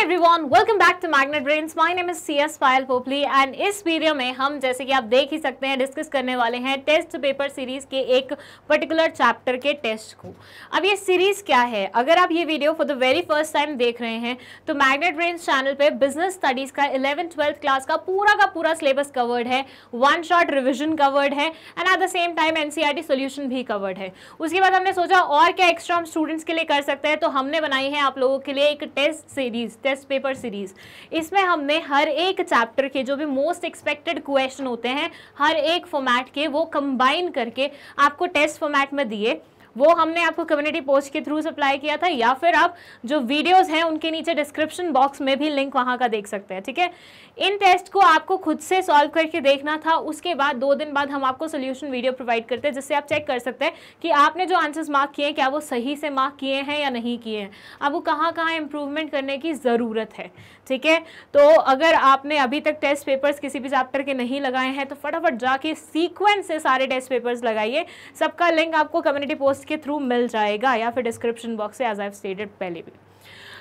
Everyone welcome back to Magnet Brains my name is C S Payal Popli and इस video में हम जैसे कि आप देख ही सकते हैं डिस्कस करने वाले हैं टेस्ट पेपर सीरीज के एक पर्टिकुलर चैप्टर के टेस्ट को अब ये सीरीज क्या है अगर आप ये video for the very first time देख रहे हैं तो मैग्नेट ब्रेन्स चैनल पर बिजनेस स्टडीज का इलेवन ट्वेल्थ क्लास का पूरा का पूरा सिलेबस कवर्ड है वन शॉर्ट रिविजन कवर्ड है and at the same time N C भी कवर्ड है उसके बाद हमने सोचा और क्या एक्स्ट्रा हम स्टूडेंट्स के लिए कर सकते हैं तो हमने बनाई है आप लोगों के लिए एक test series test paper series इसमें हमने हर एक चैप्टर के जो भी मोस्ट एक्सपेक्टेड क्वेश्चन होते हैं हर एक फॉर्मेट के वो कंबाइन करके आपको टेस्ट फॉर्मेट में दिए वो हमने आपको कम्युनिटी पोस्ट के थ्रू सप्लाई किया था या फिर आप जो वीडियोस हैं उनके नीचे डिस्क्रिप्शन बॉक्स में भी लिंक वहां का देख सकते हैं ठीक है इन टेस्ट को आपको खुद से सॉल्व करके देखना था उसके बाद दो दिन बाद हम आपको सोल्यूशन वीडियो प्रोवाइड करते हैं जिससे आप चेक कर सकते हैं कि आपने जो आंसर्स मार्क किए हैं क्या वो सही से मार्क किए हैं या नहीं किए हैं अब वो कहाँ कहाँ इम्प्रूवमेंट करने की ज़रूरत है ठीक है तो अगर आपने अभी तक टेस्ट पेपर्स किसी भी चैप्टर के नहीं लगाए हैं तो फटाफट जाके सीक्वेंस से सारे टेस्ट पेपर्स लगाइए सबका लिंक आपको कम्युनिटी पोस्ट के थ्रू मिल जाएगा या फिर डिस्क्रिप्शन बॉक्स से एज आई स्टेटेड पहले भी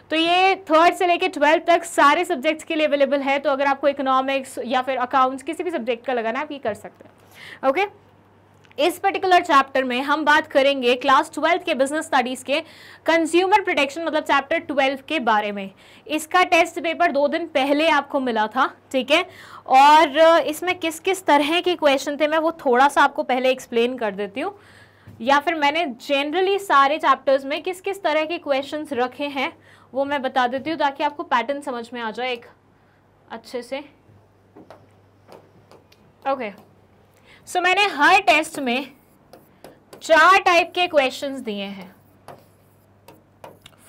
तो ये थर्ड से लेकर ट्वेल्थ तक सारे सब्जेक्ट्स के लिए अवेलेबल है तो अगर आपको इकोनॉमिक्स या फिर अकाउंट्स किसी भी सब्जेक्ट का लगाना आप ये कर सकते हैं ओके okay? इस पर्टिकुलर चैप्टर में हम बात करेंगे क्लास ट्वेल्थ के बिजनेस स्टडीज़ के कंज्यूमर प्रोटेक्शन मतलब चैप्टर ट्वेल्व के बारे में इसका टेस्ट पेपर दो दिन पहले आपको मिला था ठीक है और इसमें किस किस तरह के क्वेश्चन थे मैं वो थोड़ा सा आपको पहले एक्सप्लेन कर देती हूँ या फिर मैंने जनरली सारे चैप्टर्स में किस किस तरह के क्वेश्चंस रखे हैं वो मैं बता देती हूँ ताकि आपको पैटर्न समझ में आ जाए एक अच्छे से ओके okay. सो so, मैंने हर टेस्ट में चार टाइप के क्वेश्चंस दिए हैं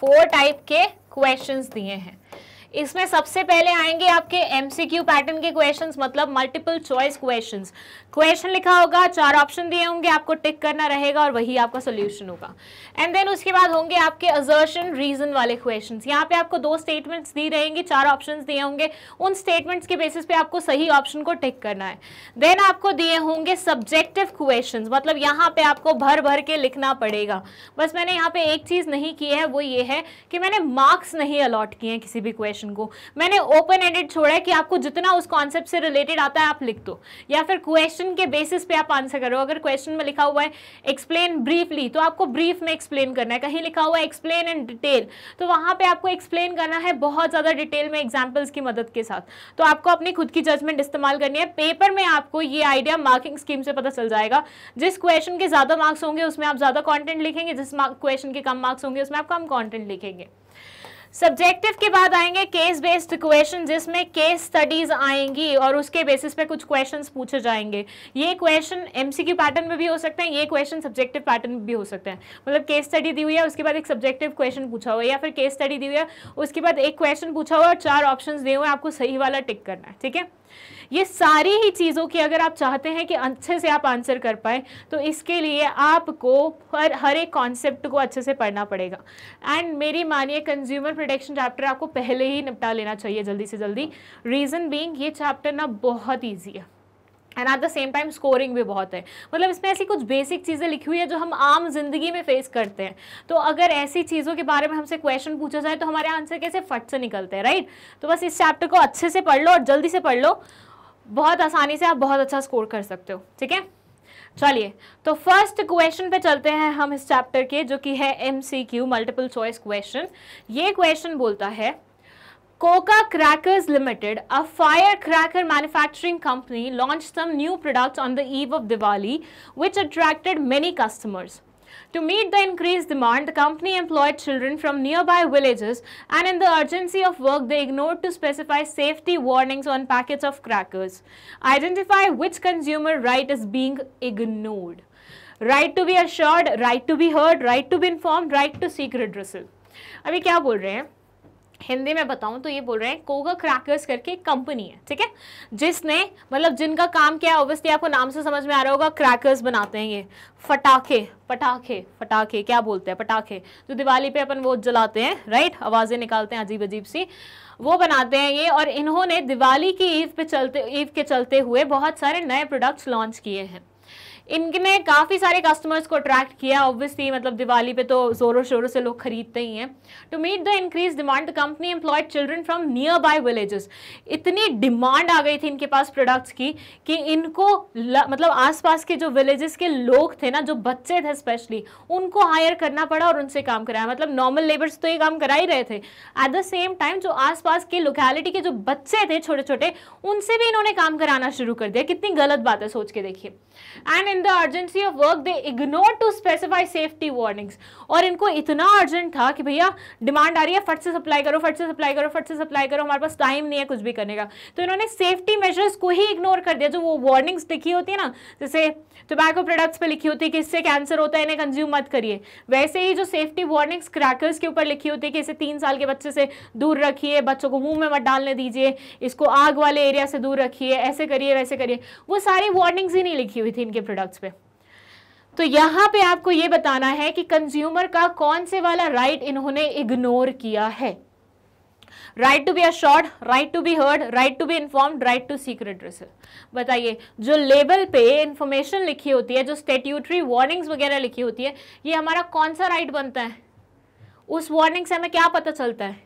फोर टाइप के क्वेश्चंस दिए हैं इसमें सबसे पहले आएंगे आपके एमसीक्यू पैटर्न के क्वेश्चंस मतलब मल्टीपल चॉइस क्वेश्चंस क्वेश्चन लिखा होगा चार ऑप्शन दिए होंगे आपको टिक करना रहेगा और वही आपका सोल्यूशन होगा एंड देन उसके बाद होंगे आपके अजर्शन रीजन वाले क्वेश्चन यहाँ पे आपको दो स्टेटमेंट्स दी रहेंगे चार ऑप्शन दिए होंगे उन स्टेटमेंट्स के बेसिस पे आपको सही ऑप्शन को टिक करना है देन आपको दिए होंगे सब्जेक्टिव क्वेश्चन मतलब यहाँ पे आपको भर भर के लिखना पड़ेगा बस मैंने यहाँ पे एक चीज नहीं की है वो ये है कि मैंने मार्क्स नहीं अलॉट किए हैं किसी भी क्वेश्चन क्वेश्चन को मैंने ओपन एंडेड छोड़ा है कि आपको जितना उस कॉन्सेप्ट से रिलेटेड आता है आप लिख दो या फिर क्वेश्चन के बेसिस पे आप आंसर करो अगर क्वेश्चन में लिखा हुआ है एक्सप्लेन ब्रीफली तो आपको ब्रीफ में एक्सप्लेन करना है कहीं लिखा हुआ है एक्सप्लेन इन डिटेल तो वहाँ पर आपको एक्सप्लेन करना है बहुत ज़्यादा डिटेल में एग्जाम्पल्स की मदद के साथ तो आपको अपनी खुद की जजमेंट इस्तेमाल करनी है पेपर में आपको ये आइडिया मार्किंग स्कीम से पता चल जाएगा जिस क्वेश्चन के ज़्यादा मार्क्स होंगे उसमें आप ज़्यादा कॉन्टेंट लिखेंगे जिस क्वेश्चन के कम मार्क्स होंगे उसमें आप कम कॉन्टेंट लिखेंगे सब्जेक्टिव के बाद आएंगे केस बेस्ड क्वेश्चन जिसमें केस स्टडीज आएंगी और उसके बेसिस पे कुछ क्वेश्चंस पूछे जाएंगे ये क्वेश्चन एमसीक्यू पैटर्न में भी हो सकते हैं ये क्वेश्चन सब्जेक्टिव पैटर्न में भी हो सकते हैं मतलब केस स्टडी दी हुई है उसके बाद एक सब्जेक्टिव क्वेश्चन पूछा हुआ है या फिर केस स्टडी दी हुई है उसके बाद एक क्वेश्चन पूछा हुआ है और चार ऑप्शन दिए हुए हैं आपको सही वाला टिक करना है ठीक है ये सारी ही चीज़ों की अगर आप चाहते हैं कि अच्छे से आप आंसर कर पाए तो इसके लिए आपको हर हर एक कॉन्सेप्ट को अच्छे से पढ़ना पड़ेगा एंड मेरी मानिए कंज्यूमर प्रोटेक्शन चैप्टर आपको पहले ही निपटा लेना चाहिए जल्दी से जल्दी रीज़न बींग ये चैप्टर ना बहुत ईजी है and at the same time scoring भी बहुत है मतलब इसमें ऐसी कुछ बेसिक चीज़ें लिखी हुई है जो हम आम जिंदगी में फेस करते हैं तो अगर ऐसी चीज़ों के बारे में हमसे क्वेश्चन पूछा जाए तो हमारे आंसर कैसे फट से निकलते हैं राइट तो बस इस चैप्टर को अच्छे से पढ़ लो और जल्दी से पढ़ लो बहुत आसानी से आप बहुत अच्छा स्कोर कर सकते हो ठीक है चलिए तो फर्स्ट क्वेश्चन पे चलते हैं हम इस चैप्टर के जो कि है M C Q multiple choice question ये क्वेश्चन बोलता है Coca crackers limited a fire cracker manufacturing company launch some new products on the eve of Diwali which attracted many customers To meet the increased demand, the company employed children from nearby villages and in the urgency of work, they ignored to specify safety warnings on packets of crackers. Identify which consumer right is being ignored. Right to be assured, right to be heard, right to be informed, right to seek redressal. अभी क्या बोल रहे हैं हिंदी में बताऊं तो ये बोल रहे हैं कोगा क्रैकर्स करके एक कंपनी है ठीक है जिसने मतलब जिनका काम क्या है ऑब्वियसली आपको नाम से समझ में आ रहा होगा क्रैकर्स बनाते हैं ये फटाखे पटाखे फटाखे क्या बोलते हैं पटाखे जो दिवाली पे अपन वो जलाते हैं राइट आवाज़ें निकालते हैं अजीब अजीब सी वो बनाते हैं ये और इन्होंने दिवाली की ईद पे चलते ईद के चलते हुए बहुत सारे नए प्रोडक्ट्स लॉन्च किए हैं इनने काफ़ी सारे कस्टमर्स को अट्रैक्ट किया ऑब्वियसली मतलब दिवाली पे तो ज़ोरों शोरों से लोग खरीदते ही हैं to meet the increase demand company employed children from nearby villages इतनी डिमांड आ गई थी इनके पास प्रोडक्ट्स की कि इनको ल, मतलब आसपास के जो विलेजेस के लोग थे ना जो बच्चे थे स्पेशली उनको हायर करना पड़ा और उनसे काम कराया मतलब नॉर्मल लेबर्स तो ये काम करा ही रहे थे एट द सेम टाइम जो पास के लोकेलिटी के जो बच्चे थे छोटे छोटे उनसे भी इन्होंने काम कराना शुरू कर दिया कितनी गलत बात है सोच के देखिए and the urgency of work they ignore to specify safety warnings और इनको इतना अर्जेंट था कि भैया डिमांड आ रही है फट से सप्लाई करो फट से सप्लाई करो फट से सप्लाई करो हमारे पास टाइम नहीं है कुछ भी करने का तो इन्होंने सेफ्टी मेजर्स को ही इग्नोर कर दिया जो वो वार्निंग्स लिखी होती है ना जैसे टोबैको प्रोडक्ट्स पर लिखी होती है कि इससे कैंसर होता है इन्हें कंज्यूम मत करिए वैसे ही जो सेफ्टी वार्निंग्स क्रैकर्स के ऊपर लिखी होती है कि इसे तीन साल के बच्चे से दूर रखिए बच्चों को मुंह में मत डालने दीजिए इसको आग वाले एरिया से दूर रखिए ऐसे करिए वैसे करिए वो सारी वार्निंग्स ही नहीं लिखी हुई थी इनके प्रोडक्ट्स पर तो यहाँ पर आपको ये बताना है कि कंज्यूमर का कौन से वाला राइट इन्होंने इग्नोर किया है right to be assured right to be heard right to be informed right to secret research बताइए जो लेबल पे इन्फॉर्मेशन लिखी होती है जो स्टेट्यूटरी वार्निंग्स वगैरह लिखी होती है ये हमारा कौन सा राइट बनता है उस वार्निंग से हमें क्या पता चलता है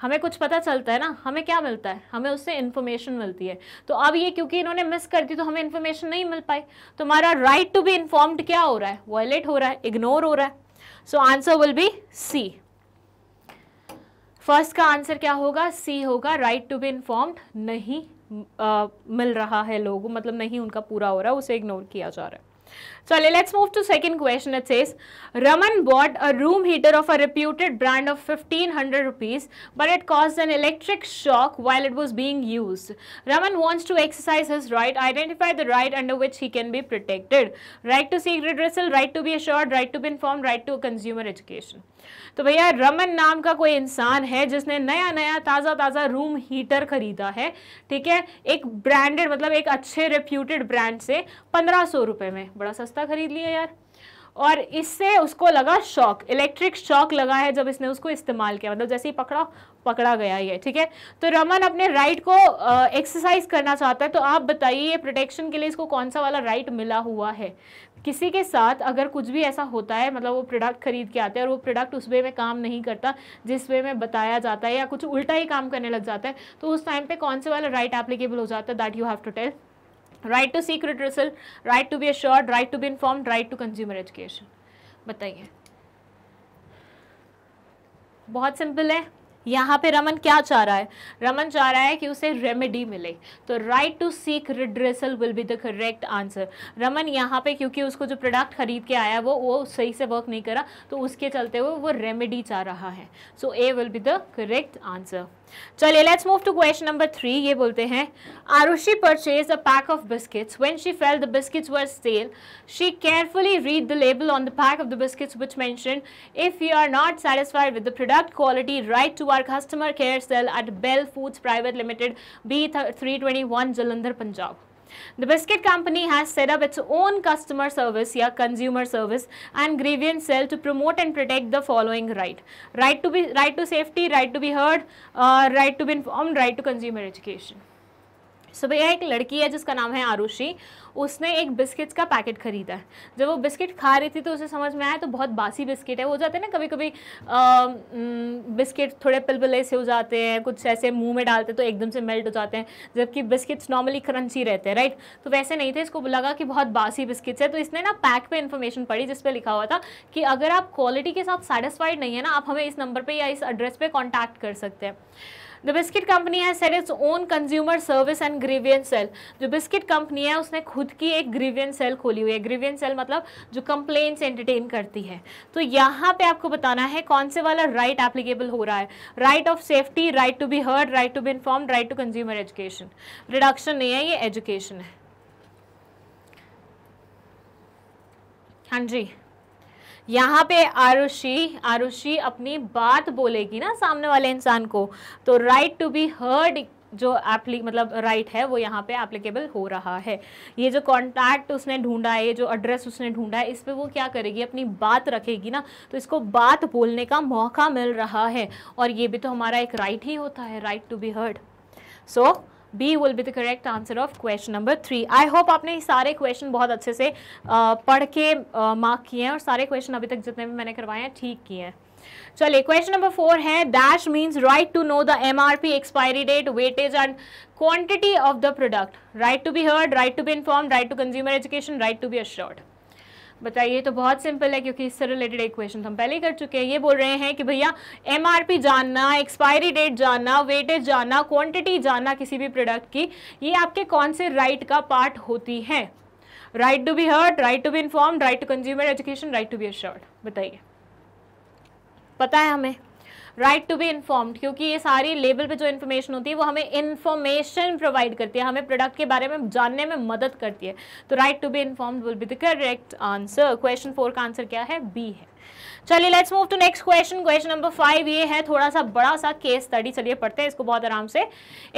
हमें कुछ पता चलता है ना हमें क्या मिलता है हमें उससे इन्फॉर्मेशन मिलती है तो अब ये क्योंकि इन्होंने मिस कर दी तो हमें इन्फॉर्मेशन नहीं मिल पाई तो हमारा राइट टू बी इन्फॉर्म्ड क्या हो रहा है वॉयलेट हो रहा है इग्नोर हो रहा है so answer will be C first का आंसर क्या होगा सी होगा राइट टू बी इन्फॉर्म्ड नहीं आ, मिल रहा है लोगों मतलब नहीं उनका पूरा हो रहा है उसे इग्नोर किया जा रहा है चलिए let's move to second question it says Raman bought a room heater of a reputed brand of fifteen hundred rupees but it cause an electric shock while it was being use Raman wants to exercise his right identify the right under which he can be protected right to see redressal right to be assure right to be inform right to consumer education तो भैया रमन नाम का कोई इंसान है जिसने नया नया ताज़ा ताज़ा रूम हीटर खरीदा है ठीक है एक ब्रांडेड मतलब एक अच्छे रिप्यूटेड ब्रांड से पंद्रह सौ रुपये में बड़ा सस्ता खरीद लिया यार और इससे उसको लगा शॉक इलेक्ट्रिक शॉक लगा है जब इसने उसको इस्तेमाल किया मतलब जैसे ही पकड़ा पकड़ा गया ये ठीक है तो रमन अपने राइट को एक्सरसाइज करना चाहता है तो आप बताइए प्रोटेक्शन के लिए इसको कौन सा वाला राइट मिला हुआ है किसी के साथ अगर कुछ भी ऐसा होता है मतलब वो प्रोडक्ट खरीद के आते हैं और वो प्रोडक्ट उस वे में काम नहीं करता जिस वे में बताया जाता है या कुछ उल्टा ही काम करने लग जाता है तो उस टाइम पे कौन से वाला राइट एप्लीकेबल हो जाता है that you have to tell right to secret रिसल right to be assured right to be inform right to consumer education बताइए बहुत सिंपल है यहाँ पे रमन क्या चाह रहा है रमन चाह रहा है कि उसे रेमेडी मिले तो right to seek redressal will be the correct answer Raman यहाँ पे क्योंकि उसको जो प्रोडक्ट खरीद के आया वो वो सही से वर्क नहीं करा तो उसके चलते हुए वो रेमेडी चाह रहा है so A will be the correct answer चलिए let's move to question number three ये बोलते हैं Arushi purchase a pack of biscuits when she fell the biscuits were sale she carefully read the label on the pack of the biscuits which mention if you are not satisfied with the product quality write to our customer care cell at Bell Foods private limited B three twenty one Jalandhar Punjab the biscuit company has set up its own customer service yeah, consumer service and grievance cell to promote and protect the following right. Right to be right to safety, right to be heard, uh, right to be informed, right to consumer education. So भैया एक लड़की है जिसका नाम है आरुषि उसने एक biscuits का पैकेट खरीदा है जब वो बिस्किट खा रही थी तो उसे समझ में आया तो बहुत बासी बिस्किट है वो जाते हैं ना कभी कभी बिस्किट थोड़े पिलपिले से हो जाते हैं कुछ ऐसे मुंह में डालते तो एकदम से मेल्ट हो जाते हैं जबकि बिस्किट्स नॉर्मली क्रंची रहते हैं राइट तो वैसे नहीं थे इसको लगा कि बहुत बासी बिस्किट्स है तो इसने ना पैक पर इन्फॉर्मेशन पढ़ी जिस पर लिखा हुआ था कि अगर आप क्वालिटी के साथ सेटिस्फाइड नहीं है ना आप हमें इस नंबर पर या इस एड्रेस पर कॉन्टैक्ट कर सकते हैं द बिस्किट कंपनी है set its own consumer service and grievance cell जो बिस्किट कंपनी है उसने खुद की एक ग्रीवियन सेल खोली हुई है ग्रीवियन सेल मतलब जो कंप्लेंट्स एंटरटेन करती है तो यहाँ पे आपको बताना है कौन से वाला राइट right एप्लीकेबल हो रहा है right of safety right to be heard right to be inform right to consumer education reduction नहीं है ये एजुकेशन है हाँ जी यहाँ पे आरुषि आरुषि अपनी बात बोलेगी ना सामने वाले इंसान को तो राइट टू बी हर्ड जो एप्ली मतलब राइट है वो यहाँ पे एप्लीकेबल हो रहा है ये जो कॉन्टैक्ट उसने ढूंढा है ये जो एड्रेस उसने ढूंढा है इस पर वो क्या करेगी अपनी बात रखेगी ना तो इसको बात बोलने का मौका मिल रहा है और ये भी तो हमारा एक राइट right ही होता है right to be heard so B will be the correct answer of question number three I hope आपने सारे क्वेश्चन बहुत अच्छे से पढ़ के मार्क किए हैं और सारे क्वेश्चन अभी तक जितने भी मैंने करवाए हैं ठीक किए हैं चलिए क्वेश्चन नंबर फोर है dash means right to know the M R P expiry date weightage and quantity of the product right to be heard right to be inform right to consumer education right to be assured बताइए तो बहुत simple है क्योंकि इससे related एक question हम पहले ही कर चुके हैं ये बोल रहे हैं कि भैया एमआरपी जानना एक्सपायरी डेट जानना वेटेज जानना क्वांटिटी जानना किसी भी प्रोडक्ट की ये आपके कौन से राइट का पार्ट होती है right to be heard right to be inform right to consumer education right to be assured बताइए पता है हमें राइट टू बी इन्फॉर्म्ड क्योंकि ये सारी लेबल पे जो इन्फॉर्मेशन होती है वो हमें इन्फॉर्मेशन प्रोवाइड करती है हमें प्रोडक्ट के बारे में जानने में मदद करती है तो right to be informed will be the correct answer question four का आंसर क्या है बी है चलिए let's move to next question question number five ये है थोड़ा सा बड़ा सा केस स्टडी चलिए पढ़ते हैं इसको बहुत आराम से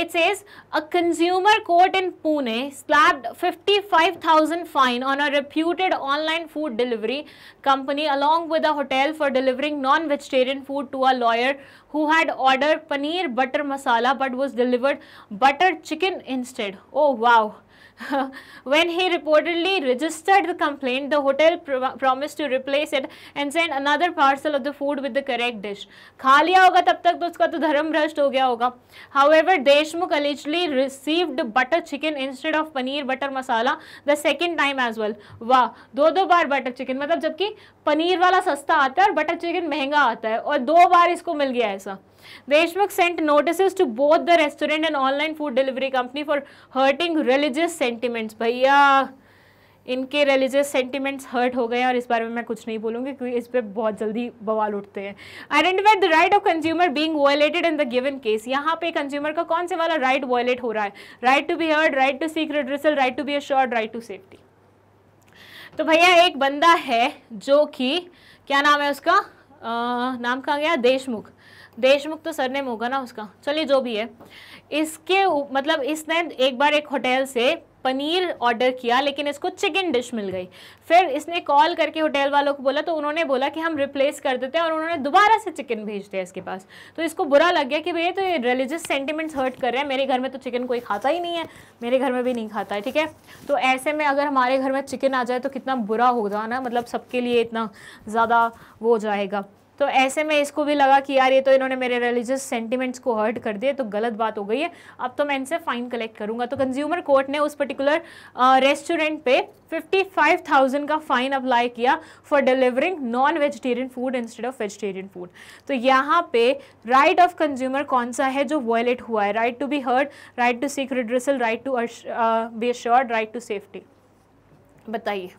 it says a consumer court in Pune slabbed 55,000 fine on a reputed online food delivery company along with a hotel for delivering non vegetarian food to a lawyer who had order paneer butter masala but was delivered butter chicken instead ओ वाह when he reportedly registered the complaint, the hotel pro promised to replace it and send another parcel of the food with the correct dish. खा लिया होगा तब तक तो उसका तो धर्म भ्रष्ट हो गया होगा However, Deshmukh allegedly received butter chicken instead of paneer butter masala the second time as well wah do do bar butter chicken matlab jabki paneer wala sasta aata hai aur butter chicken mehanga aata hai aur do bar isko mil gaya aisa Deshmukh sent notices to both the restaurant and online food delivery company for hurting religious sentiments. भैया इनके religious sentiments hurt हो गए और इस बारे में मैं कुछ नहीं बोलूँगी क्योंकि इस पर बहुत जल्दी बवाल उठते हैं identified the right of consumer being violated in the given case यहाँ पे कंज्यूमर का कौन से वाला राइट right वायलेट हो रहा है right to be heard right to seek redressal right to be assured right to safety तो भैया एक बंदा है जो कि क्या नाम है उसका आ, नाम कहा गया देशमुख देशमुख तो सरनेम होगा ना उसका चलिए जो भी है इसके मतलब इसने एक बार एक होटल से पनीर ऑर्डर किया लेकिन इसको चिकन डिश मिल गई फिर इसने कॉल करके होटल वालों को बोला तो उन्होंने बोला कि हम रिप्लेस कर देते हैं और उन्होंने दोबारा से चिकन भेज दिया इसके पास तो इसको बुरा लग गया कि भैया तो ये रिलीजियस सेंटिमेंट्स हर्ट कर रहे हैं मेरे घर में तो चिकन कोई खाता ही नहीं है मेरे घर में भी नहीं खाता है ठीक है तो ऐसे में अगर हमारे घर में चिकन आ जाए तो कितना बुरा होगा ना मतलब सबके लिए इतना ज़्यादा वो हो जाएगा तो ऐसे में इसको भी लगा कि यार ये तो इन्होंने मेरे रिलीजियस सेंटिमेंट्स को हर्ट कर दिए तो गलत बात हो गई है अब तो मैं इनसे फ़ाइन कलेक्ट करूँगा तो कंज्यूमर कोर्ट ने उस पर्टिकुलर रेस्टोरेंट पे 55,000 का फ़ाइन अप्लाई किया for delivering non vegetarian food instead of vegetarian food तो यहाँ पे राइट ऑफ कंज्यूमर कौन सा है जो वॉयलेट हुआ है right to be heard right to seek redressal right to be assured right to safety बताइए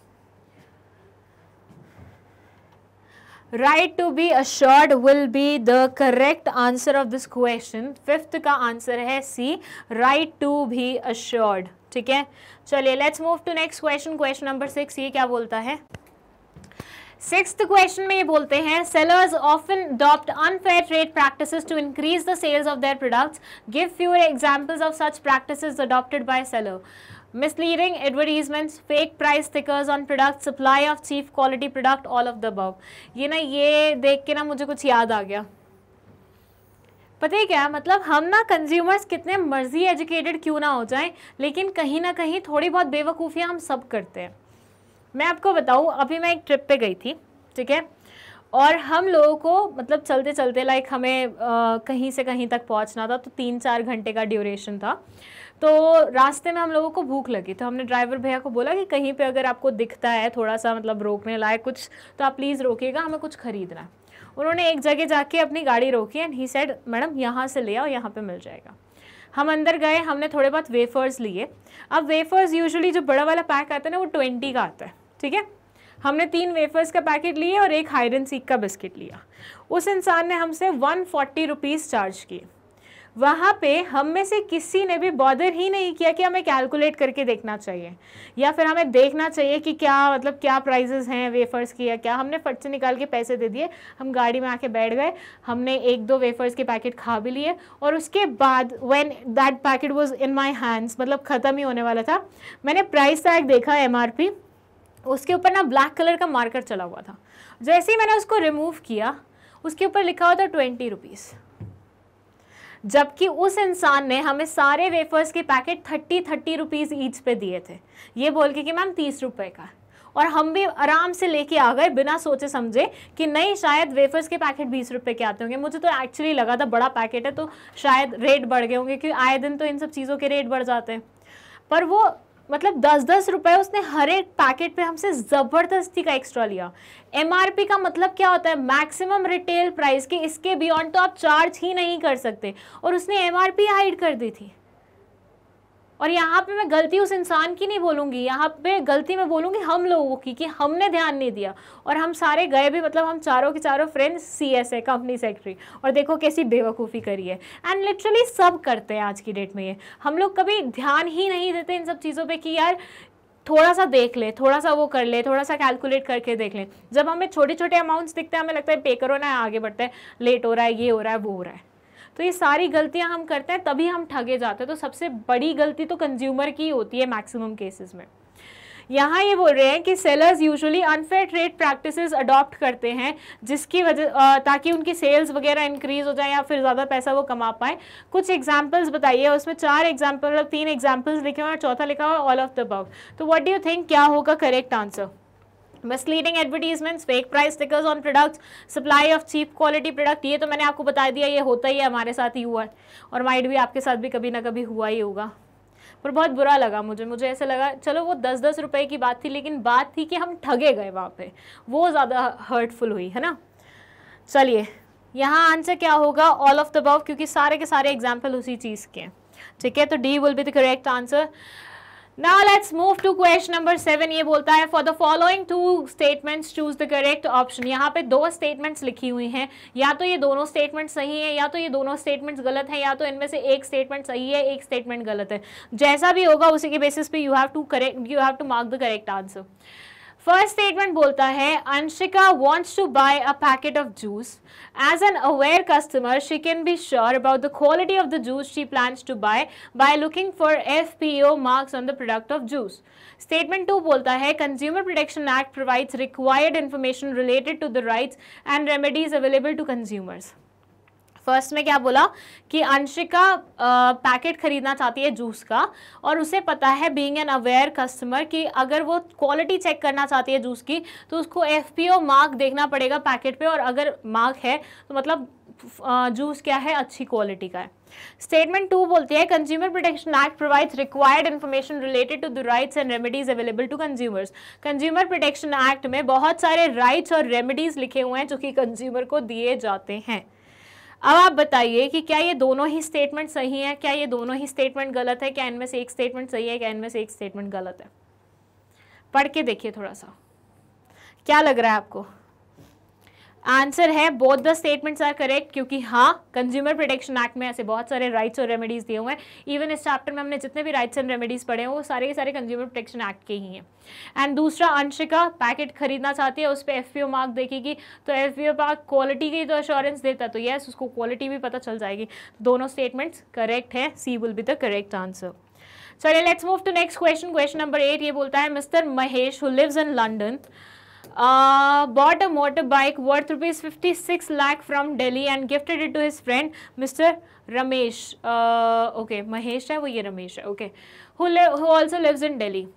right to be assured will be the correct answer of this question fifth का answer है C right to be assured ठीक है चलिए let's move to next question question number six ये क्या बोलता है सिक्स क्वेश्चन में ये बोलते हैं sellers often adopt unfair trade practices to increase the sales of their products give few examples of such practices adopted by seller misleading advertisements fake price stickers on product supply of cheap quality product all of the above ये ना ये देख के ना मुझे कुछ याद आ गया पता है क्या मतलब हम ना कंज्यूमर्स कितने मर्जी एजुकेटेड क्यों ना हो जाएं लेकिन कहीं ना कहीं थोड़ी बहुत बेवकूफ़ियाँ हम सब करते हैं मैं आपको बताऊँ अभी मैं एक ट्रिप पे गई थी ठीक है और हम लोगों को मतलब चलते चलते लाइक हमें आ, कहीं से कहीं तक पहुंचना था तो तीन चार घंटे का ड्यूरेशन था तो रास्ते में हम लोगों को भूख लगी तो हमने ड्राइवर भैया को बोला कि कहीं पे अगर आपको दिखता है थोड़ा सा मतलब रोकने लायक कुछ तो आप प्लीज़ रोकिएगा हमें कुछ खरीदना है उन्होंने एक जगह जाके अपनी गाड़ी रोकी एंड ही सेड मैडम यहाँ से ले आओ यहाँ पर मिल जाएगा हम अंदर गए हमने थोड़े बहुत वेफर्स लिए अब वेफर्स यूजली जो बड़ा वाला पैक आता है ना वो ट्वेंटी का आता है ठीक है हमने तीन वेफर्स का पैकेट लिए और एक हायरन सीख का बिस्किट लिया उस इंसान ने हमसे वन फोर्टी रुपीज़ चार्ज किए वहाँ पे हम में से किसी ने भी बॉदर ही नहीं किया कि हमें कैलकुलेट करके देखना चाहिए या फिर हमें देखना चाहिए कि क्या मतलब क्या प्राइजेस हैं वेफर्स की या क्या हमने फट से निकाल के पैसे दे दिए हम गाड़ी में आके बैठ गए हमने एक दो वेफर्स के पैकेट खा भी लिए और उसके बाद when that packet was in my hands मतलब ख़त्म ही होने वाला था मैंने प्राइस टैग देखा एम उसके ऊपर ना ब्लैक कलर का मार्कर चला हुआ था जैसे ही मैंने उसको रिमूव किया उसके ऊपर लिखा हुआ था ट्वेंटी रुपीज़ जबकि उस इंसान ने हमें सारे वेफर्स के packet thirty thirty rupees each पे दिए थे ये बोल के कि मैम तीस रुपए का और हम भी आराम से लेके आ गए बिना सोचे समझे कि नहीं शायद वेफर्स के पैकेट बीस रुपए के आते होंगे मुझे तो एक्चुअली लगा था बड़ा पैकेट है तो शायद रेट बढ़ गए होंगे क्योंकि आए दिन तो इन सब चीज़ों के रेट बढ़ जाते हैं पर वो मतलब दस दस रुपए उसने हर एक पैकेट पे हमसे ज़बरदस्ती का एक्स्ट्रा लिया एम का मतलब क्या होता है मैक्सिमम रिटेल प्राइस के इसके बियॉन्ड तो आप चार्ज ही नहीं कर सकते और उसने एमआरपी हाइड कर दी थी और यहाँ पे मैं गलती उस इंसान की नहीं बोलूँगी यहाँ पे गलती मैं बोलूँगी हम लोगों की कि हमने ध्यान नहीं दिया और हम सारे गए भी मतलब हम चारों के चारों फ्रेंड्स सी एस है कंपनी सेक्रेटरी और देखो कैसी बेवकूफ़ी करी है एंड लिटरली सब करते हैं आज की डेट में ये हम लोग कभी ध्यान ही नहीं देते इन सब चीज़ों पर कि यार थोड़ा सा देख ले थोड़ा सा वो कर ले थोड़ा सा कैलकुलेट करके देख ले जब हमें छोटे छोटे अमाउंट्स दिखते हैं हमें लगता है पे करो ना आगे बढ़ते हैं लेट हो रहा है ये हो रहा है वो हो रहा है तो ये सारी गलतियां हम करते हैं तभी हम ठगे जाते हैं तो सबसे बड़ी गलती तो कंज्यूमर की होती है मैक्सिमम केसेस में यहाँ ये बोल रहे हैं कि sellers usually unfair trade practices adopt करते हैं जिसकी वजह ताकि उनकी सेल्स वगैरह इंक्रीज हो जाए या फिर ज़्यादा पैसा वो कमा पाए कुछ एग्जाम्पल्स बताइए उसमें चार मतलब तीन एग्जाम्पल्स लिखे हुए और चौथा लिखा हुआ ऑल ऑफ द बव तो व्हाट डू यू थिंक क्या होगा correct answer misleading advertisements fake price stickers on products supply of cheap quality product ये तो मैंने आपको बता दिया ये होता ही है हमारे साथ ही हुआ है और माइंड भी आपके साथ भी कभी ना कभी हुआ ही होगा पर बहुत बुरा लगा मुझे मुझे ऐसा लगा चलो वो दस दस रुपए की बात थी लेकिन बात थी कि हम ठगे गए वहाँ पे वो ज़्यादा हर्टफुल हुई है ना चलिए यहाँ आंसर क्या होगा ऑल ऑफ द बव क्योंकि सारे के सारे एग्जाम्पल उसी चीज़ के हैं ठीक है तो D will be the correct answer Now let's move to question number seven ये बोलता है for the following two statements choose the correct option यहाँ पे दो statements लिखी हुई हैं या तो ये दोनों statements सही हैं या तो ये दोनों statements गलत हैं या तो इनमें से एक statement सही है एक statement गलत है जैसा भी होगा उसी के basis पे you have to correct you have to mark the correct answer first statement बोलता है Anshika wants to buy a packet of juice as an aware customer she can be sure about the quality of the juice she plan to buy by looking for F P O marks on the product of juice statement two बोलता है consumer protection act provides required information related to the rights and remedies available to consumers first में क्या बोला कि Anshika packet खरीदना चाहती है juice का और उसे पता है बीइंग एन अवेयर कस्टमर कि अगर वो क्वालिटी चेक करना चाहती है जूस की तो उसको एफपीओ मार्क देखना पड़ेगा पैकेट पे और अगर मार्क है तो मतलब जूस क्या है अच्छी क्वालिटी का है स्टेटमेंट टू बोलती है consumer protection act provides required information related to the rights and remedies available to consumers consumer protection act में बहुत सारे राइट्स और रेमेडीज लिखे हुए हैं जो कि कंज्यूमर को दिए जाते हैं अब आप बताइए कि क्या ये दोनों ही स्टेटमेंट सही है क्या ये दोनों ही स्टेटमेंट गलत है क्या इनमें से एक स्टेटमेंट सही है क्या इनमें से एक स्टेटमेंट गलत है पढ़ के देखिए थोड़ा सा क्या लग रहा है आपको आंसर है both the statements are correct क्योंकि हाँ कंज्यूमर प्रोटेक्शन एक्ट में ऐसे बहुत सारे राइट्स और रेमेडीज़ दिए हुए हैं इवन इस चैप्टर में हमने जितने भी राइट्स एंड रेमेडीज़ पढ़े हैं वो सारे के सारे कंज्यूमर प्रोटेक्शन एक्ट के ही हैं एंड दूसरा अंशिका पैकेट खरीदना चाहती है उस पर एफ मार्क देखेगी तो एफ मार्क क्वालिटी की तो अश्योरेंस देता तो येस उसको क्वालिटी भी पता चल जाएगी दोनों स्टेटमेंट्स करेक्ट हैं C will be the correct answer चलिए let's move to next question question number eight ये बोलता है mister Mahesh who lives in London uh, bought a motorbike worth rupees 56 lakh from Delhi and gifted it to his friend Mr. Ramesh. Uh, okay, Mahesh hai, wo ye Ramesh hai. Okay, who, who also lives in Delhi.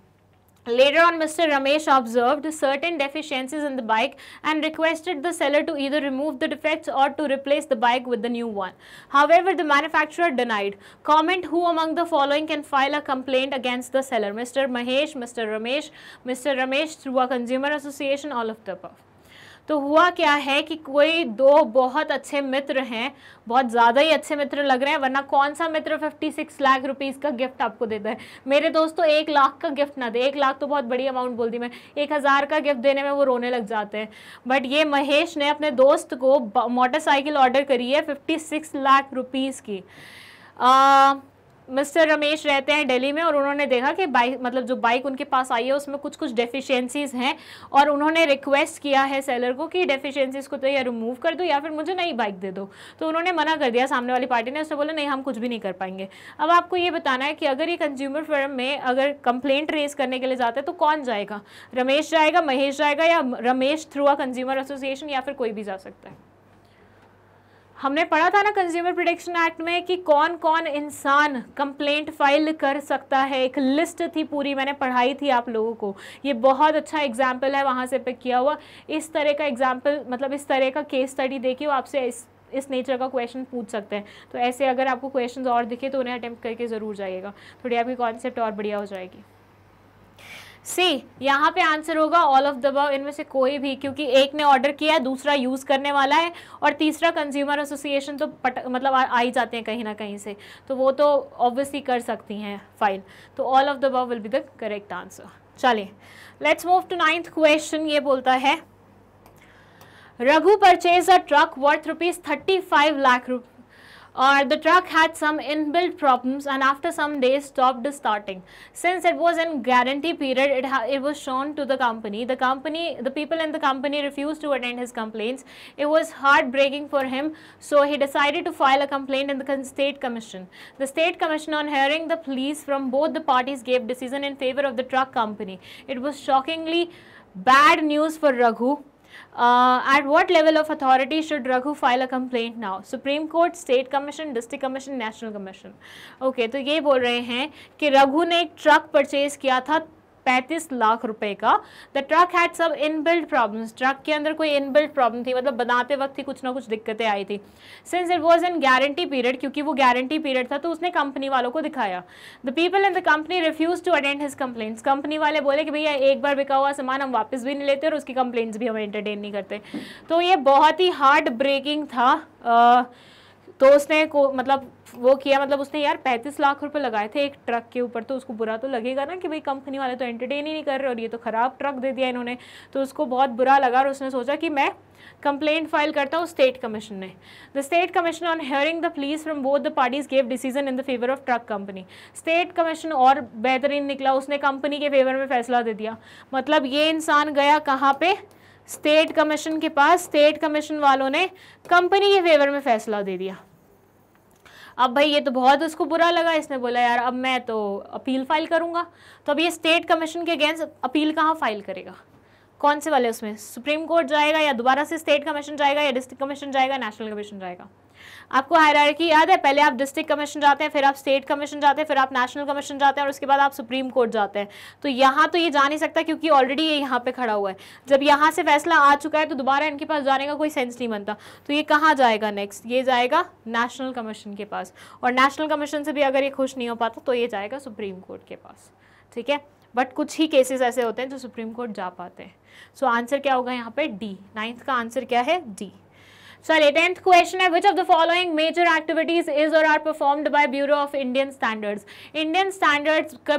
Later on, Mr. Ramesh observed certain deficiencies in the bike and requested the seller to either remove the defects or to replace the bike with the new one. However, the manufacturer denied. Comment who among the following can file a complaint against the seller. Mr. Mahesh, Mr. Ramesh, Mr. Ramesh through a consumer association, all of the above. तो हुआ क्या है कि कोई दो बहुत अच्छे मित्र हैं बहुत ज़्यादा ही अच्छे मित्र लग रहे हैं वरना कौन सा मित्र 56 लाख रुपीज़ का गिफ्ट आपको देता है मेरे दोस्तों एक लाख का गिफ्ट ना दे एक लाख तो बहुत बड़ी अमाउंट बोल दी मैं एक हज़ार का गिफ्ट देने में वो रोने लग जाते हैं बट ये महेश ने अपने दोस्त को मोटरसाइकिल ऑर्डर करी है फिफ्टी लाख रुपीज़ की आ, मिस्टर रमेश रहते हैं दिल्ली में और उन्होंने देखा कि बाइक मतलब जो बाइक उनके पास आई है उसमें कुछ कुछ डेफिशिएंसीज हैं और उन्होंने रिक्वेस्ट किया है सेलर को कि डेफिशिएंसीज को तो या रिमूव कर दो या फिर मुझे नई बाइक दे दो तो उन्होंने मना कर दिया सामने वाली पार्टी ने उसने बोला नहीं हम कुछ भी नहीं कर पाएंगे अब आपको ये बताना है कि अगर ये कंज्यूमर फर्म में अगर कंप्लेंट रेज करने के लिए जाते हैं तो कौन जाएगा रमेश जाएगा महेश जाएगा या Ramesh through a consumer association या फिर कोई भी जा सकता है हमने पढ़ा था ना कंज्यूमर प्रोटेक्शन एक्ट में कि कौन कौन इंसान कंप्लेंट फाइल कर सकता है एक लिस्ट थी पूरी मैंने पढ़ाई थी आप लोगों को ये बहुत अच्छा एग्जाम्पल है वहाँ से पिक किया हुआ इस तरह का एग्जाम्पल मतलब इस तरह का केस स्टडी देखिए आपसे इस इस नेचर का क्वेश्चन पूछ सकते हैं तो ऐसे अगर आपको क्वेश्चंस और दिखे तो उन्हें अटैम्प्ट करके ज़रूर जाइएगा थोड़ी आपकी कॉन्सेप्ट और बढ़िया हो जाएगी सी यहाँ पे आंसर होगा ऑल ऑफ द बव इनमें से कोई भी क्योंकि एक ने ऑर्डर किया है दूसरा यूज़ करने वाला है और तीसरा कंज्यूमर एसोसिएशन तो पट मतलब आ ही जाते हैं कहीं ना कहीं से तो वो तो ऑब्वियसली कर सकती हैं फाइल तो all of the above will be the correct answer चलिए let's move to ninth question ये बोलता है Raghu purchase a truck worth rupees thirty five lakh rupees or the truck had some inbuilt problems and after some days stopped starting. Since it was in guarantee period, it, it was shown to the company. The company, the people in the company refused to attend his complaints. It was heartbreaking for him, so he decided to file a complaint in the state commission. The state commission on hearing the pleas from both the parties gave decision in favor of the truck company. It was shockingly bad news for Raghu Uh, at what level of authority should Raghu file a complaint now? Supreme Court, State Commission, District Commission, National Commission. Okay, तो ये बोल रहे हैं कि रघु ने एक truck purchase किया था पैंतीस लाख रुपए का द ट्रक हैड सब इनबिल्ट प्रॉब्लम्स ट्रक के अंदर कोई इनबिल्ट प्रॉब्लम थी मतलब बनाते वक्त ही कुछ ना कुछ दिक्कतें आई थी since it was in guarantee period क्योंकि वो गारंटी पीरियड था तो उसने कंपनी वालों को दिखाया the people in the company refuse to attend his complaints company वाले बोले कि भैया एक बार बिका हुआ सामान हम वापस भी नहीं लेते और उसकी कंप्लेन्ट्स भी हम एंटरटेन नहीं करते तो ये बहुत ही हार्ट ब्रेकिंग था आ, तो उसने को मतलब वो किया मतलब उसने यार पैंतीस लाख रुपए लगाए थे एक ट्रक के ऊपर तो उसको बुरा तो लगेगा ना कि भाई कंपनी वाले तो एंटरटेन ही नहीं कर रहे और ये तो ख़राब ट्रक दे दिया इन्होंने तो उसको बहुत बुरा लगा और उसने सोचा कि मैं कंप्लेंट फाइल करता हूँ स्टेट कमीशन ने the state commission on hearing the pleas from both the parties gave decision in the favour of truck company state commission और बेहतरीन निकला उसने कंपनी के फेवर में फैसला दे दिया मतलब ये इंसान गया कहाँ पे स्टेट कमीशन के पास स्टेट कमीशन वालों ने कंपनी के फेवर में फैसला दे दिया अब भाई ये तो बहुत उसको बुरा लगा इसने बोला यार अब मैं तो अपील फाइल करूँगा तो अब ये स्टेट कमीशन के अगेंस्ट अपील कहाँ फाइल करेगा कौन से वाले उसमें सुप्रीम कोर्ट जाएगा या दोबारा से स्टेट कमीशन जाएगा या डिस्ट्रिक्ट कमीशन जाएगा नेशनल कमीशन जाएगा आपको हायरार्की याद है पहले आप डिस्ट्रिक्ट कमीशन जाते हैं फिर आप स्टेट कमीशन जाते हैं फिर आप नेशनल कमीशन जाते हैं और उसके बाद आप सुप्रीम कोर्ट जाते हैं तो यहाँ तो ये जा नहीं सकता क्योंकि ऑलरेडी ये यहाँ पर खड़ा हुआ है जब यहाँ से फैसला आ चुका है तो दोबारा इनके पास जाने का कोई सेंस नहीं बनता तो ये कहाँ जाएगा नेक्स्ट ये जाएगा नेशनल कमीशन के पास और नेशनल कमीशन से भी अगर ये खुश नहीं हो पाता तो ये जाएगा सुप्रीम कोर्ट के पास ठीक है बट कुछ ही केसेस ऐसे होते हैं जो सुप्रीम कोर्ट जा पाते हैं सो so, आंसर क्या होगा यहाँ पे डी नाइन्थ का आंसर क्या है डी चलिए टेंथ क्वेश्चन है which of the following major activities is or are performed by Bureau of Indian Standards Indian Standards का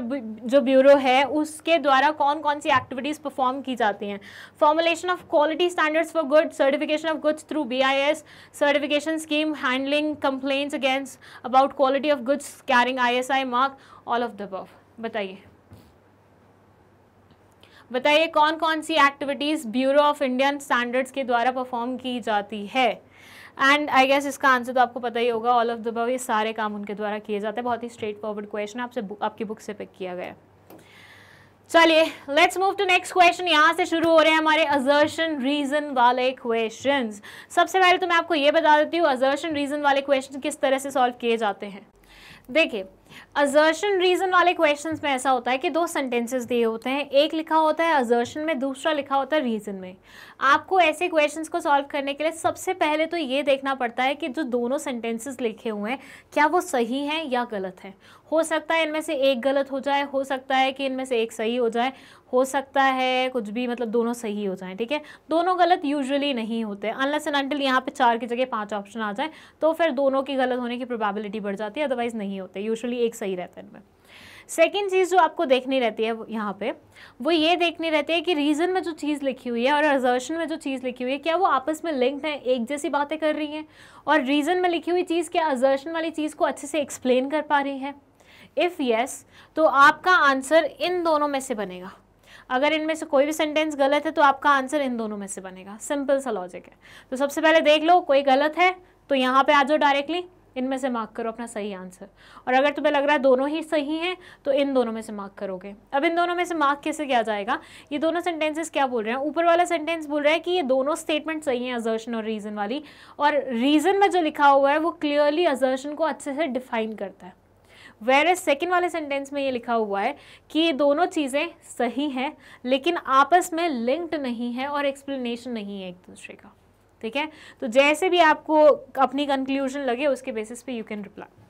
जो ब्यूरो है उसके द्वारा कौन कौन सी एक्टिविटीज परफॉर्म की जाती हैं formulation of quality standards for good certification of goods through B I S certification scheme handling complaints against about quality of goods carrying I S I mark all of the बताइए बताइए कौन कौन सी activities Bureau of Indian Standards के द्वारा perform की जाती है एंड आई गेस इसका आंसर तो आपको पता ही होगा ऑल ऑफ द ये सारे काम उनके द्वारा किए जाते हैं बहुत ही स्ट्रेट फॉरवर्ड क्वेश्चन आपसे आपकी बुक से पिक किया गया चलिए let's move to next question यहाँ से शुरू हो रहे हैं हमारे अजर्शन रीजन वाले क्वेश्चन सबसे पहले तो मैं आपको ये बता देती हूँ अजर्शन रीजन वाले क्वेश्चन किस तरह से सॉल्व किए जाते हैं देखिए अजर्शन रीज़न वाले क्वेश्चंस में ऐसा होता है कि दो सेंटेंसेस दिए होते हैं एक लिखा होता है अजर्शन में दूसरा लिखा होता है रीज़न में आपको ऐसे क्वेश्चंस को सॉल्व करने के लिए सबसे पहले तो ये देखना पड़ता है कि जो दोनों सेंटेंसेस लिखे हुए हैं क्या वो सही हैं या गलत हैं हो सकता है इनमें से एक गलत हो जाए हो सकता है कि इनमें से एक सही हो जाए हो सकता है कुछ भी मतलब दोनों सही हो जाएं ठीक है दोनों गलत यूजुअली नहीं होते अनलेस एंड अनटिल यहाँ पे चार की जगह पांच ऑप्शन आ जाए तो फिर दोनों की गलत होने की प्रोबेबिलिटी बढ़ जाती है अदरवाइज नहीं होते यूजुअली एक सही रहता है इनमें सेकेंड चीज़ जो आपको देखनी रहती है यहाँ पे वो ये देखनी रहती है कि रीज़न में जो चीज़ लिखी हुई है और एजर्शन में जो चीज़ लिखी हुई है क्या वो आपस में लिंक्ड है एक जैसी बातें कर रही हैं और रीज़न में लिखी हुई चीज़ क्या एजर्शन वाली चीज़ को अच्छे से एक्सप्लेन कर पा रही है इफ़ यस तो आपका आंसर इन दोनों में से बनेगा अगर इनमें से कोई भी सेंटेंस गलत है तो आपका आंसर इन दोनों में से बनेगा सिंपल सा लॉजिक है तो सबसे पहले देख लो कोई गलत है तो यहाँ पे आ जाओ डायरेक्टली इनमें से मार्क करो अपना सही आंसर और अगर तुम्हें लग रहा है दोनों ही सही हैं तो इन दोनों में से मार्क करोगे अब इन दोनों में से मार्क कैसे किया जाएगा ये दोनों सेंटेंसेस क्या बोल रहे हैं ऊपर वाला सेंटेंस बोल रहा है कि ये दोनों स्टेटमेंट सही हैं अजर्शन और रीज़न वाली और रीज़न में जो लिखा हुआ है वो क्लियरली अजर्शन को अच्छे से डिफाइन करता है वेर एज सेकेंड वाले सेंटेंस में ये लिखा हुआ है कि ये दोनों चीज़ें सही हैं लेकिन आपस में लिंक्ड नहीं है और एक्सप्लेनेशन नहीं है एक दूसरे का ठीक है तो जैसे भी आपको अपनी कंक्लूजन लगे उसके बेसिस पे यू कैन रिप्लाई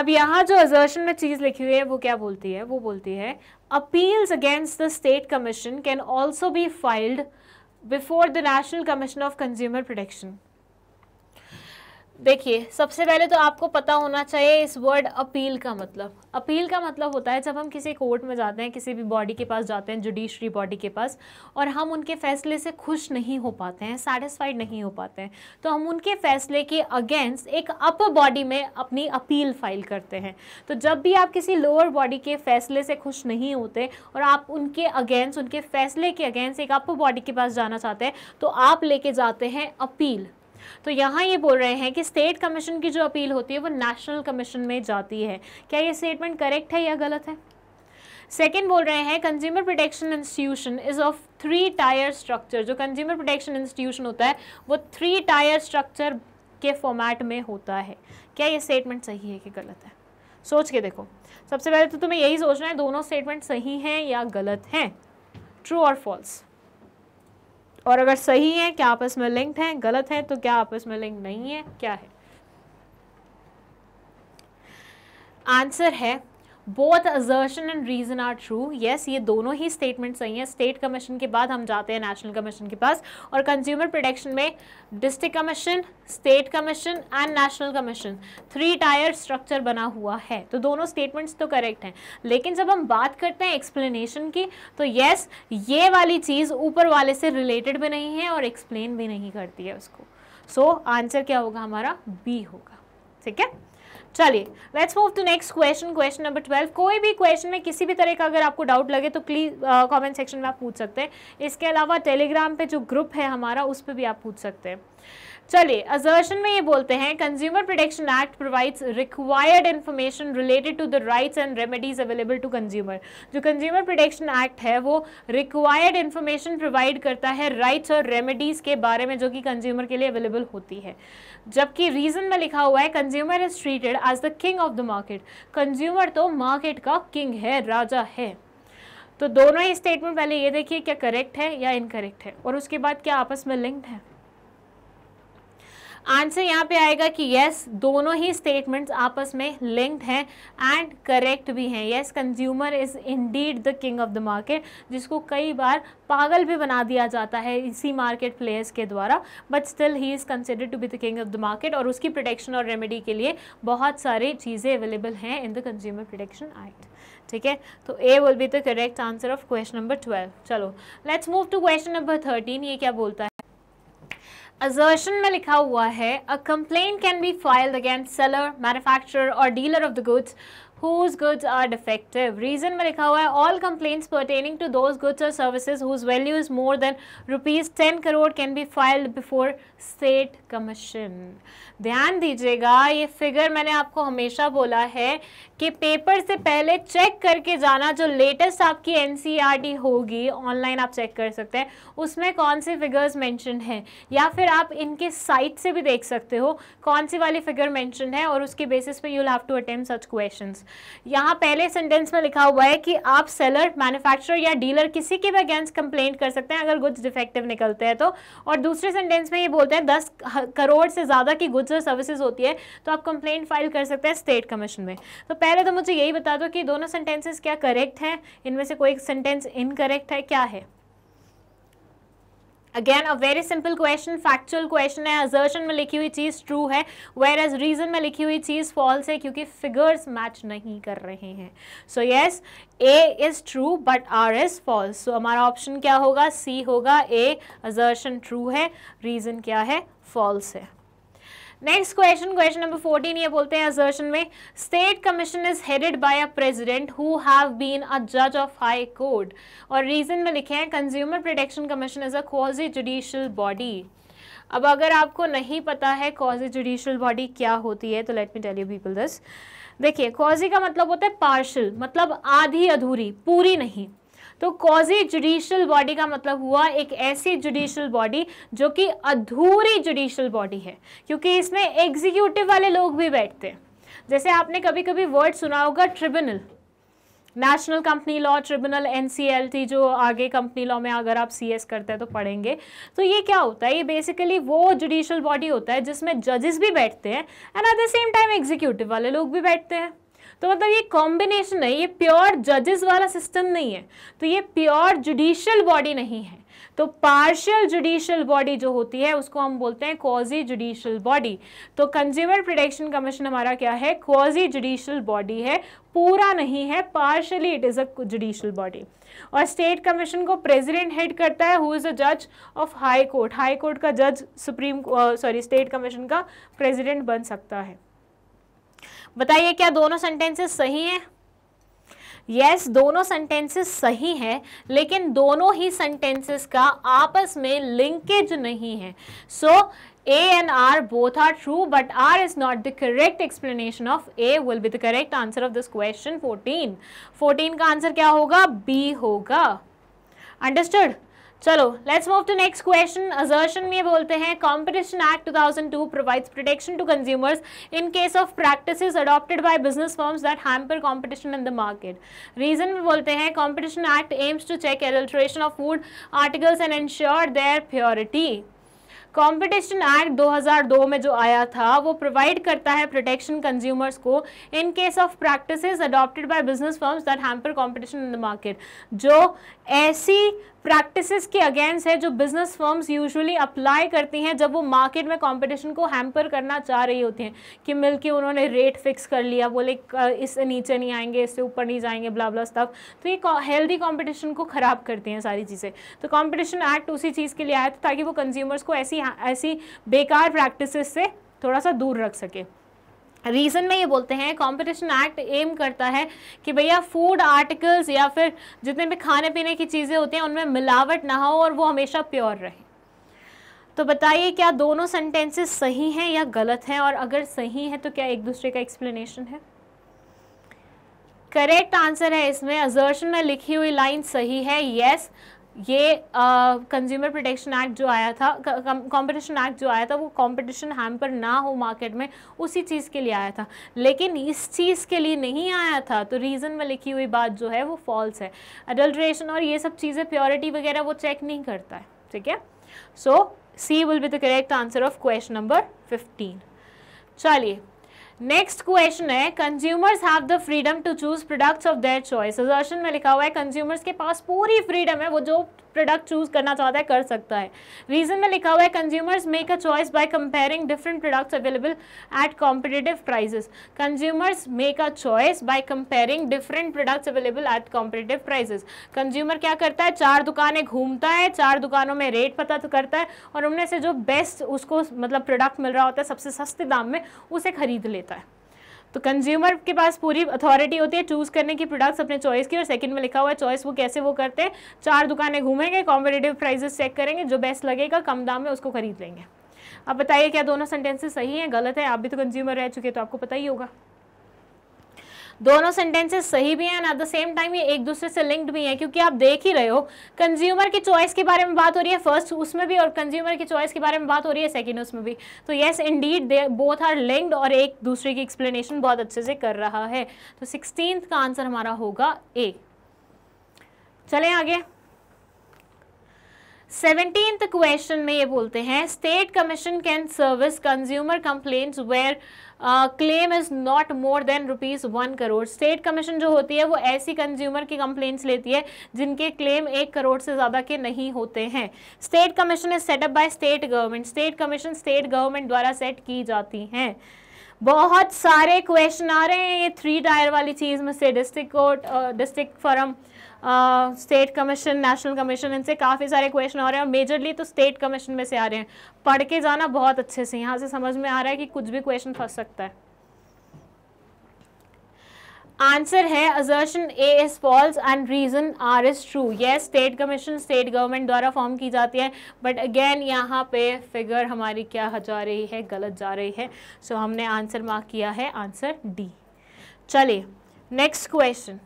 अब यहाँ जो अजर्शन में चीज़ लिखी हुई है वो क्या बोलती है वो बोलती है appeals against the state commission can also be filed before the national commission of consumer protection देखिए सबसे पहले तो आपको पता होना चाहिए इस वर्ड अपील का मतलब अपील का मतलब होता है जब हम किसी कोर्ट में जाते हैं किसी भी बॉडी के पास जाते हैं जुडिशरी बॉडी के पास और हम उनके फैसले से खुश नहीं हो पाते हैं सेटिस्फाइड नहीं हो पाते हैं तो हम उनके फैसले के अगेंस्ट एक अप बॉडी में अपनी अपील फाइल करते हैं तो जब भी आप किसी लोअर बॉडी के फैसले से खुश नहीं होते और आप उनके अगेंस्ट उनके फैसले के अगेंस्ट एक अप बॉडी के पास जाना चाहते हैं तो आप लेके जाते हैं अपील तो यहाँ ये बोल रहे हैं कि स्टेट कमीशन की जो अपील होती है वो नेशनल कमीशन में जाती है क्या ये स्टेटमेंट करेक्ट है या गलत है सेकेंड बोल रहे हैं consumer protection institution is of three tier structure जो कंज्यूमर प्रोटेक्शन इंस्टीट्यूशन होता है वो थ्री टायर स्ट्रक्चर के फॉर्मेट में होता है क्या ये स्टेटमेंट सही है कि गलत है सोच के देखो सबसे पहले तो तुम्हें यही सोचना है दोनों स्टेटमेंट सही हैं या गलत हैं ट्रू और फॉल्स और अगर सही है क्या आपस में लिंक्ड हैं गलत हैं तो क्या आपस में लिंक नहीं है क्या है आंसर है both assertion and reason are true yes ये दोनों ही स्टेटमेंट सही हैं स्टेट कमीशन के बाद हम जाते हैं नेशनल कमीशन के पास और कंज्यूमर प्रोटेक्शन में district commission state commission and national commission three tier structure बना हुआ है तो दोनों स्टेटमेंट्स तो करेक्ट हैं लेकिन जब हम बात करते हैं एक्सप्लेनेशन की तो येस ये वाली चीज़ ऊपर वाले से रिलेटेड भी नहीं है और एक्सप्लेन भी नहीं करती है उसको सो so, आंसर क्या होगा हमारा बी होगा ठीक है चलिए let's move to next question question number twelve कोई भी क्वेश्चन में किसी भी तरह का अगर आपको डाउट लगे तो प्लीज कमेंट सेक्शन में आप पूछ सकते हैं इसके अलावा टेलीग्राम पे जो ग्रुप है हमारा उस पर भी आप पूछ सकते हैं चलिए अजर्शन में ये बोलते हैं consumer protection act provides required information related to the rights and remedies available to consumer जो कंज्यूमर प्रोटेक्शन एक्ट है वो रिक्वायर्ड इन्फॉर्मेशन प्रोवाइड करता है राइट्स और रेमेडीज के बारे में जो कि कंज्यूमर के लिए अवेलेबल होती है जबकि रीजन में लिखा हुआ है consumer is treated as the king of the market consumer तो मार्केट का किंग है राजा है तो दोनों ही स्टेटमेंट पहले ये देखिए क्या करेक्ट है या इनकरेक्ट है और उसके बाद क्या आपस में लिंक्ड है आंसर यहाँ पे आएगा कि यस दोनों ही स्टेटमेंट्स आपस में लिंक्ड हैं एंड करेक्ट भी हैं yes consumer is indeed the king of the market जिसको कई बार पागल भी बना दिया जाता है इसी मार्केट प्लेयर्स के द्वारा but still he is considered to be the king of the market और उसकी प्रोटेक्शन और रेमेडी के लिए बहुत सारी चीज़ें अवेलेबल हैं in the consumer protection act ठीक है तो A will be the correct answer of question number twelve चलो let's move to question number thirteen ये क्या बोलता है assertion में लिखा हुआ है a complaint can be filed against seller, manufacturer or dealer of the goods whose goods are defective. Reason में लिखा हुआ है all complaints pertaining to those goods or services whose value is more than rupees 10 crore can be filed before state commission ध्यान दीजिएगा ये figure मैंने आपको हमेशा बोला है कि पेपर से पहले चेक करके जाना जो लेटेस्ट आपकी एनसीईआरटी e होगी ऑनलाइन आप चेक कर सकते हैं उसमें कौन से फिगर्स मेंशन हैं या फिर आप इनके साइट से भी देख सकते हो कौन सी वाली फिगर मेंशन है और उसके बेसिस पे you have to attempt such question यहाँ पहले सेंटेंस में लिखा हुआ है कि आप सेलर मैन्युफैक्चरर या डीलर किसी के भी अगेंस्ट कंप्लेंट कर सकते हैं अगर गुड्स डिफेक्टिव निकलते हैं तो और दूसरे सेंटेंस में ये बोल होते हैं दस करोड़ से ज़्यादा की गुड्स और सर्विसेज होती है तो आप कंप्लेंट फाइल कर सकते हैं स्टेट कमीशन में तो पहले तो मुझे यही बता दो कि दोनों सेंटेंसेस क्या करेक्ट हैं इनमें से कोई सेंटेंस इनकरेक्ट है क्या है again a very simple question factual question है अजर्शन में लिखी हुई चीज़ ट्रू है वेर एज रीजन में लिखी हुई चीज़ फॉल्स है क्योंकि फिगर्स मैच नहीं कर रहे हैं so yes A is true but R is false so हमारा ऑप्शन क्या होगा सी होगा ए अजर्शन ट्रू है रीज़न क्या है फॉल्स है next question question number fourteen ये बोलते हैं असर्शन में state commission is headed by a president who have been a जज ऑफ हाई कोर्ट और रीजन में लिखे हैं consumer protection commission is a quasi judicial body अब अगर आपको नहीं पता है क्वाजी जुडिशियल बॉडी क्या होती है तो let me tell you people this देखिए क्वाजी का मतलब होता है पार्शल मतलब आधी अधूरी पूरी नहीं तो कॉजी जुडिशियल बॉडी का मतलब हुआ एक ऐसी जुडिशियल बॉडी जो कि अधूरी जुडिशियल बॉडी है क्योंकि इसमें एग्जीक्यूटिव वाले लोग भी बैठते हैं जैसे आपने कभी कभी वर्ड सुना होगा tribunal national company law tribunal एन जो आगे कंपनी लॉ में अगर आप सी करते हैं तो पढ़ेंगे तो ये क्या होता है ये बेसिकली वो जुडिशियल बॉडी होता है जिसमें जजेस भी बैठते हैं and at the same time executive वाले लोग भी बैठते हैं तो मतलब ये कॉम्बिनेशन है ये प्योर जजेस वाला सिस्टम नहीं है तो ये प्योर जुडिशियल बॉडी नहीं है तो पार्शियल जुडिशियल बॉडी जो होती है उसको हम बोलते हैं क्वाजी जुडिशियल बॉडी तो कंज्यूमर प्रोटेक्शन कमीशन हमारा क्या है क्वाजी जुडिशियल बॉडी है पूरा नहीं है partially it is a judicial body और स्टेट कमीशन को प्रेसिडेंट हेड करता है हु इज़ अ जज of high court high court का जज सुप्रीम सॉरी स्टेट कमीशन का प्रेजिडेंट बन सकता है बताइए क्या दोनों सेंटेंसेस सही हैं यस yes, दोनों सेंटेंसेस सही है लेकिन दोनों ही सेंटेंसेस का आपस में लिंकेज नहीं है so A and R both are true but R is not the correct explanation of A will be the correct answer of this question 14 14 का आंसर क्या होगा बी होगा अंडरस्टूड चलो let's move to next question assertion में बोलते हैं competition act 2002 provides protection to consumers in case of practices adopted by business firms that hamper competition in the market reason में बोलते हैं competition act aims to check adulteration of food articles and ensure their purity competition act 2002 में जो आया था वो provide करता है प्रोटेक्शन कंज्यूमर्स को in case of practices adopted by business firms that hamper competition in the market जो ऐसी प्रैक्टिसेस के अगेंस्ट है जो बिजनेस फर्म्स यूजुअली अप्लाई करती हैं जब वो मार्केट में कंपटीशन को हैम्पर करना चाह रही होती हैं कि मिलके उन्होंने रेट फिक्स कर लिया बोले इससे नीचे नहीं आएंगे इससे ऊपर नहीं जाएंगे ब्ला स्टफ तो ये हेल्दी कॉम्पिटिशन को ख़राब करती हैं सारी चीज़ें तो कॉम्पिटिशन एक्ट उसी चीज़ के लिए आया था ताकि वो कंज्यूमर्स को ऐसी ऐसी बेकार प्रैक्टिस से थोड़ा सा दूर रख सके रीज़न में ये बोलते हैं कंपटीशन एक्ट एम करता है कि भैया फूड आर्टिकल्स या फिर जितने भी खाने पीने की चीज़ें होती हैं उनमें मिलावट ना हो और वो हमेशा प्योर रहे तो बताइए क्या दोनों सेंटेंसेस सही हैं या गलत हैं और अगर सही है तो क्या एक दूसरे का एक्सप्लेनेशन है करेक्ट आंसर है इसमें अजर्शन में लिखी हुई लाइन सही है येस yes, ये कंज्यूमर प्रोटेक्शन एक्ट जो आया था कंपटीशन एक्ट जो आया था वो कंपटीशन हैम्पर ना हो मार्केट में उसी चीज़ के लिए आया था लेकिन इस चीज़ के लिए नहीं आया था तो रीज़न में लिखी हुई बात जो है वो फॉल्स है अडल्ट्रेशन और ये सब चीज़ें प्योरिटी वगैरह वो चेक नहीं करता है ठीक है so C will be the correct answer of question number fifteen चलिए नेक्स्ट क्वेश्चन है consumers have the freedom to choose products of their choice में लिखा हुआ है कंज्यूमर्स के पास पूरी फ्रीडम है वो जो प्रोडक्ट चूज करना चाहता है कर सकता है रीजन में लिखा हुआ है consumers make a choice by comparing different products available at competitive prices consumers make a choice by comparing different products available at competitive prices consumer क्या करता है चार दुकानें घूमता है चार दुकानों में रेट पता तो करता है और उनमें से जो बेस्ट उसको मतलब प्रोडक्ट मिल रहा होता है सबसे सस्ते दाम में उसे खरीद लेता है तो कंज्यूमर के पास पूरी अथॉरिटी होती है चूज करने की प्रोडक्ट्स अपने चॉइस की और सेकंड में लिखा हुआ है चॉइस वो कैसे वो करते हैं चार दुकानें घूमेंगे कॉम्पिटेटिव प्राइजेस चेक करेंगे जो बेस्ट लगेगा कम दाम में उसको खरीद लेंगे अब बताइए क्या दोनों सेंटेंसेस सही हैं गलत है आप भी तो कंज्यूमर रह चुके तो आपको पता ही होगा दोनों सेंटेंसेस सही भी हैं and at the same time ये एक दूसरे से लिंक्ड भी हैं क्योंकि आप देख ही रहे हो कंज्यूमर की चॉइस के बारे में बात हो रही है फर्स्ट उसमें भी और कंज्यूमर की चॉइस के बारे में बात हो रही है सेकेंड उसमें भी तो yes indeed both are linked और एक दूसरे की एक्सप्लेनेशन बहुत अच्छे से कर रहा है तो सिक्सटीन का आंसर हमारा होगा ए चले आगे सेवेंटींथ क्वेश्चन में ये बोलते हैं state commission can service consumer complaints where claim is not more than rupees one crore state commission जो होती है वो ऐसी कंज्यूमर की कंप्लेन लेती है जिनके क्लेम एक करोड़ से ज़्यादा के नहीं होते हैं state commission is set up by state government state commission state government द्वारा सेट की जाती हैं बहुत सारे क्वेश्चन आ रहे हैं ये थ्री टायर वाली चीज़ में से district court district forum state commission national commission इनसे काफ़ी सारे क्वेश्चन आ रहे हैं और मेजरली तो स्टेट कमीशन में से आ रहे हैं पढ़ के जाना बहुत अच्छे से यहाँ से समझ में आ रहा है कि कुछ भी क्वेश्चन फंस सकता है आंसर है assertion A is false and reason R is true ये स्टेट कमीशन स्टेट गवर्नमेंट द्वारा फॉर्म की जाती है बट अगेन यहाँ पे फिगर हमारी क्या जा रही है गलत जा रही है सो so, हमने आंसर मार्क किया है आंसर डी चलिए नेक्स्ट क्वेश्चन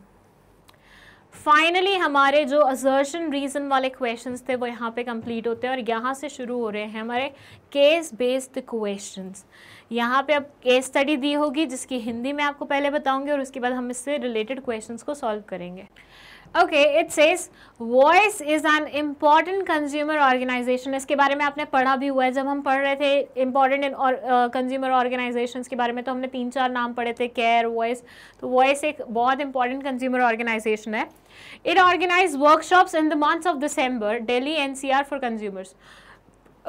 फाइनली हमारे जो अजर्शन रीज़न वाले क्वेश्चंस थे वो यहाँ पे कंप्लीट होते हैं और यहाँ से शुरू हो रहे हैं हमारे केस बेस्ड क्वेश्चंस यहाँ पे अब केस स्टडी दी होगी जिसकी हिंदी में आपको पहले बताऊंगी और उसके बाद हम इससे रिलेटेड क्वेश्चंस को सॉल्व करेंगे okay it says voice is an important consumer organization इसके बारे में आपने पढ़ा भी हुआ है जब हम पढ़ रहे थे important in or, uh, consumer organizations के बारे में तो हमने तीन चार नाम पढ़े थे care voice तो voice एक बहुत important consumer organization है it organizes workshops in the months of December Delhi NCR for consumers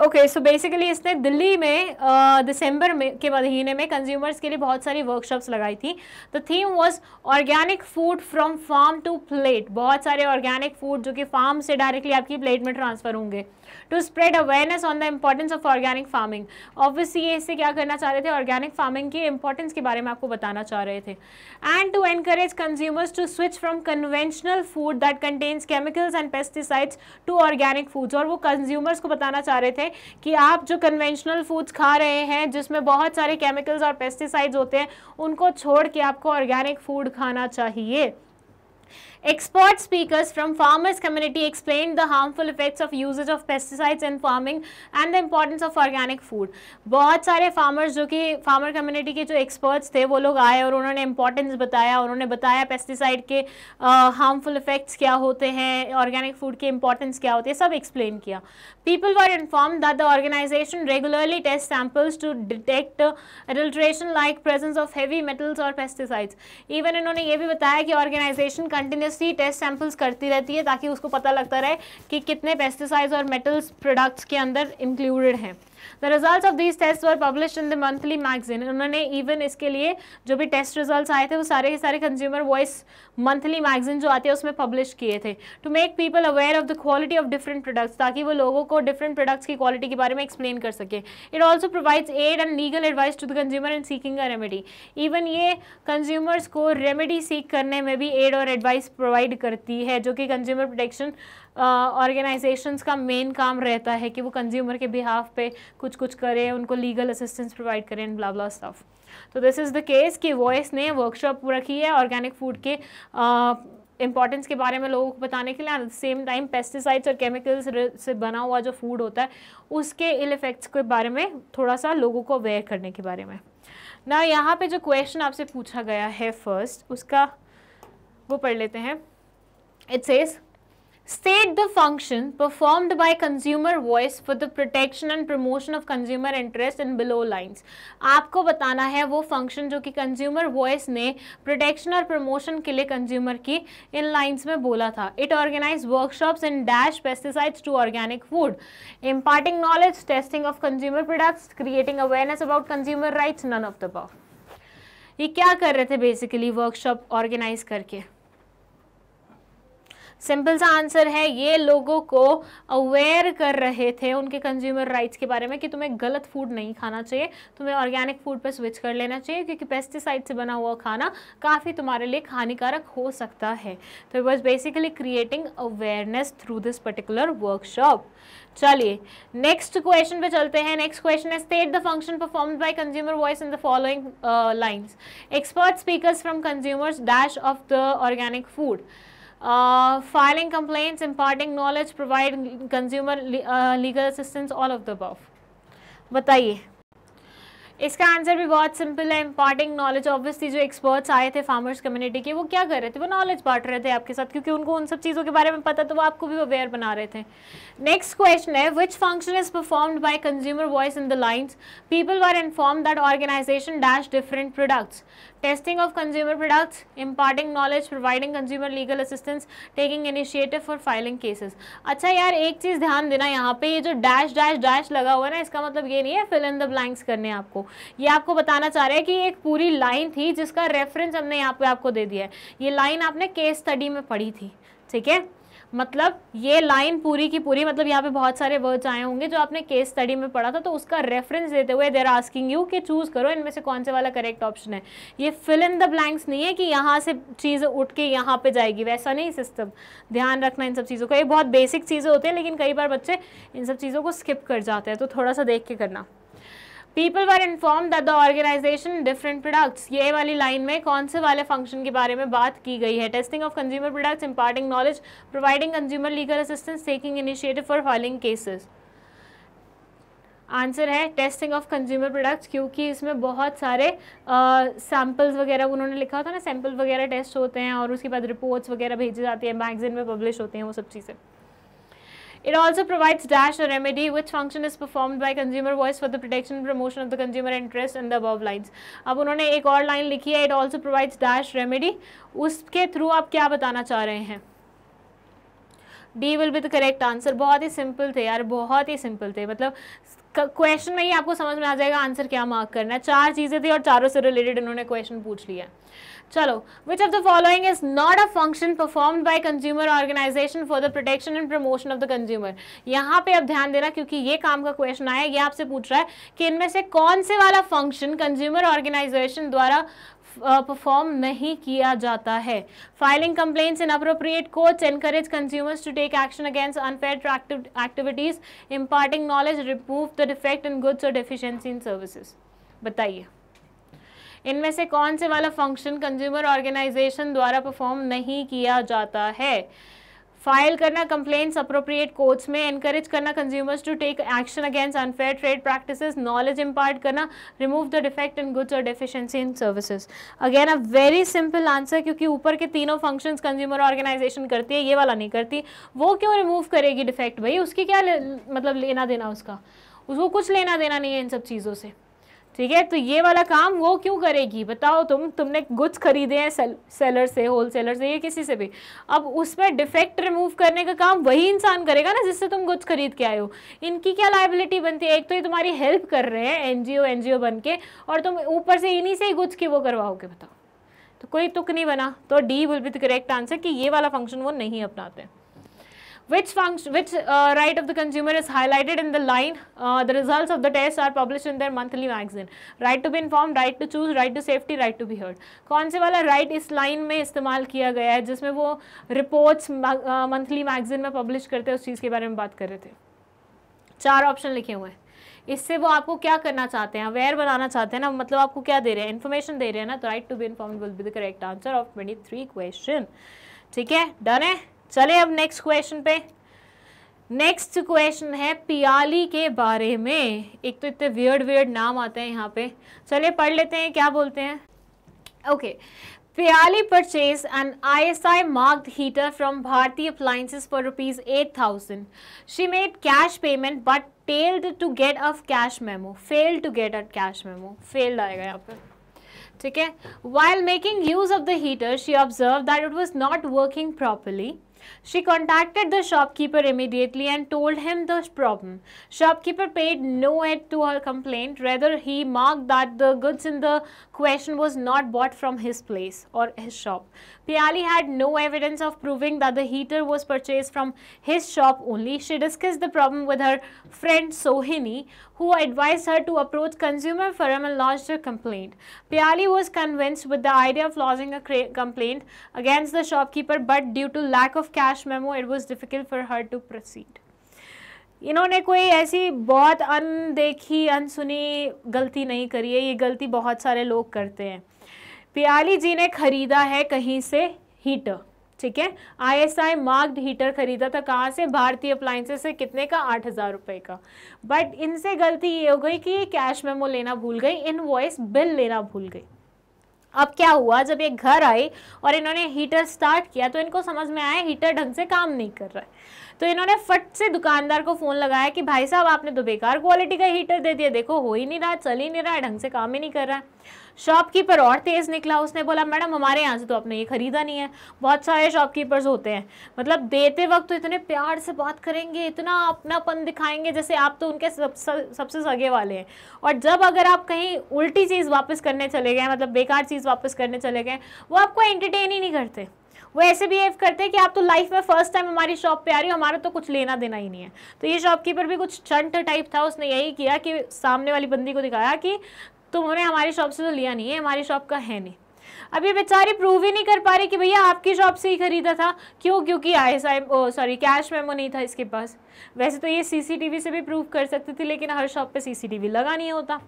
okay so basically इसने दिल्ली में uh, दिसंबर में के महीने में कंज्यूमर्स के लिए बहुत सारी वर्कशॉप्स लगाई थी the theme was organic food from farm to plate बहुत सारे ऑर्गेनिक फूड जो कि फार्म से डायरेक्टली आपकी प्लेट में ट्रांसफ़र होंगे to spread awareness on the importance of organic farming obviously ये इससे क्या करना चाह रहे थे ऑर्गेनिक फार्मिंग की इम्पोर्टेंस के बारे में आपको बताना चाह रहे थे and to encourage consumers to switch from conventional food that contains chemicals and pesticides to organic foods और वो कंज्यूमर्स को बताना चाह रहे थे कि आप जो कन्वेंशनल फूड्स खा रहे हैं जिसमें बहुत सारे केमिकल्स और पेस्टिसाइड्स होते हैं उनको छोड़ के आपको ऑर्गेनिक फूड खाना चाहिए Expert speakers from farmers community explained the harmful effects of usage of pesticides in farming and the importance of organic food. बहुत सारे farmers जो कि farmer community के जो experts थे वो लोग आए और उन्होंने importance बताया उन्होंने बताया pesticide के harmful effects क्या होते हैं organic food के importance क्या होती है सब explain किया. People were informed that the organization regularly test samples to detect adulteration like presence of heavy metals or pesticides. Even इन्होंने ये भी बताया कि organization continuous continuously test samples करती रहती है ताकि उसको पता लगता रहे कि कितने पेस्टिसाइड्स और मेटल्स प्रोडक्ट्स के अंदर इंक्लूडेड हैं the result of these test were publish in the monthly magazine उन्होंने इवन इसके लिए जो भी टेस्ट रिजल्ट आए थे वो सारे के सारे कंज्यूमर वॉइस मंथली मैगजीन जो आते हैं उसमें पब्लिश किए थे to make people aware of the quality of different products ताकि वो लोगों को डिफरेंट प्रोडक्ट्स की क्वालिटी के बारे में एक्सप्लेन कर सके it also provides aid and legal advice to the consumer in seeking a remedy even ये कंज्यूमर्स को रेमेडी सीख करने में भी एड और एडवाइस प्रोवाइड करती है जो कि कंज्यूमर प्रोटेक्शन ऑर्गेनाइजेशंस का मेन काम रहता है कि वो कंज्यूमर के बिहाफ पे कुछ कुछ करें उनको लीगल असिस्टेंस प्रोवाइड करें एंड ब्लाबला स्टफ़ तो दिस इज़ द केस कि वॉइस ने वर्कशॉप रखी है ऑर्गेनिक फूड के uh, के बारे में लोगों को बताने के लिए at the same time pesticides और केमिकल्स से बना हुआ जो फूड होता है उसके इल इफ़ेक्ट्स के बारे में थोड़ा सा लोगों को अवेयर करने के बारे में ना यहाँ पे जो क्वेश्चन आपसे पूछा गया है फर्स्ट उसका वो पढ़ लेते हैं it's says state the function performed by consumer voice for the protection and promotion of consumer interest in below lines aapko batana hai wo function jo ki consumer voice ne protection or promotion ke liye consumer ki in lines mein bola tha it organized workshops in dash pesticides to organic food imparting knowledge testing of consumer products creating awareness about consumer rights none of the above ye kya kar rahe the basically workshop organize karke simple सा answer है ये लोगों को aware कर रहे थे उनके consumer rights के बारे में कि तुम्हें गलत फूड नहीं खाना चाहिए तुम्हें ऑर्गेनिक फूड पर स्विच कर लेना चाहिए क्योंकि पेस्टिसाइड से बना हुआ खाना काफ़ी तुम्हारे लिए हानिकारक हो सकता है तो it was basically creating awareness through this particular workshop चलिए नेक्स्ट क्वेश्चन पे चलते हैं नेक्स्ट क्वेश्चन है state the function perform by consumer voice in the following lines expert speakers from consumers dash of the organic food Uh, filing complaints, imparting knowledge, provide consumer uh, legal assistance, all of the above. बताइए इसका answer भी बहुत simple है imparting knowledge obviously जो experts आए थे farmers community के वो क्या कर रहे थे वो नॉलेज बांट रहे थे आपके साथ क्योंकि उनको उन सब चीज़ों के बारे में पता तो वो आपको भी अवेयर बना रहे थे नेक्स्ट क्वेश्चन है which function is performed by consumer voice in the lines people are inform that organisation dash different products testing of consumer products, imparting knowledge, providing consumer legal assistance, taking initiative for filing cases. अच्छा यार एक चीज़ ध्यान देना यहाँ पे ये जो dash dash dash लगा हुआ है ना इसका मतलब ये नहीं है फिल इन द ब्लैंक्स करने आपको ये आपको बताना चाह रहे हैं कि एक पूरी लाइन थी जिसका रेफरेंस हमने यहाँ पे आपको दे दिया है ये लाइन आपने केस स्टडी में पढ़ी थी ठीक है मतलब ये लाइन पूरी की पूरी मतलब यहाँ पे बहुत सारे वर्ड्स आए होंगे जो आपने केस स्टडी में पढ़ा था तो उसका रेफरेंस देते हुए देर आस्किंग यू कि चूज़ करो इनमें से कौन से वाला करेक्ट ऑप्शन है ये फिल इन द ब्लैंक्स नहीं है कि यहाँ से चीज़ उठ के यहाँ पे जाएगी वैसा नहीं सिस्टम ध्यान रखना इन सब चीज़ों का ये बहुत बेसिक चीज़ें होती हैं लेकिन कई बार बच्चे इन सब चीज़ों को स्किप कर जाते हैं तो थोड़ा सा देख के करना people were inform that the organisation different products ये वाली लाइन में कौन से वाले फंक्शन के बारे में बात की गई है testing of consumer products imparting knowledge providing consumer legal assistance taking initiative for filing cases answer है टेस्टिंग ऑफ कंज्यूमर प्रोडक्ट्स क्योंकि इसमें बहुत सारे सैम्पल्स वगैरह उन्होंने लिखा होता ना सैम्पल वगैरह टेस्ट होते हैं और उसके बाद रिपोर्ट्स वगैरह भेजी जाती है मैगजीन में पब्लिश होते हैं वो सब चीज़ें It also provides dash a remedy which function is performed by consumer voice for the protection and promotion of the consumer interest in the above lines. अब उन्होंने एक और लाइन लिखी है it also provides dash remedy उसके through आप क्या बताना चाह रहे हैं D will be the correct answer बहुत ही सिंपल थे यार बहुत ही सिंपल थे मतलब क्वेश्चन में ही आपको समझ में आ जाएगा आंसर क्या मार्क करना है चार चीज़ें थी और चारों से रिलेटेड उन्होंने क्वेश्चन पूछ लिया है चलो which of the following is not a function perform by consumer organisation for the protection and promotion of the consumer यहाँ पे अब ध्यान देना क्योंकि ये काम का क्वेश्चन आया ये आपसे पूछ रहा है कि इनमें से कौन से वाला फंक्शन कंज्यूमर ऑर्गेनाइजेशन द्वारा परफॉर्म नहीं किया जाता है filing complain in appropriate courts encourage consumers to take action against unfair activities imparting knowledge remove the defect in goods और डिफिशियंसी इन सर्विसेज बताइए इनमें से कौन से वाला फंक्शन कंज्यूमर ऑर्गेनाइजेशन द्वारा परफॉर्म नहीं किया जाता है फाइल करना कंप्लेंट्स अप्रोप्रिएट कोर्ट्स में एनकरेज करना consumers to take action against unfair trade practices knowledge impart करना remove the defect in goods और deficiency in services again a very simple answer क्योंकि ऊपर के तीनों फंक्शंस कंज्यूमर ऑर्गेनाइजेशन करती है ये वाला नहीं करती वो क्यों रिमूव करेगी डिफेक्ट भाई उसकी क्या ले, मतलब लेना देना उसका उसको कुछ लेना देना नहीं है इन सब चीज़ों से ठीक है तो ये वाला काम वो क्यों करेगी बताओ तुम तुमने गुड्स खरीदे हैं सेल, सेलर से होल सेलर से या किसी से भी अब उसमें डिफेक्ट रिमूव करने का काम वही इंसान करेगा ना जिससे तुम गुड्स खरीद के आए हो इनकी क्या लाइबिलिटी बनती है एक तो ये तुम्हारी हेल्प कर रहे हैं एनजीओ एनजीओ बन के और तुम ऊपर से इन्हीं से ही गुड्स की वो करवाओगे बताओ तो कोई तुक नहीं बना तो D will be the correct answer कि ये वाला फंक्शन वो नहीं अपनाते हैं which function which uh, right of the consumer is highlighted in the line uh, the results of the test are published in their monthly magazine right to be informed right to choose right to safety right to be heard kaun se wala right is line mein istemal kiya gaya hai jisme wo reports ma uh, monthly magazine mein publish karte hai us cheez ke bare mein baat kar rahe the char option likhe hue hain इससे वो आपको क्या करना चाहते हैं aware बनाना चाहते हैं ना मतलब आपको क्या दे रहे हैं इन्फॉर्मेशन दे रहे हैं ना तो right to be inform will be the correct answer of twenty three question ठीक है डन है चले अब नेक्स्ट क्वेश्चन पे नेक्स्ट क्वेश्चन है पियाली के बारे में एक तो इतने वियर्ड वियर्ड नाम आते हैं यहाँ पे चलिए पढ़ लेते हैं क्या बोलते हैं okay Piyali purchase an I ISI marked heater from Bharatiya appliances पर rupees eight thousand she made cash payment but failed to get a cash memo failed to get a cash memo failed आएगा यहाँ पे ठीक है while making use of the heater she observe that it was not working properly She contacted the shopkeeper immediately and told him the problem. Shopkeeper paid no heed to her complaint. Rather, he marked that the goods in the question was not bought from his place or his shop. Piali had no evidence of proving that the heater was purchased from his shop only. She discussed the problem with her friend Sohini, who advised her to approach consumer firm and lodge a complaint. Piali was convinced with the idea of lodging a complaint against the shopkeeper, but due to lack of cash memo it was difficult for her to proceed इन्होंने कोई ऐसी बहुत अनदेखी अनसुनी गलती नहीं करी है ये गलती बहुत सारे लोग करते हैं प्याली जी ने खरीदा है कहीं से हीटर ठीक है आईएसआई मार्क्ड हीटर खरीदा था कहाँ से भारतीय अप्लाइंसेस से कितने का आठ हज़ार रुपये का बट इनसे गलती ये हो गई कि ये कैश मेमो लेना भूल गई इन बिल लेना भूल गई अब क्या हुआ जब ये घर आई और इन्होंने हीटर स्टार्ट किया तो इनको समझ में आया हीटर ढंग से काम नहीं कर रहा है तो इन्होंने फट से दुकानदार को फ़ोन लगाया कि भाई साहब आपने तो बेकार क्वालिटी का हीटर दे दिया देखो हो ही नहीं रहा चल ही नहीं रहा ढंग से काम ही नहीं कर रहा है शॉपकीपर और तेज़ निकला उसने बोला मैडम हमारे यहाँ से तो आपने ये ख़रीदा नहीं है बहुत सारे शॉपकीपर्स होते हैं मतलब देते वक्त तो इतने प्यार से बात करेंगे इतना अपनापन दिखाएंगे जैसे आप तो उनके सबसे सबसे सगे वाले हैं और जब अगर आप कहीं उल्टी चीज़ वापस करने चले गए मतलब बेकार चीज़ वापस करने चले गए वो आपको एंटरटेन ही नहीं करते वो ऐसे बिहेव करते हैं कि आप तो लाइफ में फर्स्ट टाइम हमारी शॉप पे आ रही हो हमारा तो कुछ लेना देना ही नहीं है तो ये शॉपकीपर भी कुछ चंट टाइप था उसने यही किया कि सामने वाली बंदी को दिखाया कि तुमने उन्होंने हमारी शॉप से तो लिया नहीं है हमारी शॉप का है नहीं अब ये बेचारे प्रूव ही नहीं कर पा रहे कि भैया आपकी शॉप से ही खरीदा था क्यों क्योंकि आई सॉरी कैश मेमो नहीं था इसके पास वैसे तो ये सीसीटीवी से भी प्रूव कर सकती थी लेकिन हर शॉप पे सीसीटीवी लगा नहीं होता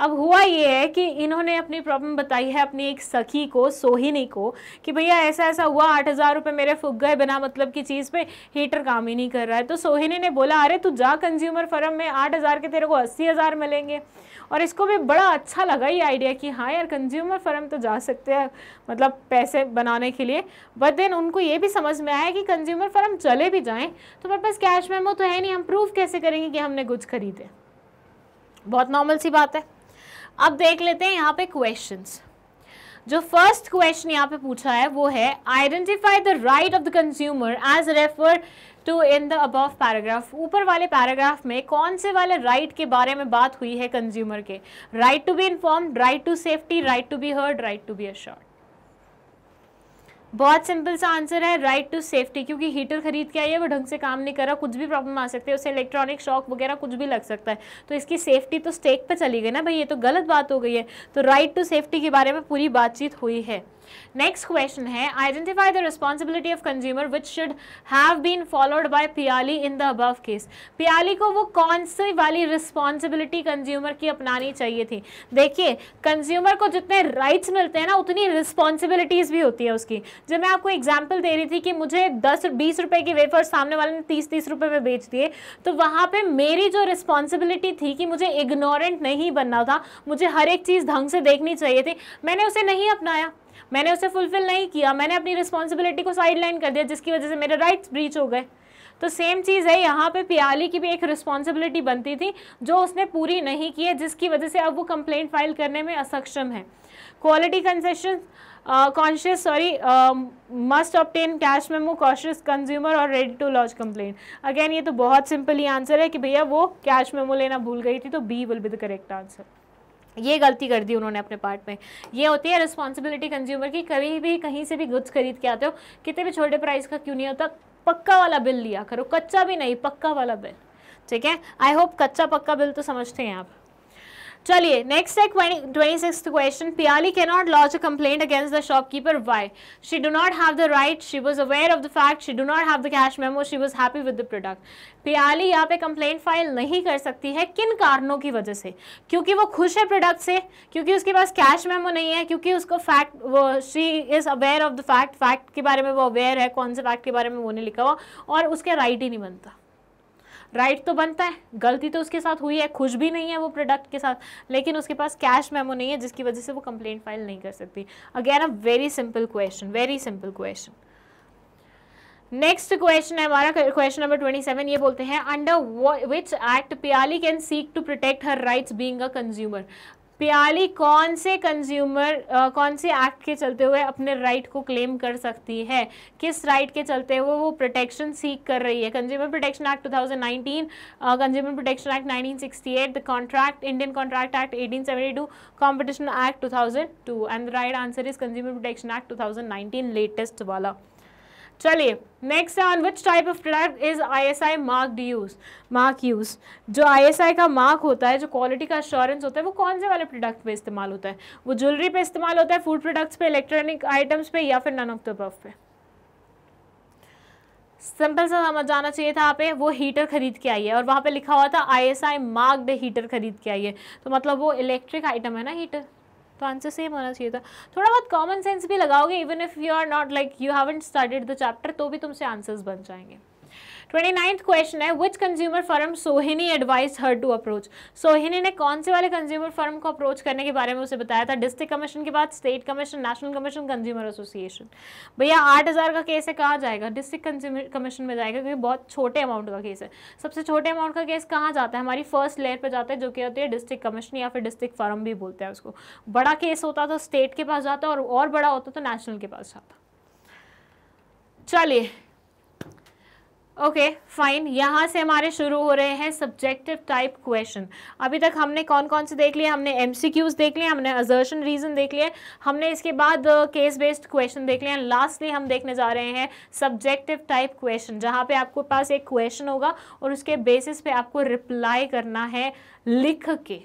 अब हुआ ये है कि इन्होंने अपनी प्रॉब्लम बताई है अपनी एक सखी को सोहिनी को कि भैया ऐसा ऐसा हुआ आठ हज़ार रुपये मेरे फूक गए बिना मतलब की चीज़ पे हीटर काम ही नहीं कर रहा है तो सोहिनी ने बोला अरे तू जा कंज्यूमर फर्म में आठ हज़ार के तेरे को अस्सी हज़ार मिलेंगे और इसको भी बड़ा अच्छा लगा ये आइडिया कि हाँ यार कंज्यूमर फर्म तो जा सकते हैं मतलब पैसे बनाने के लिए बट देन उनको ये भी समझ में आया कि कंज्यूमर फर्म चले भी जाएँ तो मेरे पास कैश मेमो तो है नहीं हम प्रूफ कैसे करेंगे कि हमने कुछ खरीदे बहुत नॉर्मल सी बात है अब देख लेते हैं यहाँ पे क्वेश्चंस जो फर्स्ट क्वेश्चन यहाँ पे पूछा है वो है identify the right of the consumer as refer to in the above paragraph ऊपर वाले पैराग्राफ में कौन से वाले राइट right के बारे में बात हुई है कंज्यूमर के right to be inform right to safety right to be heard right to be assured बहुत सिंपल सा आंसर है राइट टू सेफ्टी क्योंकि हीटर खरीद के आई है वो ढंग से काम नहीं कर रहा कुछ भी प्रॉब्लम आ सकती है उसे इलेक्ट्रॉनिक शॉक वगैरह कुछ भी लग सकता है तो इसकी सेफ्टी तो स्टेक पर चली गई ना भाई ये तो गलत बात हो गई है तो राइट टू सेफ्टी के बारे में पूरी बातचीत हुई है नेक्स्ट क्वेश्चन है identify the responsibility of consumer which should have been followed by Piyali in the above case Piyali को वो कौन सी वाली रिस्पॉन्सिबिलिटी कंज्यूमर की अपनानी चाहिए थी देखिए कंज्यूमर को जितने राइट्स मिलते हैं ना उतनी रिस्पॉन्सिबिलिटीज़ भी होती है उसकी जब मैं आपको एग्जाम्पल दे रही थी कि मुझे दस बीस रुपये की वेफर सामने वाले ने तीस तीस रुपये में बेच दिए तो वहाँ पर मेरी जो रिस्पॉन्सिबिलिटी थी कि मुझे इग्नोरेंट नहीं बनना था मुझे हर एक चीज़ ढंग से देखनी चाहिए थी मैंने उसे नहीं अपनाया मैंने उसे फुलफिल नहीं किया मैंने अपनी रिस्पॉन्सिबिलिटी को साइडलाइन कर दिया जिसकी वजह से मेरे राइट्स ब्रीच हो गए तो सेम चीज़ है यहाँ पे पियाली की भी एक रिस्पॉन्सिबिलिटी बनती थी जो उसने पूरी नहीं की है जिसकी वजह से अब वो कंप्लेंट फाइल करने में असक्षम है quality concession conscious sorry must obtain cash memo cautious consumer और ready to lodge complaint again ये तो बहुत सिंपल ही आंसर है कि भैया वो कैश मेमो लेना भूल गई थी तो B will be the correct answer ये गलती कर दी उन्होंने अपने पार्ट में ये होती है रिस्पॉन्सिबिलिटी कंज्यूमर की कभी भी कहीं से भी गुड्स खरीद के आते हो कितने भी छोटे प्राइस का क्यों नहीं होता पक्का वाला बिल लिया करो कच्चा भी नहीं पक्का वाला बिल ठीक है आई होप कच्चा पक्का बिल तो समझते हैं आप चलिए नेक्स्ट है ट्वेंटी सिक्स क्वेश्चन पियाली के not lodge a complaint against the shopkeeper why she do not have the right she was aware of the fact she do not have the cash memo she was happy with the product Piyali यहाँ पे complaint file नहीं कर सकती है किन कारणों की वजह से क्योंकि वो खुश है प्रोडक्ट से क्योंकि उसके पास कैश मेमो नहीं है क्योंकि उसको फैक्ट वो she is aware of the fact fact के बारे में वो अवेयर है कौन से फैक्ट के बारे में वो नहीं लिखा हुआ और उसके राइट ही नहीं बनता राइट तो बनता है गलती तो उसके साथ हुई है खुश भी नहीं है वो प्रोडक्ट के साथ लेकिन उसके पास कैश मेमो नहीं है जिसकी वजह से वो कंप्लेंट फाइल नहीं कर सकती again a very simple question very simple question next question है हमारा क्वेश्चन नंबर ट्वेंटी सेवन ये बोलते हैं under which act Piyali can seek to protect her rights being a consumer Piyali कौन से कंज्यूमर कौन से एक्ट के चलते हुए अपने राइट को क्लेम कर सकती है किस राइट के चलते हुए वो प्रोटेक्शन सीख कर रही है consumer protection act 2019 consumer protection act 1968 the contract Indian contract act 1872 competition act 2002 and the right answer is consumer protection act 2019 latest वाला चलिए नेक्स्ट है on which type of product is I mark use mark use जो I का mark होता है जो quality का assurance होता है वो कौन से वाले प्रोडक्ट पे इस्तेमाल होता है वो ज्वेलरी पे इस्तेमाल होता है फूड प्रोडक्ट्स पे इलेक्ट्रॉनिक आइटम्स पे या फिर नन ऑफ द बफ पे सिंपल सा समझ जाना चाहिए था आप वो हीटर खरीद के आई है और वहाँ पे लिखा हुआ था आई आईएसआई मार्क्ड हीटर खरीद के आई है तो मतलब वो इलेक्ट्रिक आइटम है ना हीटर तो आंसर सेम होना चाहिए था थोड़ा बहुत कॉमन सेंस भी लगाओगे even if you are not like you haven't studied the chapter तो भी तुमसे आंसर्स बन जाएंगे ट्वेंटी नाइन्थ क्वेश्चन है which consumer firm Sohini advice her to approach Sohini ने कौन से वाले कंज्यूमर फर्म को अप्रोच करने के बारे में उसे बताया था डिस्ट्रिक्ट कमीशन के बाद state commission national commission consumer association भैया आठ हज़ार का केस है कहाँ जाएगा डिस्ट्रिक्ट कंज्यूमर कमीशन में जाएगा क्योंकि बहुत छोटे अमाउंट का केस है सबसे छोटे अमाउंट का केस कहाँ जाता है हमारी फर्स्ट लेयर पर जाता है जो कि होती है डिस्ट्रिक्ट कमीशन या फिर डिस्ट्रिक्ट फर्म भी बोलते हैं उसको बड़ा केस होता तो स्टेट के पास जाता और, और बड़ा होता तो नेशनल के पास जाता चलिए ओके फाइन यहाँ से हमारे शुरू हो रहे हैं सब्जेक्टिव टाइप क्वेश्चन अभी तक हमने कौन कौन से देख लिए हमने एमसीक्यूज देख लिए हमने अजर्शन रीजन देख लिए हमने इसके बाद केस बेस्ड क्वेश्चन देख लिए लास्टली हम देखने जा रहे हैं सब्जेक्टिव टाइप क्वेश्चन जहाँ पे आपके पास एक क्वेश्चन होगा और उसके बेसिस पे आपको रिप्लाई करना है लिख के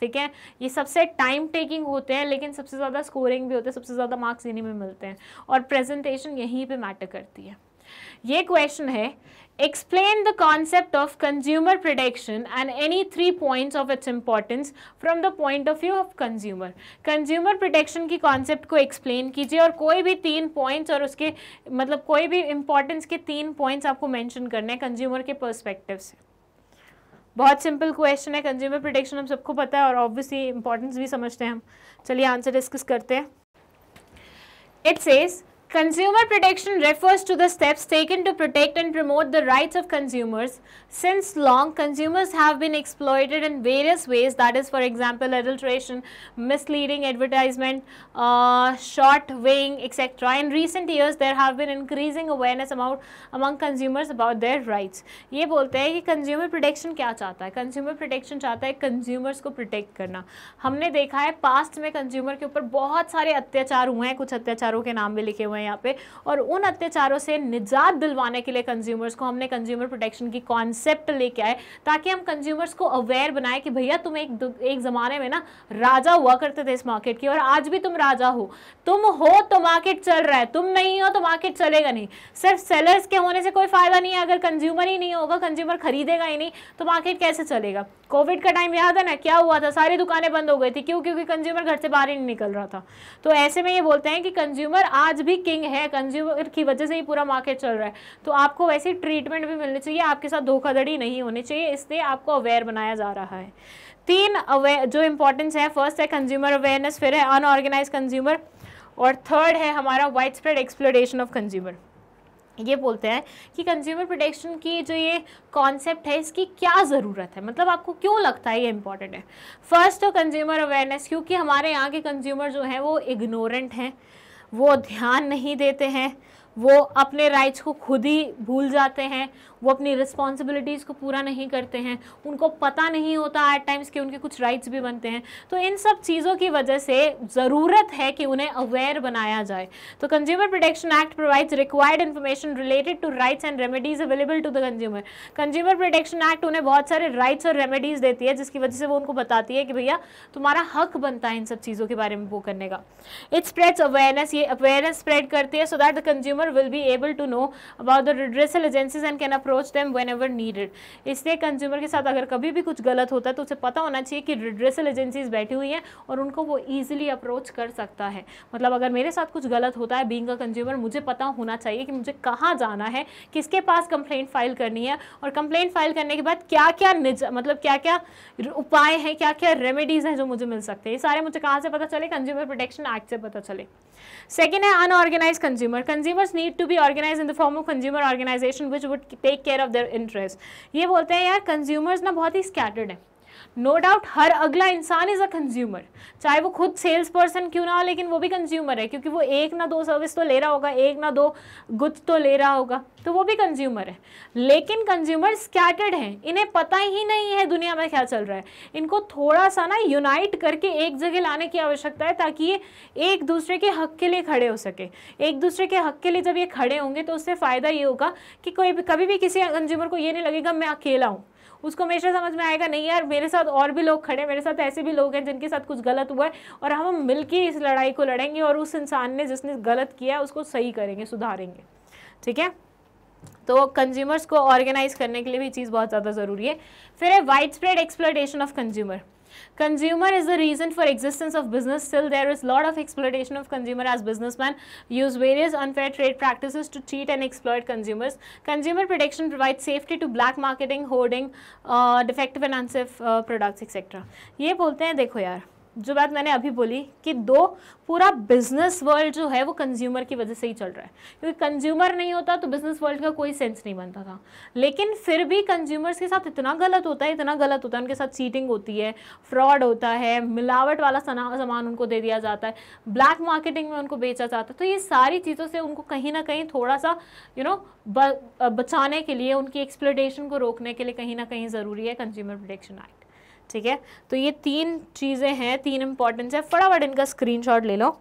ठीक है ये सबसे टाइम टेकिंग होते हैं लेकिन सबसे ज़्यादा स्कोरिंग भी होते हैं सबसे ज़्यादा मार्क्स इन्हीं में मिलते हैं और प्रेजेंटेशन यहीं पर मैटर करती है ये क्वेश्चन है Explain the concept of consumer protection and any three points of its importance from the point of view of consumer. Consumer protection ki concept ko explain kijiye aur koi bhi teen points aur uske matlab koi bhi importance ke teen points aapko mention karne hai consumer ke perspective se बहुत simple question है consumer protection हम सबको पता है और obviously importance भी समझते हैं हम चलिए आंसर डिस्कस करते हैं it says Consumer protection refers to the steps taken to protect and promote the rights of consumers. Since long, consumers have been exploited in various ways that is for example adulteration, misleading advertisement, uh, short weighing etc. In recent years there have been increasing awareness about among consumers about their rights. ये बोलते हैं कि consumer protection क्या चाहता है Consumer protection चाहता है consumers को protect करना हमने देखा है past में consumer के ऊपर बहुत सारे अत्याचार हुए हैं कुछ अत्याचारों के नाम भी लिखे हुए हैं हुए हैं यहाँ पे और उन अत्याचारों से निजात दिलवाने के लिए कंज्यूमर्स को हमने कंज्यूमर प्रोटेक्शन की कॉन्सेप्ट लेके आए ताकि हम कंज्यूमर्स को अवेयर बनाए कि भैया तुम एक एक ज़माने में ना राजा हुआ करते थे इस मार्केट की और आज भी तुम राजा हो तुम हो तो मार्केट चल रहा है तुम नहीं हो तो मार्केट चलेगा नहीं सिर्फ सेलर्स के होने से कोई फ़ायदा नहीं है अगर कंज्यूमर ही नहीं होगा कंज्यूमर खरीदेगा ही नहीं तो मार्केट कैसे चलेगा कोविड का टाइम याद है ना क्या हुआ था सारी दुकानें बंद हो गई थी क्यों क्योंकि कंज्यूमर घर से बाहर ही नहीं निकल रहा था तो ऐसे में ये बोलते हैं कि कंज्यूमर आज भी किंग है कंज्यूमर की वजह से ही पूरा मार्केट चल रहा है तो आपको वैसी ट्रीटमेंट भी मिलनी चाहिए आपके साथ धोखाधड़ी नहीं होनी चाहिए इसलिए आपको अवेयर बनाया जा रहा है तीन अवेयर जो इंपॉर्टेंस है फर्स्ट है कंज्यूमर अवेयरनेस फिर है अनऑर्गेनाइज कंज्यूमर और थर्ड है हमारा widespread exploration of consumer ये बोलते हैं कि कंज्यूमर प्रोटेक्शन की जो ये कॉन्सेप्ट है इसकी क्या ज़रूरत है मतलब आपको क्यों लगता है ये इंपॉर्टेंट है फर्स्ट तो कंज्यूमर अवेयरनेस क्योंकि हमारे यहाँ के कंज्यूमर जो हैं वो इग्नोरेंट हैं वो ध्यान नहीं देते हैं वो अपने राइट्स को खुद ही भूल जाते हैं वो अपनी रिस्पॉन्सिबिलिटीज़ को पूरा नहीं करते हैं उनको पता नहीं होता एट टाइम्स कि उनके कुछ राइट्स भी बनते हैं तो इन सब चीज़ों की वजह से ज़रूरत है कि उन्हें अवेयर बनाया जाए तो consumer protection act provides required information related to rights and remedies available to the consumer consumer protection act उन्हें बहुत सारे राइट्स और रेमेडीज़ देती है जिसकी वजह से वो उनको बताती है कि भैया तुम्हारा हक बनता है इन सब चीज़ों के बारे में वो करने का इट स्प्रेड्स अवेयरनेस ये अवेयरनेस स्प्रेड करती है so that the consumer will be able to know about the redressal agencies and can approach approach them whenever needed इसलिए कंज्यूमर के साथ अगर कभी भी कुछ गलत होता है तो उसे पता होना चाहिए कि रिड्रेसल एजेंसीज बैठी हुई हैं और उनको वो ईजिली अप्रोच कर सकता है मतलब अगर मेरे साथ कुछ गलत होता है बींग अ कंज्यूमर मुझे पता होना चाहिए कि मुझे कहाँ जाना है किसके पास कंप्लेंट फाइल करनी है और कंप्लेंट फाइल करने के बाद क्या क्या निज मतलब क्या क्या उपाय हैं क्या क्या रेमेडीज़ हैं जो मुझे मिल सकते हैं ये सारे मुझे कहाँ से पता चले कंज्यूमर प्रोटेक्शन एक्ट से पता चले सेकेंड है unorganise consumer consumers need to be organise in the form of consumer organisation which would take take care of their interest ये बोलते हैं यार कंज्यूमर्स ना बहुत ही स्कैटर्ड है नो डाउट हर अगला इंसान इज़ अ कंज्यूमर चाहे वो खुद सेल्स पर्सन क्यों ना हो लेकिन वो भी कंज्यूमर है क्योंकि वो एक ना दो सर्विस तो ले रहा होगा एक ना दो गुड तो ले रहा होगा तो वो भी कंज्यूमर है लेकिन कंज्यूमर स्कैटर्ड हैं इन्हें पता ही नहीं है दुनिया में क्या चल रहा है इनको थोड़ा सा ना यूनाइट करके एक जगह लाने की आवश्यकता है ताकि ये एक दूसरे के हक के लिए खड़े हो सके एक दूसरे के हक के लिए जब ये खड़े होंगे तो उससे फ़ायदा ये होगा कि कोई कभी भी किसी कंज्यूमर को ये नहीं लगेगा मैं अकेला हूँ उसको हमेशा समझ में आएगा नहीं यार मेरे साथ और भी लोग खड़े मेरे साथ ऐसे भी लोग हैं जिनके साथ कुछ गलत हुआ है और हम मिल इस लड़ाई को लड़ेंगे और उस इंसान ने जिसने गलत किया है उसको सही करेंगे सुधारेंगे ठीक है तो कंज्यूमर्स को ऑर्गेनाइज करने के लिए भी चीज़ बहुत ज़्यादा ज़रूरी है फिर है widespread exploitation of consumer consumer is the reason for existence of business still there is lot of exploitation of consumer as businessman use various unfair trade practices to cheat and exploit consumers consumer protection provides safety to black marketing hoarding uh, defective and unsafe uh, products etc ye bolte hain dekho yaar जो बात मैंने अभी बोली कि दो पूरा business world जो है वो कंज्यूमर की वजह से ही चल रहा है क्योंकि कंज्यूमर नहीं होता तो बिजनेस वर्ल्ड का कोई सेंस नहीं बनता था लेकिन फिर भी कंज्यूमर्स के साथ इतना गलत होता है इतना गलत होता है उनके साथ चीटिंग होती है फ्रॉड होता है मिलावट वाला सामान उनको दे दिया जाता है ब्लैक मार्केटिंग में उनको बेचा जाता है तो ये सारी चीज़ों से उनको कहीं ना कहीं थोड़ा सा यू नो बचाने के लिए उनकी एक्सप्लोटेशन को रोकने के लिए कहीं ना कहीं ज़रूरी है कंज्यूमर प्रोटेक्शन एक्ट ठीक है तो ये तीन चीज़ें हैं तीन इंपॉर्टेंस है फटाफट इनका स्क्रीनशॉट ले लो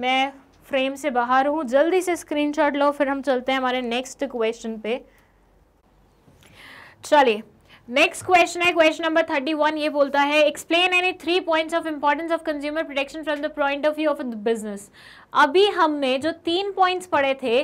मैं फ्रेम से बाहर हूँ जल्दी से स्क्रीनशॉट लो फिर हम चलते हैं हमारे नेक्स्ट क्वेश्चन पे चलिए नेक्स्ट क्वेश्चन है क्वेश्चन नंबर थर्टी वन ये बोलता है explain any three points of importance of consumer protection from the point of view of the business अभी हमने जो तीन पॉइंट्स पढ़े थे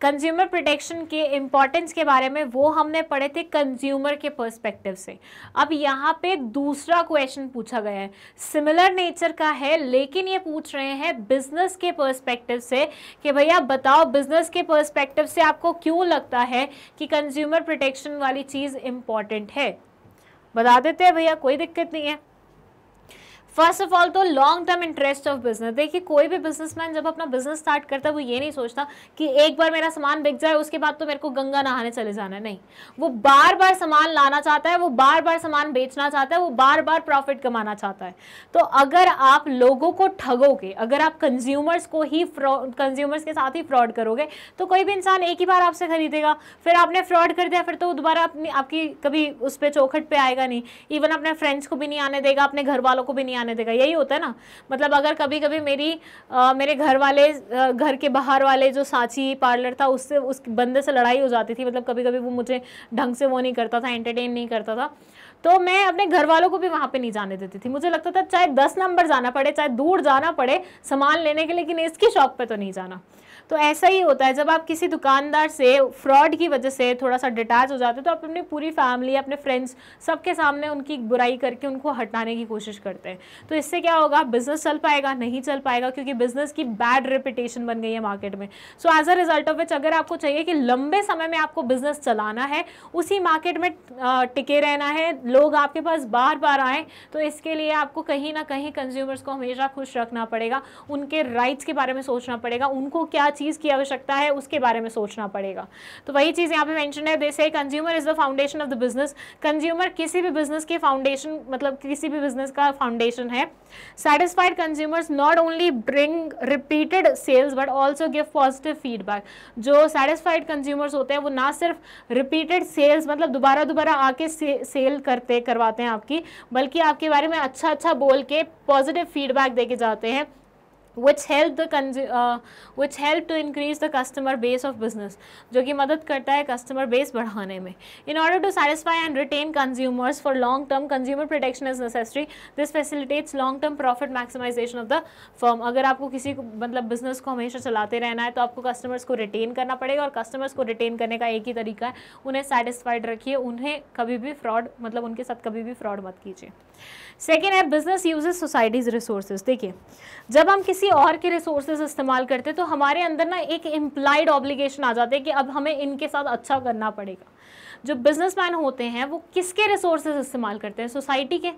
कंज्यूमर प्रोटेक्शन के इम्पॉर्टेंस के बारे में वो हमने पढ़े थे कंज्यूमर के पर्सपेक्टिव से अब यहाँ पे दूसरा क्वेश्चन पूछा गया है सिमिलर नेचर का है लेकिन ये पूछ रहे हैं बिजनेस के पर्सपेक्टिव से कि भैया बताओ बिजनेस के पर्सपेक्टिव से आपको क्यों लगता है कि कंज्यूमर प्रोटेक्शन वाली चीज़ इम्पॉर्टेंट है बता देते हैं भैया कोई दिक्कत नहीं है फर्स्ट ऑफ ऑल तो long term interest of business देखिए कोई भी बिजनेसमैन जब अपना बिजनेस स्टार्ट करता है वो ये नहीं सोचता कि एक बार मेरा सामान बिक जाए उसके बाद तो मेरे को गंगा नहाने चले जाना नहीं वो बार बार सामान लाना चाहता है वो बार बार सामान बेचना चाहता है वो बार बार प्रॉफिट कमाना चाहता है तो अगर आप लोगों को ठगोगे अगर आप कंज्यूमर्स को ही कंज्यूमर्स के साथ ही फ्रॉड करोगे तो कोई भी इंसान एक ही बार आपसे खरीदेगा फिर आपने फ्रॉड कर दिया फिर तो दोबारा अपनी आपकी कभी उस पर चौखट पर आएगा नहीं इवन अपने फ्रेंड्स को भी नहीं आने देगा अपने घर वालों को भी नहीं आने जाने देगा यही होता है ना मतलब अगर कभी कभी मेरी आ, मेरे घर वाले घर के बाहर वाले जो साची पार्लर था उससे उस बंदे से लड़ाई हो जाती थी मतलब कभी कभी वो मुझे ढंग से वो नहीं करता था एंटरटेन नहीं करता था तो मैं अपने घर वालों को भी वहाँ पे नहीं जाने देती थी मुझे लगता था चाहे दस नंबर जाना पड़े चाहे दूर जाना पड़े सामान लेने के लेकिन इसकी शॉप पे तो नहीं जाना तो ऐसा ही होता है जब आप किसी दुकानदार से फ्रॉड की वजह से थोड़ा सा डिटैच हो जाते हो तो आप अपनी पूरी फैमिली अपने फ्रेंड्स सबके सामने उनकी बुराई करके उनको हटाने की कोशिश करते हैं तो इससे क्या होगा बिजनेस चल पाएगा नहीं चल पाएगा क्योंकि बिजनेस की बैड रेपिटेशन बन गई है मार्केट में so as a result of which अगर आपको चाहिए कि लंबे समय में आपको बिजनेस चलाना है उसी मार्केट में टिके रहना है लोग आपके पास बार बार आए तो इसके लिए आपको कहीं ना कहीं कंज्यूमर्स को हमेशा खुश रखना पड़ेगा उनके राइट्स के बारे में सोचना पड़ेगा उनको क्या चीज़ की आवश्यकता है उसके बारे में सोचना पड़ेगा तो वही चीज़ यहाँ पे मेंशन है जैसे consumer is the foundation of the business consumer किसी भी बिजनेस के फाउंडेशन मतलब किसी भी बिजनेस का फाउंडेशन है satisfied consumers not only bring repeated sales but also give positive feedback जो सेटिस्फाइड कंज्यूमर्स होते हैं वो ना सिर्फ रिपीटेड सेल्स मतलब दोबारा दोबारा आके सेल करते करवाते हैं आपकी बल्कि आपके बारे में अच्छा अच्छा बोल के पॉजिटिव फीडबैक दे के जाते हैं विच हेल्प द कंज्यू which help to increase the customer base of business जो कि मदद करता है कस्टमर बेस बढ़ाने में in order to satisfy and retain consumers for long term consumer protection is necessary this facilitates long term profit maximisation of the firm अगर आपको किसी को मतलब बिजनेस को हमेशा चलाते रहना है तो आपको कस्टमर्स को रिटेन करना पड़ेगा और कस्टमर्स को रिटेन करने का एक ही तरीका है उन्हें सेटिसफाइड रखिए उन्हें कभी भी फ्रॉड मतलब उनके साथ कभी भी फ्रॉड मत कीजिए सेकेंड है बिजनेस यूजेस सोसाइटीज़ रिसोर्सेज देखिए जब हम किसी और के रिसोर्सेज इस्तेमाल करते तो हमारे अंदर ना एक इम्प्लाइड ऑब्लिगेशन आ जाते है कि अब हमें इनके साथ अच्छा करना पड़ेगा जो बिजनेसमैन होते हैं वो किसके रिसोर्सेज इस्तेमाल करते हैं सोसाइटी के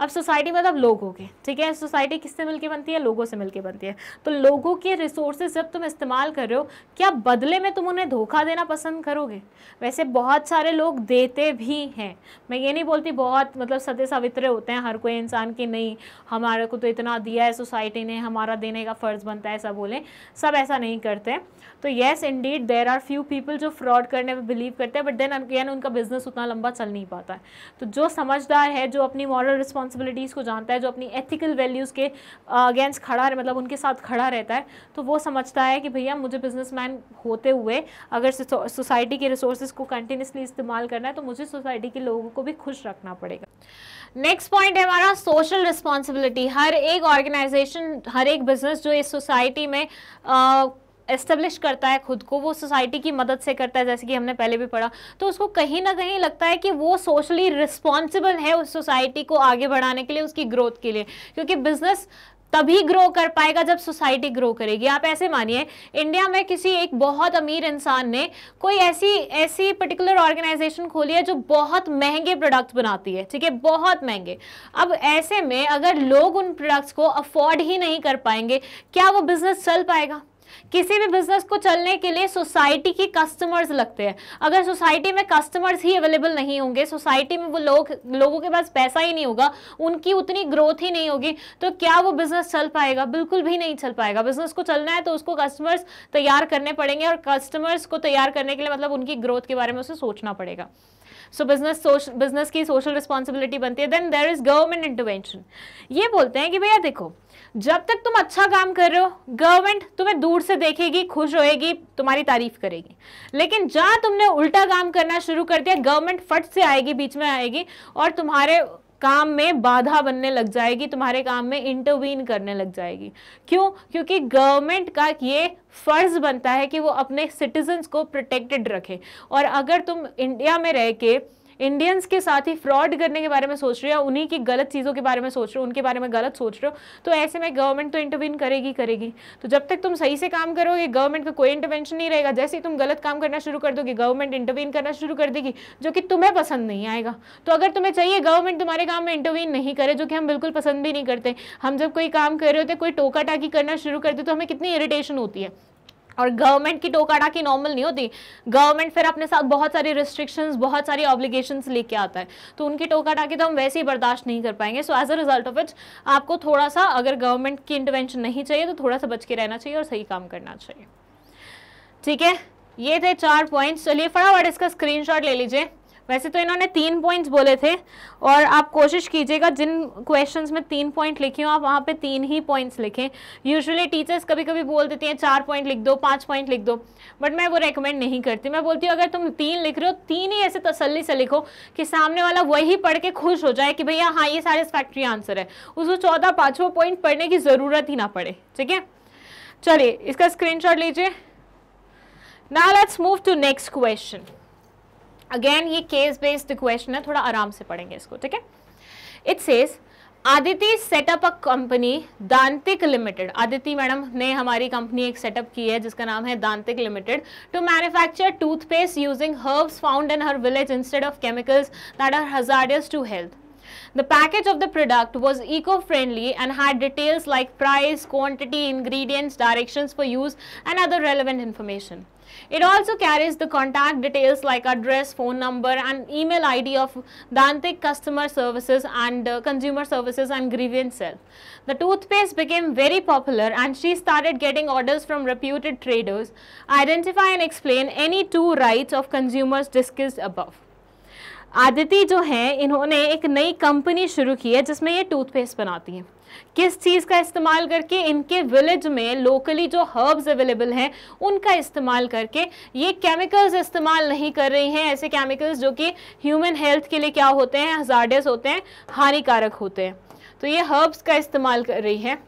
अब सोसाइटी मतलब तो लोगों के ठीक है सोसाइटी किससे मिलकर बनती है लोगों से मिलकर बनती है तो लोगों के रिसोर्सेज जब तुम इस्तेमाल कर रहे हो क्या बदले में तुम उन्हें धोखा देना पसंद करोगे वैसे बहुत सारे लोग देते भी हैं मैं ये नहीं बोलती बहुत मतलब सत्य सवित्र होते हैं हर कोई इंसान की नहीं हमारे को तो इतना दिया है सोसाइटी ने हमारा देने का फ़र्ज़ बनता है सब बोलें सब ऐसा नहीं करते तो yes indeed there are few people जो फ्रॉड करने में बिलीव करते हैं बट देन अगेन उनका बिजनेस उतना लंबा चल नहीं पाता है तो जो समझदार है जो अपनी मॉरल रिस्पॉन्सिबिलिटीज़ को जानता है जो अपनी एथिकल वैल्यूज़ के अगेंस्ट uh, खड़ा मतलब उनके साथ खड़ा रहता है तो वो समझता है कि भैया मुझे बिजनेस होते हुए अगर सोसाइटी के रिसोर्सेज को कंटिन्यूसली इस्तेमाल करना है तो मुझे सोसाइटी के लोगों को भी खुश रखना पड़ेगा नेक्स्ट पॉइंट है हमारा सोशल रिस्पॉन्सिबिलिटी हर एक ऑर्गेनाइजेशन हर एक बिजनेस जो इस सोसाइटी में uh, एस्टेब्लिश करता है खुद को वो सोसाइटी की मदद से करता है जैसे कि हमने पहले भी पढ़ा तो उसको कहीं ना कहीं लगता है कि वो सोशली रिस्पॉन्सिबल है उस सोसाइटी को आगे बढ़ाने के लिए उसकी ग्रोथ के लिए क्योंकि बिजनेस तभी ग्रो कर पाएगा जब सोसाइटी ग्रो करेगी आप ऐसे मानिए इंडिया में किसी एक बहुत अमीर इंसान ने कोई ऐसी ऐसी पर्टिकुलर ऑर्गेनाइजेशन खोली है जो बहुत महंगे प्रोडक्ट्स बनाती है ठीक है बहुत महंगे अब ऐसे में अगर लोग उन प्रोडक्ट्स को अफोर्ड ही नहीं कर पाएंगे क्या वो बिजनेस चल पाएगा किसी भी बिजनेस को चलने के लिए सोसाइटी के कस्टमर्स लगते हैं अगर सोसाइटी में कस्टमर्स ही अवेलेबल नहीं होंगे सोसाइटी में वो लोग लोगों के पास पैसा ही नहीं होगा उनकी उतनी ग्रोथ ही नहीं होगी तो क्या वो बिजनेस चल पाएगा बिल्कुल भी नहीं चल पाएगा बिजनेस को चलना है तो उसको कस्टमर्स तैयार करने पड़ेंगे और कस्टमर्स को तैयार करने के लिए मतलब उनकी ग्रोथ के बारे में उसे सोचना पड़ेगा सो बिजनेस बिजनेस की सोशल रिस्पॉन्सिबिलिटी बनती है then there is government intervention ये बोलते हैं कि भैया देखो जब तक तुम अच्छा काम कर रहे हो गवर्नमेंट तुम्हें दूर से देखेगी खुश होएगी तुम्हारी तारीफ करेगी लेकिन जहां तुमने उल्टा काम करना शुरू कर दिया गवर्नमेंट फट से आएगी बीच में आएगी और तुम्हारे काम में बाधा बनने लग जाएगी तुम्हारे काम में इंटरवीन करने लग जाएगी क्यों क्योंकि गवर्नमेंट का ये फ़र्ज़ बनता है कि वो अपने सिटीजन्स को प्रोटेक्टेड रखे और अगर तुम इंडिया में रह के इंडियंस के साथ ही फ्रॉड करने के बारे में सोच रहे हो उन्हीं की गलत चीज़ों के बारे में सोच रहे हो उनके बारे में गलत सोच रहे हो तो ऐसे में गवर्नमेंट तो इंटरवीन करेगी करेगी तो जब तक तुम सही से काम करोगे गवर्नमेंट का कोई इंटरवेंशन नहीं रहेगा जैसे ही तुम गलत काम करना शुरू कर दोगे गवर्नमेंट इंटरवीन करना शुरू कर देगी जो कि तुम्हें पसंद नहीं आएगा तो अगर तुम्हें चाहिए गवर्नमेंट तुम्हारे काम में इंटरवीन नहीं करे जो कि हम बिल्कुल पसंद भी नहीं करते हम जब कोई काम कर रहे होते कोई टोका टाकी करना शुरू करते तो हमें कितनी इरिटेशन होती है और गवर्नमेंट की टोकाटा की नॉर्मल नहीं होती गवर्नमेंट फिर अपने साथ बहुत सारी रिस्ट्रिक्शंस बहुत सारी ऑब्लिगेशंस लेके आता है तो उनकी टोकाटा की तो हम वैसे ही बर्दाश्त नहीं कर पाएंगे so as a result of it आपको थोड़ा सा अगर गवर्नमेंट की इंटरवेंशन नहीं चाहिए तो थोड़ा सा बच के रहना चाहिए और सही काम करना चाहिए ठीक है ये थे चार पॉइंट्स चलिए फटाफट इसका स्क्रीनशॉट ले लीजिए वैसे तो इन्होंने तीन पॉइंट्स बोले थे और आप कोशिश कीजिएगा जिन क्वेश्चंस में तीन पॉइंट लिखे हो आप वहाँ पे तीन ही पॉइंट्स लिखें यूजुअली टीचर्स कभी कभी बोल देती हैं चार पॉइंट लिख दो पाँच पॉइंट लिख दो बट मैं वो रेकमेंड नहीं करती मैं बोलती हूँ अगर तुम तीन लिख रहे हो तीन ही ऐसे तसली से लिखो कि सामने वाला वही पढ़ के खुश हो जाए कि भैया हाँ ये सेटिस्फैक्ट्री आंसर है उसको चौदह पाँचवा पॉइंट पढ़ने की ज़रूरत ही ना पड़े ठीक है चलिए इसका स्क्रीन लीजिए now let's move to next question again ये केस बेस्ड क्वेश्चन है थोड़ा आराम से पढ़ेंगे इसको ठीक है it says Aditi set up a company Dantik limited Aditi madam ने हमारी कंपनी एक सेटअप की है जिसका नाम है Dantik limited to manufacture toothpaste using herbs found in her village instead of chemicals that are hazardous to health The package of the product was eco-friendly and had details like price, quantity, ingredients, directions for use and other relevant information. It also carries the contact details like address, phone number and email ID of Dantik customer services and uh, consumer services and grievance cell. The toothpaste became very popular and she started getting orders from reputed traders. Identify and explain any two rights of consumers discussed above. Aditi जो है इन्होंने एक नई company शुरू की है जिसमें ये टूथपेस्ट बनाती हैं किस चीज़ का इस्तेमाल करके इनके विलेज में लोकली जो हर्ब्स अवेलेबल हैं उनका इस्तेमाल करके ये केमिकल्स इस्तेमाल नहीं कर रही हैं ऐसे केमिकल्स जो कि ह्यूमन हेल्थ के लिए क्या होते हैं हजारडेस होते हैं हानिकारक होते हैं तो ये हर्ब्स का इस्तेमाल कर रही है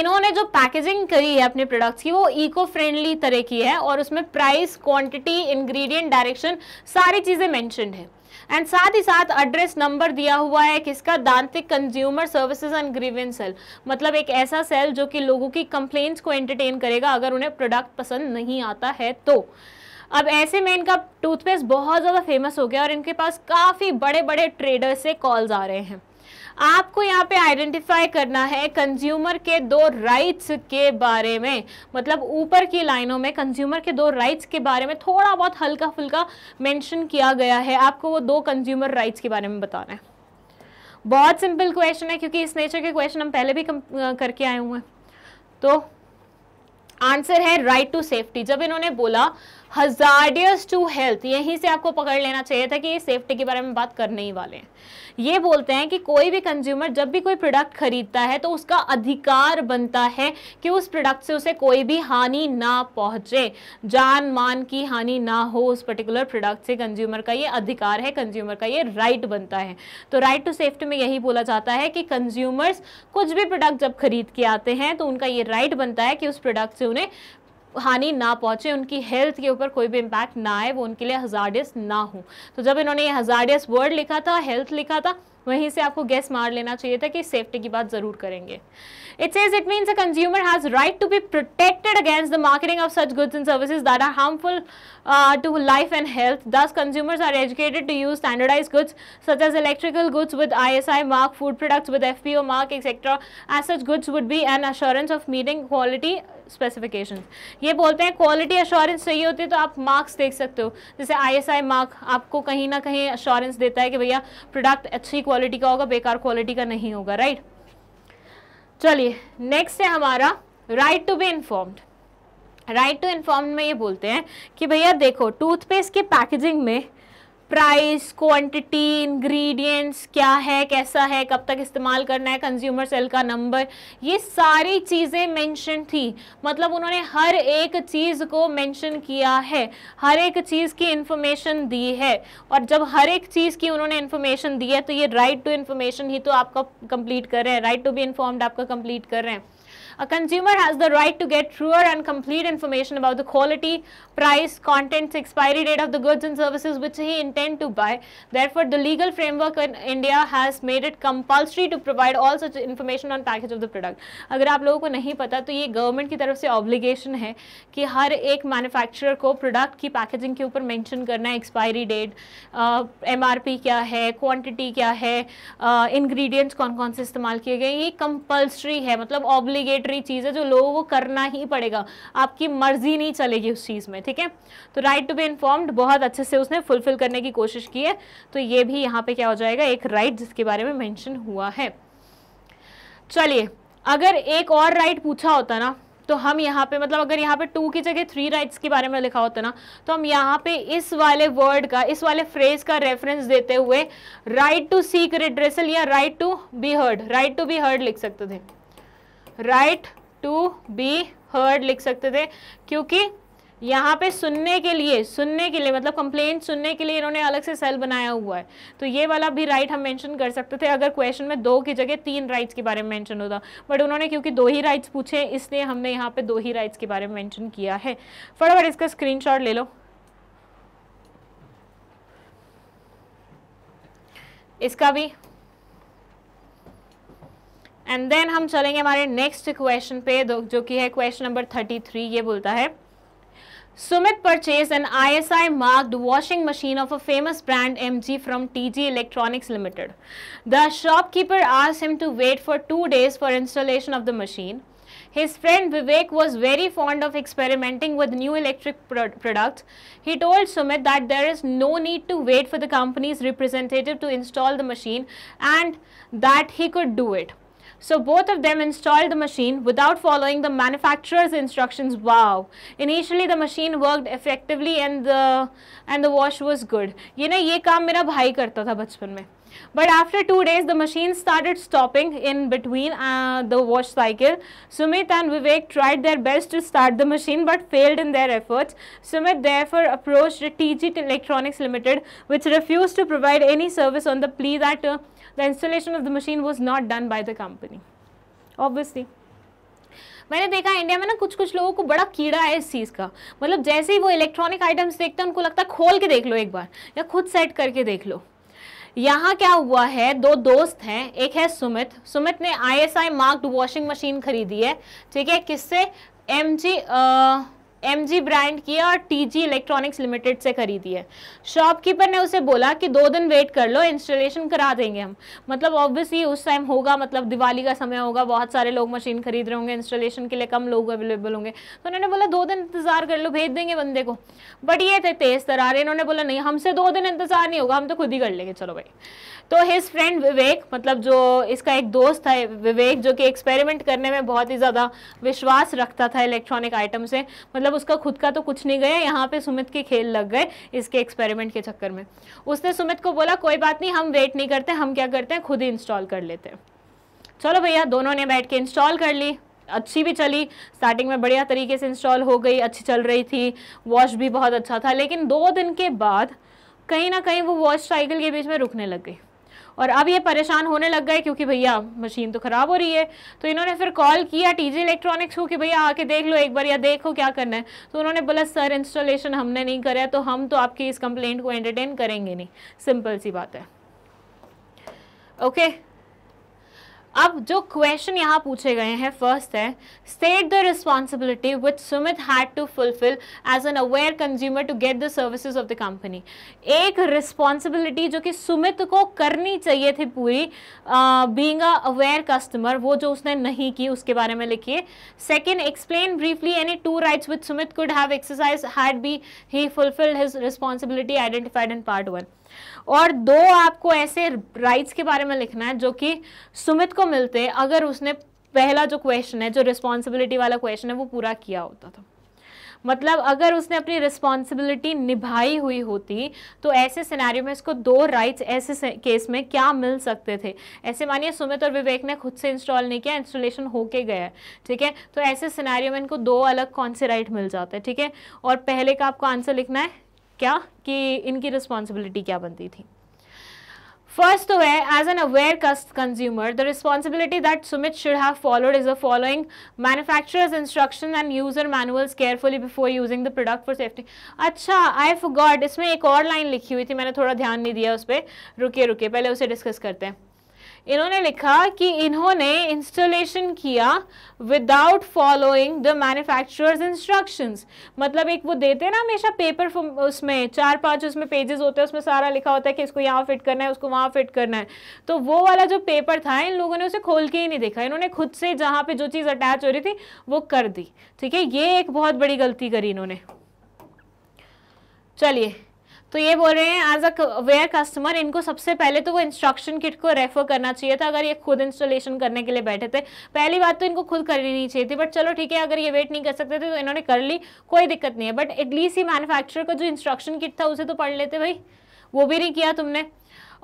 इन्होंने जो पैकेजिंग करी है अपने प्रोडक्ट्स की वो इको फ्रेंडली तरह की है और उसमें प्राइस क्वांटिटी इंग्रेडिएंट डायरेक्शन सारी चीज़ें मेंशनड है एंड साथ ही साथ एड्रेस नंबर दिया हुआ है किसका Dantik consumer services and grievance cell मतलब एक ऐसा सेल जो कि लोगों की कंप्लेंट्स को एंटरटेन करेगा अगर उन्हें प्रोडक्ट पसंद नहीं आता है तो अब ऐसे में इनका टूथपेस्ट बहुत ज़्यादा फेमस हो गया और इनके पास काफ़ी बड़े बड़े ट्रेडर्स से कॉल्स आ रहे हैं आपको यहाँ पे आइडेंटिफाई करना है कंज्यूमर के दो राइट्स के बारे में मतलब ऊपर की लाइनों में कंज्यूमर के दो राइट्स के बारे में थोड़ा बहुत हल्का फुल्का मेंशन किया गया है आपको वो दो कंज्यूमर राइट्स के बारे में बताना है बहुत सिंपल क्वेश्चन है क्योंकि इस नेचर के क्वेश्चन हम पहले भी करके आए हुए हैं तो आंसर है राइट टू सेफ्टी जब इन्होंने बोला हजार्डियस टू हेल्थ यहीं से आपको पकड़ लेना चाहिए था कि ये सेफ्टी के बारे में बात करने ही वाले हैं ये बोलते हैं कि कोई भी कंज्यूमर जब भी कोई प्रोडक्ट खरीदता है तो उसका अधिकार बनता है कि उस प्रोडक्ट से उसे कोई भी हानि ना पहुंचे जान मान की हानि ना हो उस पर्टिकुलर प्रोडक्ट से कंज्यूमर का ये अधिकार है कंज्यूमर का ये राइट बनता है तो राइट टू सेफ्टी में यही बोला जाता है कि कंज्यूमर्स कुछ भी प्रोडक्ट जब खरीद के आते हैं तो उनका ये राइट बनता है कि उस प्रोडक्ट से उन्हें हानि ना पहुंचे उनकी हेल्थ के ऊपर कोई भी इम्पैक्ट ना आए वो उनके लिए हजार्डियस ना हो तो जब इन्होंने ये हजार्डियस वर्ड लिखा था हेल्थ लिखा था वहीं से आपको गैस मार लेना चाहिए था कि सेफ्टी की बात ज़रूर करेंगे It says it means a consumer has right to be protected against the marketing of such goods and services that are harmful uh, to life and health. Thus, consumers are educated to use standardized goods such as electrical goods with ISI mark, food products with FPO mark, etc. As such goods would be an assurance of meeting quality specifications. ये बोलते हैं quality assurance सही होती है तो आप marks देख सकते हो जैसे ISI mark आपको कहीं ना कहीं assurance देता है कि भैया product अच्छी quality का होगा बेकार quality का नहीं होगा right? चलिए नेक्स्ट है हमारा right to be informed right to inform में ये बोलते हैं कि भैया देखो टूथपेस्ट के पैकेजिंग में प्राइस क्वांटिटी इंग्रेडिएंट्स क्या है कैसा है कब तक इस्तेमाल करना है कंज्यूमर सेल का नंबर ये सारी चीज़ें मेंशन थी मतलब उन्होंने हर एक चीज़ को मेंशन किया है हर एक चीज़ की इंफॉर्मेशन दी है और जब हर एक चीज़ की उन्होंने इन्फॉर्मेशन दी है तो ये राइट टू इन्फॉर्मेशन ही तो आपका कंप्लीट कर रहे हैं राइट टू बी इन्फॉर्म्ड आपका कंप्लीट कर रहे हैं A consumer has the right to get truer and complete information about the quality, price, contents, expiry date of the goods and services which he intend to buy. Therefore, the legal framework in India has made it compulsory to provide all such information on package of the product. अगर आप लोगों को नहीं पता तो ये government की तरफ से obligation है कि हर एक manufacturer को product की packaging के ऊपर mention करना है एक्सपायरी डेट एमआरपी क्या है quantity क्या है ingredients कौन कौन से इस्तेमाल किए गए ये compulsory है मतलब obligation मैंडेटरी चीज़ है जो लोगों को करना ही पड़ेगा आपकी मर्जी नहीं चलेगी उस चीज़ में ठीक है तो राइट टू बी इन्फॉर्म्ड बहुत अच्छे से उसने फुलफिल करने की कोशिश की है तो ये भी यहाँ पे क्या हो जाएगा एक राइट right जिसके बारे में मैंशन हुआ है चलिए अगर एक और राइट right पूछा होता ना तो हम यहाँ पे मतलब अगर यहाँ पे टू की जगह थ्री राइट्स के बारे में लिखा होता ना तो हम यहाँ पे इस वाले वर्ड का इस वाले फ्रेज का रेफरेंस देते हुए राइट टू सीक रिड्रेसल या right to be heard right to be heard लिख सकते थे राइट टू बी हर्ड लिख सकते थे क्योंकि यहाँ पे सुनने के लिए सुनने के लिए मतलब कंप्लेन सुनने के लिए इन्होंने अलग से सेल बनाया हुआ है तो ये वाला भी राइट हम मेंशन कर सकते थे अगर क्वेश्चन में दो की जगह तीन राइट्स के बारे में मेंशन होता बट उन्होंने क्योंकि दो ही राइट्स पूछे इसलिए हमने यहाँ पे दो ही राइट्स के बारे में मेंशन किया है फटाफट इसका स्क्रीन ले लो इसका भी एंड देन हम चलेंगे हमारे नेक्स्ट क्वेश्चन पे जो कि है क्वेश्चन नंबर थर्टी थ्री ये बोलता है Sumit purchased an ISI marked washing machine of a famous brand MG from TG Electronics Limited. The shopkeeper asked him to wait for two days for installation of the machine. His friend Vivek was very fond of experimenting with new electric pro products. He told Sumit that there is no need to wait for the company's representative to install the machine and that he could do it. So both of them installed the machine without following the manufacturer's instructions. Wow. Initially the machine worked effectively and the and the wash was good. ये ये काम मेरा भाई करता था बचपन में. But after two days, the machine started stopping in between uh, the wash cycle. Sumit and Vivek tried their best to start the machine but failed in their efforts. Sumit therefore approached TG Electronics Limited, which refused to provide any service on the plea that uh, the installation of the machine was not done by the company obviously मैंने देखा India में ना कुछ कुछ लोगों को बड़ा कीड़ा है इस चीज़ का मतलब जैसे ही वो इलेक्ट्रॉनिक आइटम्स देखते हैं उनको लगता है खोल के देख लो एक बार या खुद सेट करके देख लो यहाँ क्या हुआ है दो दोस्त हैं एक है सुमित सुमित ने आईएसआई मार्क्ड वॉशिंग मशीन खरीदी है ठीक है किससे एम जी आ, जी ब्रांड की है और टीजी इलेक्ट्रॉनिक्स लिमिटेड से खरीदी है शॉपकीपर ने उसे बोला कि दो दिन वेट कर लो इंस्टॉलेशन करा देंगे हम मतलब ऑब्वियसली उस टाइम होगा मतलब दिवाली का समय होगा बहुत सारे लोग मशीन खरीद रहे होंगे इंस्टॉलेशन के लिए कम लोग अवेलेबल होंगे तो उन्होंने बोला दो दिन इंतजार कर लो भेज देंगे बंदे को बट ये थे तेज तरार इन्होंने बोला नहीं हमसे दो दिन इंतजार नहीं होगा हम तो खुद ही कर लेंगे चलो भाई तो हिज फ्रेंड विवेक मतलब जो इसका एक दोस्त था विवेक जो कि एक्सपेरिमेंट करने में बहुत ही ज़्यादा विश्वास रखता था इलेक्ट्रॉनिक आइटम से मतलब उसका खुद का तो कुछ नहीं गया यहाँ पे सुमित के खेल लग गए इसके एक्सपेरिमेंट के चक्कर में उसने सुमित को बोला कोई बात नहीं हम वेट नहीं करते हम क्या करते हैं खुद ही इंस्टॉल कर लेते हैं चलो भैया दोनों ने बैठ के इंस्टॉल कर ली अच्छी भी चली स्टार्टिंग में बढ़िया तरीके से इंस्टॉल हो गई अच्छी चल रही थी वॉश भी बहुत अच्छा था लेकिन दो दिन के बाद कहीं ना कहीं वो वॉश साइकिल के बीच में रुकने लग गई और अब ये परेशान होने लग गए क्योंकि भैया मशीन तो ख़राब हो रही है तो इन्होंने फिर कॉल किया टीजी इलेक्ट्रॉनिक्स को कि भैया आके देख लो एक बार या देखो क्या करना है तो उन्होंने बोला सर इंस्टॉलेशन हमने नहीं करा तो हम तो आपकी इस कंप्लेंट को एंटरटेन करेंगे नहीं सिंपल सी बात है ओके okay. अब जो क्वेश्चन यहाँ पूछे गए हैं फर्स्ट है state the responsibility which Sumit had to fulfil as an aware consumer to get the services of the company एक रिस्पॉन्सिबिलिटी जो कि सुमित को करनी चाहिए थी पूरी बींग अ अवेयर कस्टमर वो जो उसने नहीं की उसके बारे में लिखिए second explain briefly any two rights with Sumit could have exercised had be he fulfilled his responsibility identified in part one और दो आपको ऐसे राइट्स के बारे में लिखना है जो कि सुमित को मिलते अगर उसने पहला जो क्वेश्चन है जो रिस्पॉन्सिबिलिटी वाला क्वेश्चन है वो पूरा किया होता था मतलब अगर उसने अपनी रिस्पॉन्सिबिलिटी निभाई हुई होती तो ऐसे सिनेरियो में इसको दो राइट्स ऐसे केस में क्या मिल सकते थे ऐसे मानिए सुमित और विवेक ने खुद से इंस्टॉल नहीं किया इंस्टॉलेशन होके गया ठीक है तो ऐसे सिनेरियो में इनको दो अलग कौन से राइट मिल जाते हैं ठीक है और पहले का आपको आंसर लिखना है क्या कि इनकी रिस्पॉन्सिबिलिटी क्या बनती थी फर्स्ट तो है एज एन अवेयर कस्ट consumer the responsibility that Sumit should have followed is a following manufacture instruction and user manuals carefully before using the product for safety अच्छा आई फॉरगॉट इसमें एक और लाइन लिखी हुई थी मैंने थोड़ा ध्यान नहीं दिया उस पर रुके रुके पहले उसे डिस्कस करते हैं इन्होंने लिखा कि इन्होंने इंस्टॉलेशन किया without following the manufacturers instructions मतलब एक वो देते हैं ना हमेशा पेपर उसमें चार पांच उसमें पेजेस होते हैं उसमें सारा लिखा होता है कि इसको यहाँ फिट करना है उसको वहाँ फिट करना है तो वो वाला जो पेपर था इन लोगों ने उसे खोल के ही नहीं देखा इन्होंने खुद से जहाँ पर जो चीज़ अटैच हो रही थी वो कर दी ठीक है ये एक बहुत बड़ी गलती करी इन्होंने चलिए तो ये बोल रहे हैं एज अ वेयर कस्टमर इनको सबसे पहले तो वो इंस्ट्रक्शन किट को रेफर करना चाहिए था अगर ये खुद इंस्टॉलेशन करने के लिए बैठे थे पहली बात तो इनको खुद करनी चाहिए थी बट चलो ठीक है अगर ये वेट नहीं कर सकते थे तो इन्होंने कर ली कोई दिक्कत नहीं है बट एटलीस्ट ये मैनुफैक्चर का जो इंस्ट्रक्शन किट था उसे तो पढ़ लेते भाई वो भी नहीं किया तुमने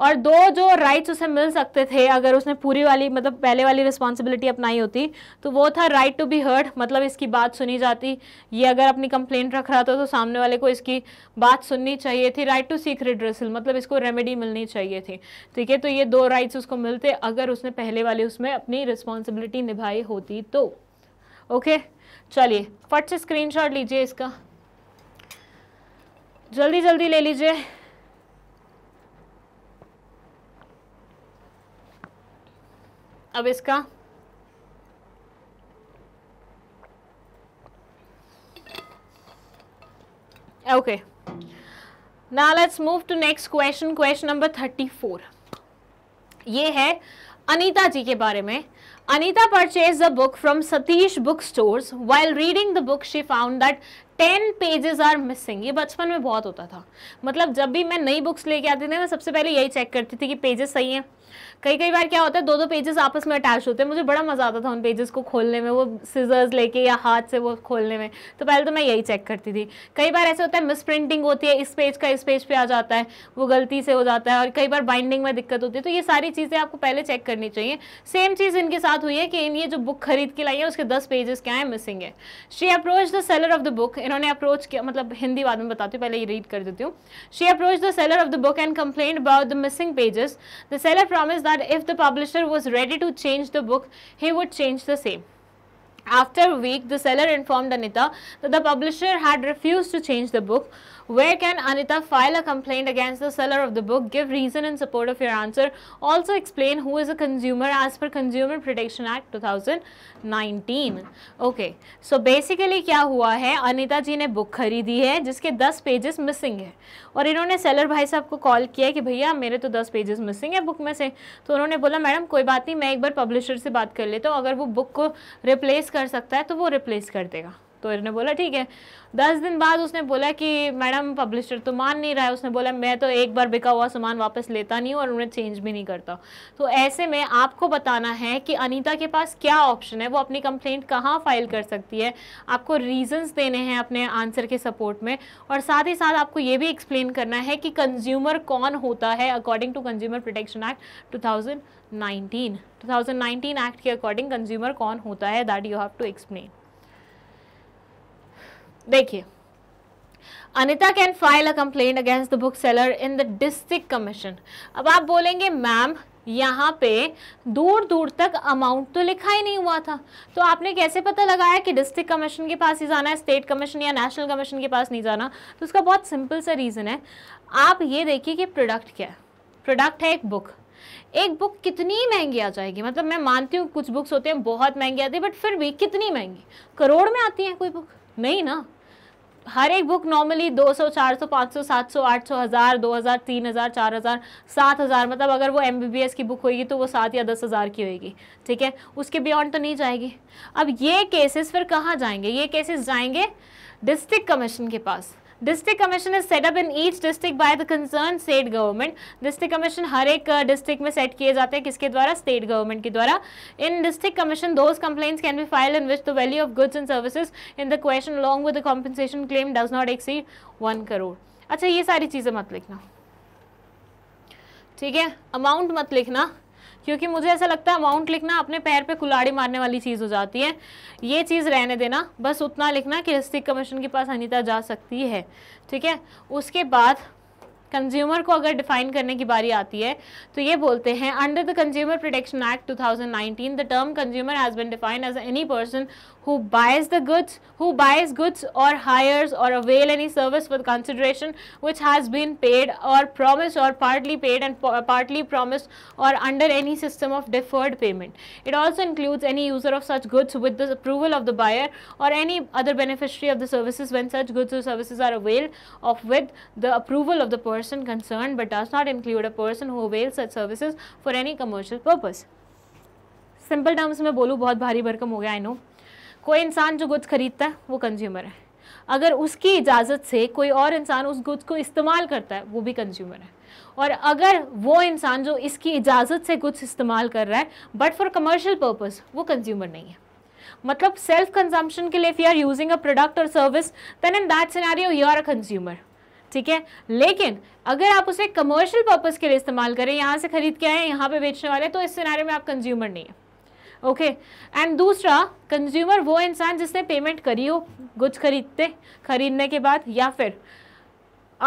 और दो जो राइट्स उसे मिल सकते थे अगर उसने पूरी वाली मतलब पहले वाली रिस्पॉन्सिबिलिटी अपनाई होती तो वो था राइट टू बी हर्ड मतलब इसकी बात सुनी जाती ये अगर अपनी कंप्लेंट रख रहा था तो सामने वाले को इसकी बात सुननी चाहिए थी राइट टू सीक रिड्रेसल मतलब इसको रेमेडी मिलनी चाहिए थी ठीक है तो ये दो राइट्स उसको मिलते अगर उसने पहले वाली उसमें अपनी रिस्पॉन्सिबिलिटी निभाई होती तो ओके चलिए फट से स्क्रीन लीजिए इसका जल्दी जल्दी ले लीजिए अब इसका ओके ना let's move to next question question number thirty four ये है अनीता जी के बारे में Anita purchase the book from Satish book stores while reading the book she found that ten pages are missing ये बचपन में बहुत होता था मतलब जब भी मैं नई बुक्स लेके आती थी मैं सबसे पहले यही चेक करती थी कि पेजेस सही हैं कई कई बार क्या होता है दो दो पेजेस आपस में अटैच होते हैं मुझे बड़ा मज़ा आता था उन पेजेस को खोलने में वो सीजर्स लेके या हाथ से वो खोलने में तो पहले तो मैं यही चेक करती थी कई बार ऐसे होता है मिस प्रिंटिंग होती है इस पेज का इस पेज पे आ जाता है वो गलती से हो जाता है और कई बार बाइंडिंग में दिक्कत होती है तो ये सारी चीज़ें आपको पहले चेक करनी चाहिए सेम चीज़ इनके साथ हुई है कि इन ये जो बुक खरीद के लाई है उसके दस पेजेस क्या है मिसिंग है she approach the seller of the book इन्होंने अप्रोच किया मतलब हिंदी बाद में बताती हूँ पहले ये रीड कर देती हूँ she approach the seller of the book and complain about the missing pages the seller promise that but if the publisher was ready to change the book, he would change the same. After a week, the seller informed Anita that the publisher had refused to change the book. Where can Anita file a complaint against the seller of the book? Give reason in support of your answer. Also explain who is a consumer as per Consumer Protection Act 2019. Okay, so basically kya hua hai anita ji ne book खरीदी hai jiske 10 pages missing hai और इन्होंने seller भाई साहब को call किया कि भैया मेरे तो 10 पेजेस मिसिंग है बुक में से तो उन्होंने बोला मैडम कोई बात नहीं मैं एक बार पब्लिशर से बात कर लेता तो हूँ अगर वो बुक को रिप्लेस कर सकता है तो वो रिप्लेस कर देगा तो इन्होंने बोला ठीक है दस दिन बाद उसने बोला कि मैडम पब्लिशर तो मान नहीं रहा है उसने बोला मैं तो एक बार बिका हुआ सामान वापस लेता नहीं हूँ और उन्हें चेंज भी नहीं करता तो ऐसे में आपको बताना है कि अनीता के पास क्या ऑप्शन है वो अपनी कंप्लेंट कहाँ फाइल कर सकती है आपको रीजंस देने हैं अपने आंसर के सपोर्ट में और साथ ही साथ आपको ये भी एक्सप्लेन करना है कि कंज्यूमर कौन होता है according to consumer protection act 2019 2019 act के अकॉर्डिंग कंज्यूमर कौन होता है that you have to explain देखिए Anita can file a complaint against the book seller in the district commission अब आप बोलेंगे मैम यहाँ पे दूर दूर तक अमाउंट तो लिखा ही नहीं हुआ था तो आपने कैसे पता लगाया कि डिस्ट्रिक्ट कमीशन के पास ही जाना है स्टेट कमीशन या नेशनल कमीशन के पास नहीं जाना तो उसका बहुत सिंपल सा रीज़न है आप ये देखिए कि प्रोडक्ट क्या है प्रोडक्ट है एक बुक एक बुक कितनी महंगी आ जाएगी मतलब मैं मानती हूँ कुछ बुक्स होते हैं बहुत महंगी आती है बट फिर भी कितनी महंगी करोड़ में आती है कोई बुक नहीं ना हर एक बुक नॉर्मली 200, 400, 500, 700, 800, 1000, 2000, 3000, 4000, 7000 मतलब अगर वो एम की बुक होगी तो वो सात या दस हज़ार की होगी ठीक है उसके बियॉन्ड तो नहीं जाएगी अब ये केसेस फिर कहाँ जाएंगे ये केसेस जाएंगे डिस्ट्रिक्ट कमीशन के पास District commission is set up in each district by the concerned state government. District commission हर एक district में set किए जाते हैं किसके द्वारा state government के द्वारा In district commission those complaints can be filed in which the value of goods and services in the question along with the compensation claim does not exceed one crore अच्छा ये सारी चीज़ें मत लिखना ठीक है अमाउंट मत लिखना क्योंकि मुझे ऐसा लगता है अमाउंट लिखना अपने पैर पे कुलाड़ी मारने वाली चीज़ हो जाती है ये चीज़ रहने देना बस उतना लिखना कि रिस्टिक कमीशन के पास अनिता जा सकती है ठीक है उसके बाद कंज्यूमर को अगर डिफाइन करने की बारी आती है तो ये बोलते हैं under the consumer protection act 2019 the term consumer has been defined as any person who buys the goods, who buys goods or hires or avail any service with consideration which has been paid or promised or partly paid and partly promised or under any system of deferred payment. It also includes any user of such goods with the approval of the buyer or any other beneficiary of the services when such goods or services are availed of with the approval of the person concerned but does not include a person who avails such services for any commercial purpose. Simple terms, में बोलूँ बहुत भारी भरकम हो गया कोई इंसान जो गुड्स खरीदता है वो कंज्यूमर है अगर उसकी इजाज़त से कोई और इंसान उस गुड्स को इस्तेमाल करता है वो भी कंज्यूमर है और अगर वो इंसान जो इसकी इजाज़त से गुड्स इस्तेमाल कर रहा है बट फॉर कमर्शियल पर्पज़ वो कंज्यूमर नहीं है मतलब सेल्फ कंजम्पशन के लिए if you are using a product और service then in that scenario you are a consumer ठीक है लेकिन अगर आप उसे कमर्शियल पर्पज़ के लिए इस्तेमाल करें यहाँ से खरीद के आए यहाँ पे बेचने वाले तो इस सिनेरियो में आप कंज्यूमर नहीं है ओके एंड दूसरा कंज्यूमर वो इंसान जिसने पेमेंट करी हो गुड्स खरीदते खरीदने के बाद या फिर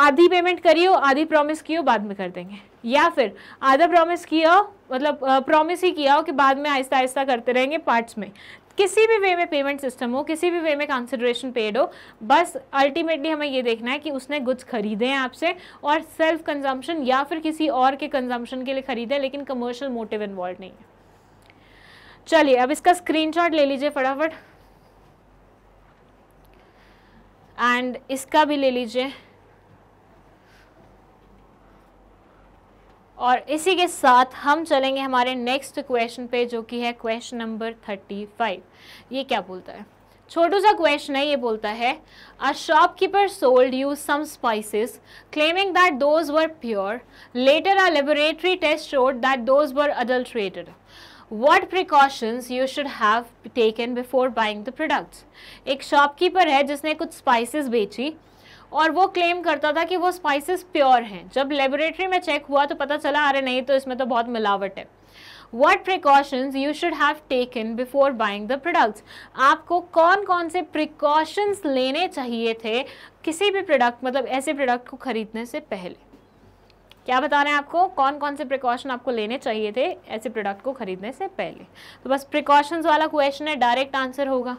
आधी पेमेंट करी हो आधी प्रॉमिस की हो बाद में कर देंगे या फिर आधा प्रॉमिस किया मतलब प्रॉमिस ही किया हो कि बाद में आहिस्ता आहिस्ता करते रहेंगे पार्ट्स में किसी भी वे में पेमेंट सिस्टम हो किसी भी वे में कंसिडरेशन पेड हो बस अल्टीमेटली हमें ये देखना है कि उसने गुड्स खरीदे हैं आपसे और सेल्फ कंजम्पशन या फिर किसी और के कंजम्पशन के लिए खरीदे लेकिन कमर्शियल मोटिव इन्वॉल्व नहीं है चलिए अब इसका स्क्रीनशॉट ले लीजिए फटाफट एंड इसका भी ले लीजिए और इसी के साथ हम चलेंगे हमारे नेक्स्ट क्वेश्चन पे जो कि है क्वेश्चन नंबर थर्टी फाइव ये क्या बोलता है छोटू सा क्वेश्चन है ये बोलता है a shopkeeper sold you some spices claiming that those were pure later a laboratory test showed that those were adulterated what precautions you should have taken before buying the products एक shopkeeper है जिसने कुछ spices बेची और वो claim करता था कि वो स्पाइसेस प्योर हैं जब लेबोरेटरी में चेक हुआ तो पता चला अरे नहीं तो इसमें तो बहुत मिलावट है what precautions you should have taken before buying the products आपको कौन कौन से प्रिकॉशंस लेने चाहिए थे किसी भी प्रोडक्ट मतलब ऐसे प्रोडक्ट को खरीदने से पहले क्या बता रहे हैं आपको कौन कौन से प्रिकॉशन आपको लेने चाहिए थे ऐसे प्रोडक्ट को खरीदने से पहले तो बस प्रिकॉशन वाला क्वेश्चन है डायरेक्ट आंसर होगा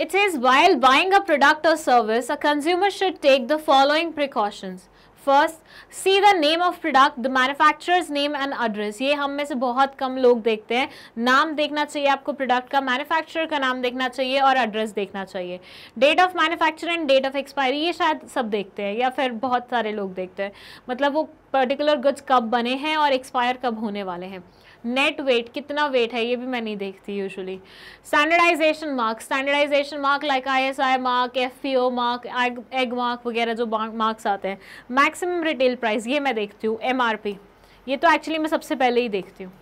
it's is while buying a product और service a consumer should take the following precautions first see the name of product the manufacturers name and address ये हम में से बहुत कम लोग देखते हैं नाम देखना चाहिए आपको प्रोडक्ट का मैन्युफैक्चरर का नाम देखना चाहिए और एड्रेस देखना चाहिए date of manufacture and date of expiry ये शायद सब देखते हैं या फिर बहुत सारे लोग देखते हैं मतलब वो पर्टिकुलर गुड्स कब बने हैं और एक्सपायर कब होने वाले हैं नेट वेट कितना वेट है ये भी मैं नहीं देखती usually standardisation marks standardisation mark like I S I mark F P O mark एग एग मार्क वगैरह जो मार्क्स आते हैं मैक्सिमम रिटेल प्राइस ये मैं देखती हूँ एम आर पी ये तो एक्चुअली मैं सबसे पहले ही देखती हूँ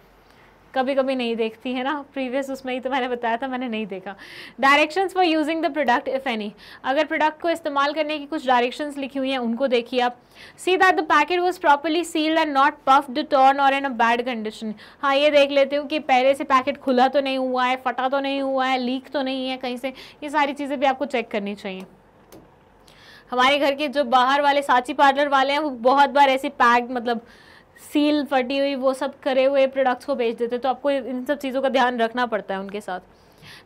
कभी कभी नहीं देखती है ना प्रीवियस उसमें ही तो मैंने बताया था मैंने नहीं देखा directions for using the product if any अगर प्रोडक्ट को इस्तेमाल करने की कुछ डायरेक्शंस लिखी हुई हैं उनको देखिए आप see that the packet was properly sealed and not puffed torn और इन अ बैड कंडीशन हाँ ये देख लेते हूँ कि पहले से पैकेट खुला तो नहीं हुआ है फटा तो नहीं हुआ है लीक तो नहीं है कहीं से ये सारी चीज़ें भी आपको चेक करनी चाहिए हमारे घर के जो बाहर वाले साची पार्लर वाले हैं वो बहुत बार ऐसे पैक मतलब सील फटी हुई वो सब करे हुए प्रोडक्ट्स को बेच देते तो आपको इन सब चीज़ों का ध्यान रखना पड़ता है उनके साथ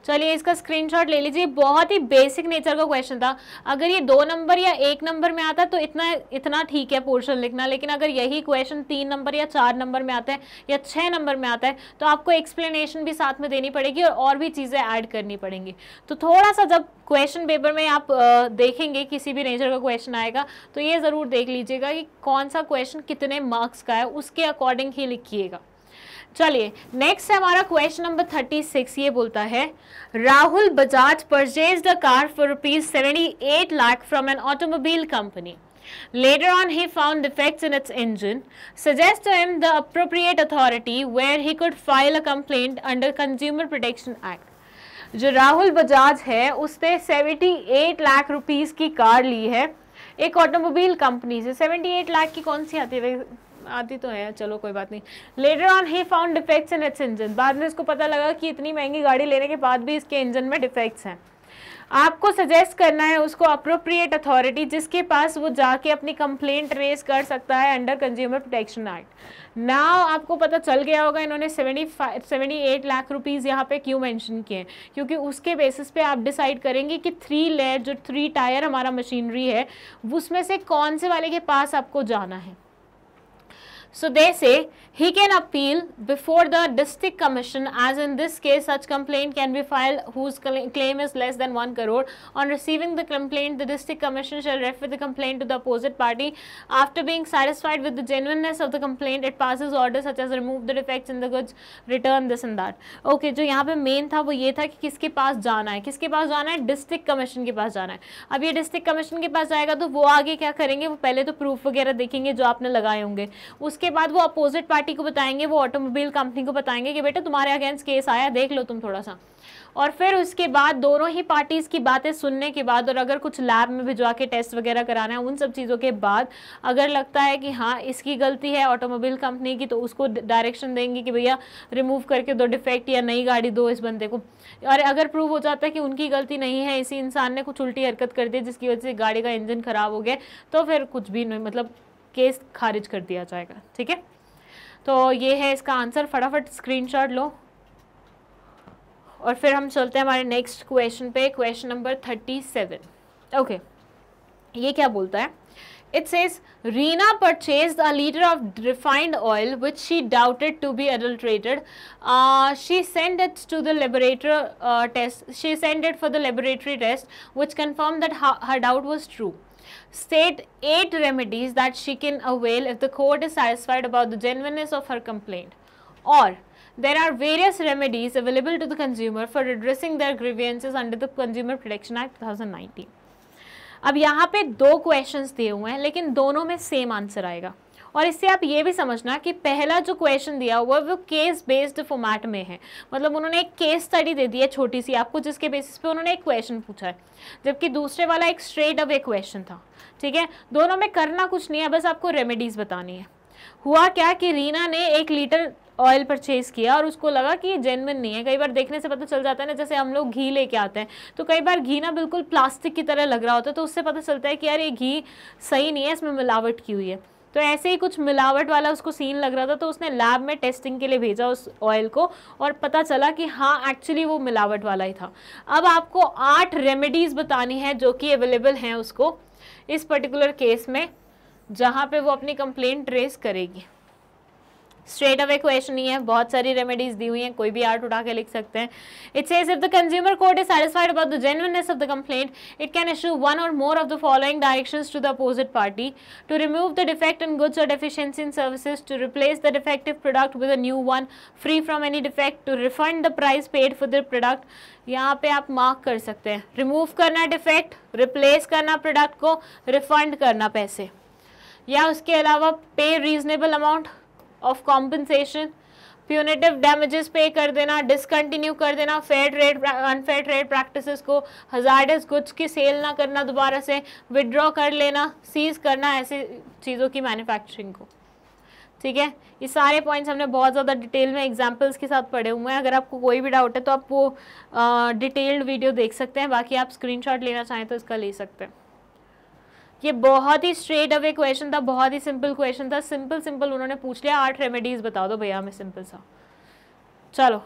चलिए इसका स्क्रीनशॉट ले लीजिए बहुत ही बेसिक नेचर का क्वेश्चन था अगर ये दो नंबर या एक नंबर में आता तो इतना इतना ठीक है पोर्शन लिखना लेकिन अगर यही क्वेश्चन तीन नंबर या चार नंबर में आता है या छः नंबर में आता है तो आपको एक्सप्लेनेशन भी साथ में देनी पड़ेगी और, और भी चीज़ें ऐड करनी पड़ेंगी तो थोड़ा सा जब क्वेश्चन पेपर में आप देखेंगे किसी भी नेचर का क्वेश्चन आएगा तो ये ज़रूर देख लीजिएगा कि कौन सा क्वेश्चन कितने मार्क्स का है उसके अकॉर्डिंग ही लिखिएगा चलिए नेक्स्ट है हमारा क्वेश्चन नंबर थर्टी सिक्स ये बोलता है Rahul Bajaj purchase the car for rupees seventy eight lakh from an automobile company later on he found defects in its engine suggest to him the appropriate authority where he could file a complaint under consumer protection act जो राहुल बजाज है उसने seventy eight lakh rupees की car ली है एक automobile company से seventy eight lakh की कौन सी आती है आती तो है चलो कोई बात नहीं later on he found defects in its engine बाद में इसको पता लगा कि इतनी महंगी गाड़ी लेने के बाद भी इसके इंजन में डिफेक्ट्स हैं आपको सजेस्ट करना है उसको अप्रोप्रिएट अथॉरिटी जिसके पास वो जाके अपनी कंप्लेंट रेस कर सकता है under consumer protection act now आपको पता चल गया होगा इन्होंने seventy five seventy eight lakh rupees यहाँ पे क्यों मेंशन किए क्योंकि उसके बेसिस पे आप डिसाइड करेंगे कि थ्री लेयर जो थ्री टायर हमारा मशीनरी है उसमें से कौन से वाले के पास आपको जाना है So they say he can appeal before the district commission as in this case such complaint can be filed whose claim is less than 1 crore. On receiving the complaint the district commission shall refer the complaint to the opposite party. After being satisfied with the genuineness of the complaint it passes orders such as remove the defects in the goods, return this and that. Okay jo yahan pe main tha wo ye tha ki kiske paas jana hai kiske paas jana hai district commission ke paas jana hai ab ye district commission ke paas jayega to wo aage kya karenge wo pehle to proof wagera dekhenge jo aapne lagaye honge us उसके बाद वो opposite party को बताएंगे वो automobile company को बताएंगे कि बेटा तुम्हारे अगेंस्ट केस आया देख लो तुम थोड़ा सा और फिर उसके बाद दोनों ही पार्टीज़ की बातें सुनने के बाद और अगर कुछ लैब में भिजवा के टेस्ट वगैरह कराना है उन सब चीज़ों के बाद अगर लगता है कि हाँ इसकी गलती है ऑटोमोबाइल कंपनी की तो उसको डायरेक्शन देंगी कि भैया रिमूव करके दो डिफेक्ट या नई गाड़ी दो इस बंदे को और अगर प्रूव हो जाता है कि उनकी गलती नहीं है इसी इंसान ने कुछ उल्टी हरकत कर दी जिसकी वजह से गाड़ी का इंजन ख़राब हो गया तो फिर कुछ भी नहीं मतलब केस खारिज कर दिया जाएगा ठीक है तो ये है इसका आंसर फटाफट स्क्रीनशॉट लो और फिर हम चलते हैं हमारे नेक्स्ट क्वेश्चन पे question number thirty seven okay ये क्या बोलता है it says Reena purchase a litre of refined oil which she doubted to be adulterated she send its to the laboratory test she send it for the laboratory test which confirm that her doubt was true state eight remedies that she can avail if the court is satisfied about the genuineness of her complaint. Or there are various remedies available to the consumer for redressing their grievances under the Consumer Protection Act 2019. अब यहाँ पे दो questions दिए हुए हैं लेकिन दोनों में सेम आंसर आएगा और इससे आप ये भी समझना कि पहला जो क्वेश्चन दिया हुआ वो केस बेस्ड फॉर्मेट में है मतलब उन्होंने एक केस स्टडी दे दी है छोटी सी आपको जिसके बेसिस पे उन्होंने एक क्वेश्चन पूछा है जबकि दूसरे वाला एक स्ट्रेट अवे क्वेश्चन था ठीक है दोनों में करना कुछ नहीं है बस आपको रेमेडीज़ बतानी है हुआ क्या कि रीना ने एक लीटर ऑयल परचेज किया और उसको लगा कि ये जेनविन नहीं है कई बार देखने से पता चल जाता है ना जैसे हम लोग घी लेके आते हैं तो कई बार घी ना बिल्कुल प्लास्टिक की तरह लग रहा होता है तो उससे पता चलता है कि यार ये घी सही नहीं है इसमें मिलावट की हुई है तो ऐसे ही कुछ मिलावट वाला उसको सीन लग रहा था तो उसने लैब में टेस्टिंग के लिए भेजा उस ऑयल को और पता चला कि हाँ एक्चुअली वो मिलावट वाला ही था अब आपको आठ रेमेडीज़ बतानी है जो कि अवेलेबल हैं उसको इस पर्टिकुलर केस में जहाँ पे वो अपनी कंप्लेंट ट्रेस करेगी स्ट्रेट अवे क्वेश्चन ही है बहुत सारी रेमेडीज दी हुई हैं कोई भी आर्ट उठा के लिख सकते हैं it says if the consumer court is satisfied about the genuineness of the complaint it can issue one और more of the following directions to the opposite party to remove the defect in goods और deficiency in services to replace the defective product with a new one free from any defect to refund the price paid for the product यहाँ पे आप mark कर सकते हैं remove करना defect replace करना product को रिफंड करना पैसे या उसके अलावा pay reasonable amount of compensation punitive damages pay कर देना डिसकंटिन्यू कर देना fair trade unfair trade practices को हजार्डस गुड्स की सेल ना करना दोबारा से विड्रॉ कर लेना सीज करना ऐसे चीज़ों की मैन्युफैक्चरिंग को ठीक है ये सारे पॉइंट्स हमने बहुत ज़्यादा डिटेल में एग्जांपल्स के साथ पढ़े हुए हैं अगर आपको कोई भी डाउट है तो आप वो डिटेल्ड वीडियो देख सकते हैं बाकी आप स्क्रीनशॉट लेना चाहें तो इसका ले सकते हैं ये बहुत ही स्ट्रेट अवे क्वेश्चन था बहुत ही सिंपल क्वेश्चन था सिंपल सिंपल उन्होंने पूछ लिया आठ रेमेडीज बता दो भैया हमें सिंपल सा चलो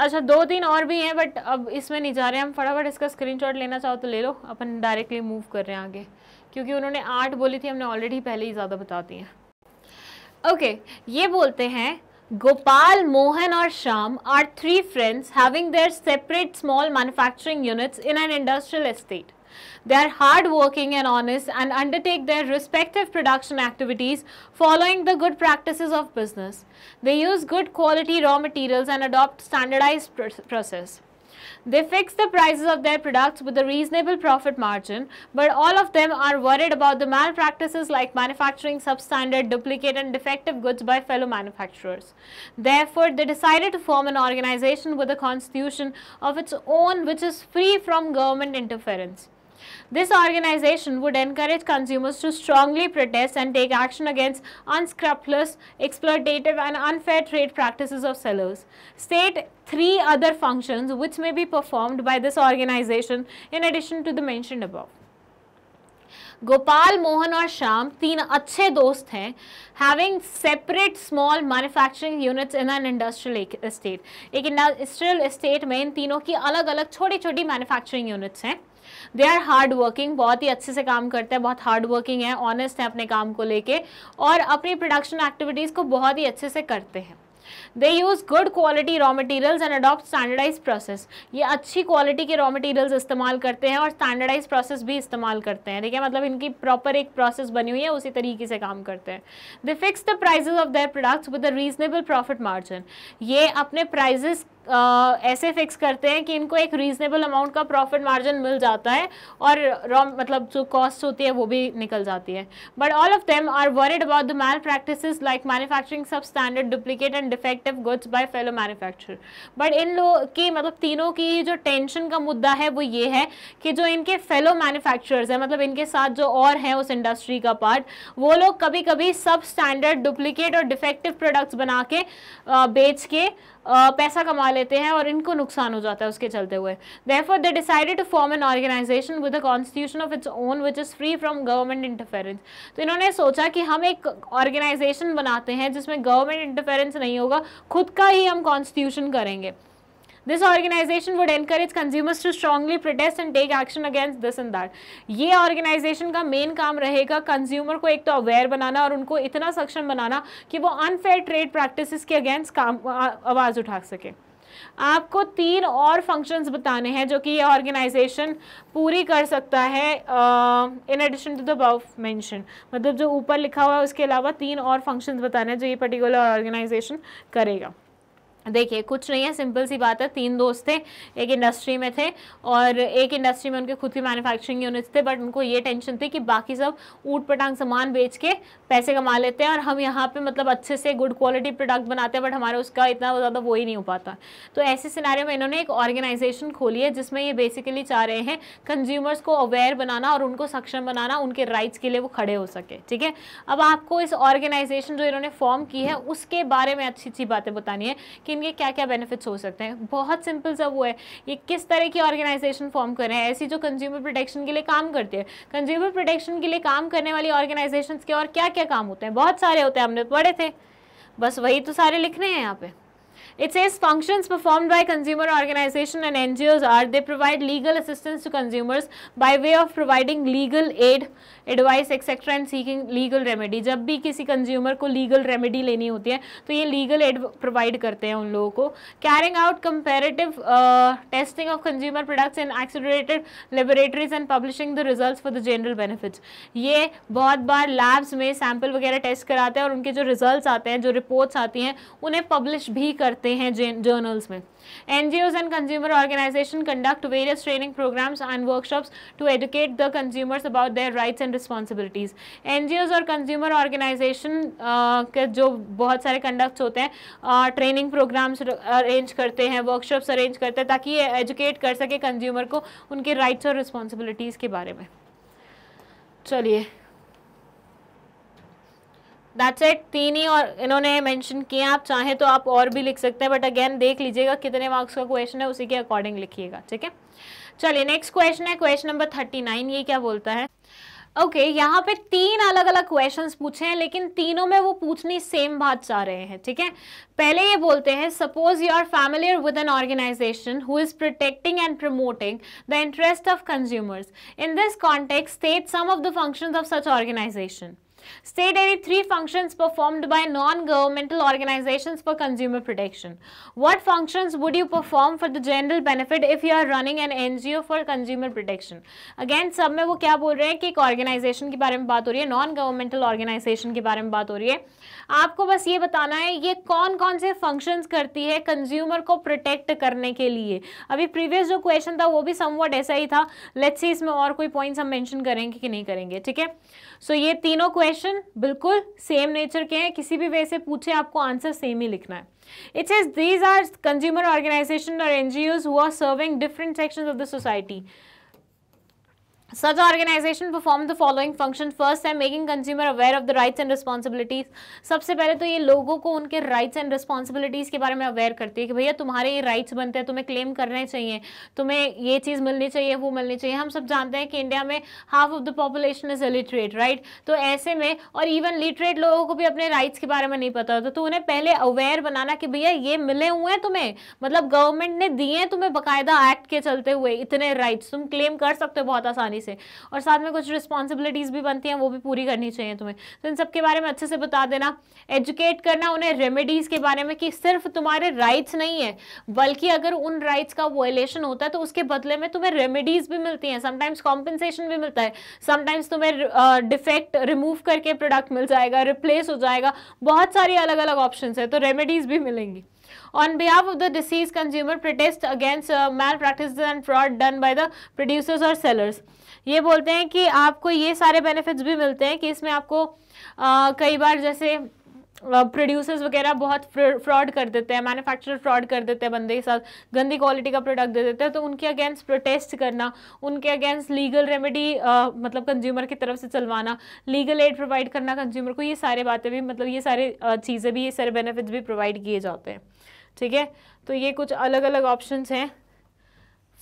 अच्छा दो तीन और भी हैं बट अब इसमें नहीं जा रहे हैं हम फटाफट इसका स्क्रीनशॉट लेना चाहो तो ले लो अपन डायरेक्टली मूव कर रहे हैं आगे क्योंकि उन्होंने आठ बोली थी हमने ऑलरेडी पहले ही ज़्यादा बता दी हैं ओके okay, ये बोलते हैं गोपाल मोहन और Shyam are three friends having their separate small manufacturing units in an industrial estate They are hardworking and honest and undertake their respective production activities following the good practices of business. They use good quality raw materials and adopt standardized pr process. They fix the prices of their products with a reasonable profit margin, but all of them are worried about the malpractices like manufacturing substandard, duplicate and defective goods by fellow manufacturers. Therefore, they decided to form an organization with a constitution of its own which is free from government interference. This organization would encourage consumers to strongly protest and take action against unscrupulous, exploitative and unfair trade practices of sellers. State three other functions which may be performed by this organization in addition to the mentioned above. Gopal, Mohan, और Sham तीन अच्छे दोस्त हैं having separate small manufacturing units in an industrial estate. एक industrial estate में इन तीनों की अलग अलग छोटी छोटी manufacturing units हैं दे आर हार्ड वर्किंग बहुत ही अच्छे से काम करते हैं बहुत हार्ड वर्किंग है ऑनेस्ट है अपने काम को लेके और अपनी प्रोडक्शन एक्टिविटीज़ को बहुत ही अच्छे से करते हैं they use good quality raw material and adopt standardise process ये अच्छी क्वालिटी के रॉ मटीरियल इस्तेमाल करते हैं और स्टैंडर्डाइज प्रोसेस भी इस्तेमाल करते हैं ठीक है मतलब इनकी प्रॉपर एक प्रोसेस बनी हुई है उसी तरीके से काम करते हैं they fix the prices of their products with a reasonable profit margin ये अपने प्राइजेस ऐसे फिक्स करते हैं कि इनको एक रीजनेबल अमाउंट का प्रॉफिट मार्जिन मिल जाता है और रॉ मतलब जो कॉस्ट होती है वो भी निकल जाती है but all of them are worried about the malpractice like manufacturing substandard duplicate and defective goods by fellow manufacture but इन लोग की मतलब तीनों की जो टेंशन का मुद्दा है वो ये है कि जो इनके फेलो मैन्युफैक्चरर्स हैं मतलब इनके साथ जो और हैं उस इंडस्ट्री का पार्ट वो लोग कभी कभी सब स्टैंडर्ड डुप्लीकेट और डिफेक्टिव प्रोडक्ट्स बना के बेच के पैसा कमा लेते हैं और इनको नुकसान हो जाता है उसके चलते हुए therefore they decided to form an organisation with a constitution of its own which is free from government interference तो इन्होंने सोचा कि हम एक ऑर्गेनाइजेशन बनाते हैं जिसमें गवर्नमेंट इंटरफेरेंस नहीं होगा खुद का ही हम कॉन्स्टिट्यूशन करेंगे this organisation would encourage consumers to strongly protest and take action against this and that ये ऑर्गेनाइजेशन का मेन काम रहेगा कंज्यूमर को एक तो अवेयर बनाना और उनको इतना सक्षम बनाना कि वो अनफेयर ट्रेड प्रैक्टिस के अगेंस्ट काम आवाज़ उठा सके आपको तीन और फंक्शंस बताने हैं जो कि ये ऑर्गेनाइजेशन पूरी कर सकता है in addition to the above mention मतलब जो ऊपर लिखा हुआ है उसके अलावा तीन और फंक्शंस बताने हैं जो ये पर्टिकुलर ऑर्गेनाइजेशन करेगा देखिए कुछ नहीं है सिंपल सी बात है तीन दोस्त थे एक इंडस्ट्री में थे और एक इंडस्ट्री में उनके खुद की मैन्युफैक्चरिंग यूनिट्स थे बट उनको ये टेंशन थी कि बाकी सब ऊट पटांग सामान बेच के पैसे कमा लेते हैं और हम यहाँ पे मतलब अच्छे से गुड क्वालिटी प्रोडक्ट बनाते हैं बट हमारे उसका इतना ज़्यादा वो ही नहीं हो पाता तो ऐसे सिनारे में इन्होंने एक ऑर्गेनाइजेशन खोली है जिसमें ये बेसिकली चाह रहे हैं कंज्यूमर्स को अवेयर बनाना और उनको सक्षम बनाना उनके राइट्स के लिए वो खड़े हो सके ठीक है अब आपको इस ऑर्गेनाइजेशन जो इन्होंने फॉर्म की है उसके बारे में अच्छी अच्छी बातें बतानी है कि स्कीम के क्या क्या बेनिफिट्स हो सकते हैं बहुत सिंपल सा वो है ये किस तरह की ऑर्गेनाइजेशन फॉर्म हैं ऐसी जो कंज्यूमर प्रोटेक्शन के लिए काम करती है कंज्यूमर प्रोटेक्शन के लिए काम करने वाली ऑर्गेनाइजेशन के और क्या क्या काम होते हैं बहुत सारे होते हैं हमने पढ़े थे बस वही तो सारे लिखने हैं यहाँ पे It says functions performed by consumer organization and NGOs are they provide legal assistance to consumers by way of providing legal aid, advice etc. and seeking legal remedy. जब भी किसी कंज्यूमर को लीगल रेमेडी लेनी होती है तो ये legal aid provide करते हैं उन लोगों को carrying out comparative testing of consumer products and accelerated laboratories and publishing the results for the general benefits ये बहुत बार लैब्स में सैम्पल वगैरह टेस्ट कराते हैं और उनके जो रिजल्ट आते हैं जो रिपोर्ट्स आती हैं उन्हें पब्लिश भी करते सकते हैं जर्नल्स में NGOs and consumer organisation conduct various training programmes and workshops to educate the consumers about their rights and responsibilities NGOs और कंज्यूमर ऑर्गेनाइजेशन uh, के जो बहुत सारे कंडक्ट्स होते हैं ट्रेनिंग प्रोग्राम्स अरेंज करते हैं वर्कशॉप्स अरेंज करते हैं ताकि ये एजुकेट कर सके कंज्यूमर को उनके राइट्स और रिस्पॉन्सिबिलिटीज़ के बारे में चलिए दैट्स एट तीन ही और इन्होंने मेंशन किए आप चाहें तो आप और भी लिख सकते हैं बट अगेन देख लीजिएगा कितने मार्क्स का क्वेश्चन है उसी के अकॉर्डिंग लिखिएगा ठीक है चलिए नेक्स्ट क्वेश्चन है क्वेश्चन नंबर थर्टी नाइन ये क्या बोलता है ओके okay, यहाँ पे तीन अलग अलग क्वेश्चंस पूछे हैं लेकिन तीनों में वो पूछनी सेम बात चाह रहे हैं ठीक है पहले ये बोलते हैं suppose you are familiar with an organisation who is protecting and promoting the interest of consumers in this context state some of the functions of such organisation State aided three functions performed by non-governmental organizations for consumer protection. What functions would you perform for the general benefit if you are running an NGO for consumer protection? Again, सब में वो क्या बोल रहे हैं कि एक organization के बारे में बात हो रही है non-governmental organization के बारे में बात हो रही है आपको बस ये बताना है ये कौन कौन से functions करती है consumer को protect करने के लिए अभी previous जो question था वो भी somewhat ऐसा ही था Let's see इसमें और कोई points हम mention करेंगे कि नहीं करेंगे ठीक है सो so, ये तीनों क्वेश्चन बिल्कुल सेम नेचर के हैं किसी भी वे से पूछे आपको आंसर सेम ही लिखना है it is these are consumer organisation और एनजीओ हुआ serving different section of the society Such organization perform the following function first है making consumer aware of the rights and responsibilities सबसे पहले तो ये लोगों को उनके rights and responsibilities के बारे में aware करती है कि भैया तुम्हारे ये rights बनते हैं तुम्हें claim करने चाहिए तुम्हें ये चीज़ मिलनी चाहिए वो मिलनी चाहिए हम सब जानते हैं कि इंडिया में half of the population is illiterate right तो ऐसे में और इवन लिटरेट लोगों को भी अपने राइट्स के बारे में नहीं पता होता तो उन्हें पहले अवेयर बनाना कि भैया ये मिले हुए हैं तुम्हें मतलब गवर्नमेंट ने दिए हैं तुम्हें बाकायदा एक्ट के चलते हुए इतने राइट्स तुम क्लेम कर सकते हो बहुत आसानी से और साथ में कुछ रिस्पॉन्सिबिलिटीज़ भी बनती हैं वो भी पूरी करनी चाहिए तुम्हें तो इन सब के बारे में अच्छे से बता देना एजुकेट करना उन्हें रेमेडीज़ के बारे में कि सिर्फ तुम्हारे राइट्स नहीं है बल्कि अगर उन राइट्स का वोलेशन होता है तो उसके बदले में तुम्हें रेमेडीज़ भी मिलती हैं समटाइम्स कॉम्पनसेशन भी मिलता है समटाइम्स तुम्हें डिफेक्ट रिमूव करके प्रोडक्ट मिल जाएगा रिप्लेस हो जाएगा बहुत सारी अलग अलग ऑप्शन है तो रेमेडीज़ भी मिलेंगी on behalf of the deceased consumer protest against uh, malpractices and fraud done by the producers or sellers ये बोलते हैं कि आपको ये सारे बेनिफिट्स भी मिलते हैं कि इसमें आपको आ, कई बार जैसे प्रोड्यूसर्स वगैरह बहुत फ्रॉड कर देते हैं मैन्युफैक्चरर फ्रॉड कर देते हैं बंदे के साथ गंदी क्वालिटी का प्रोडक्ट दे देते हैं तो उनके अगेंस्ट प्रोटेस्ट करना उनके अगेंस्ट लीगल रेमेडी मतलब कंज्यूमर की तरफ से चलवाना लीगल एड प्रोवाइड करना कंज्यूमर को ये सारे बातें भी मतलब ये सारे चीज़ें भी ये सारे बेनिफिट्स भी प्रोवाइड किए जाते हैं ठीक है तो ये कुछ अलग अलग ऑप्शन हैं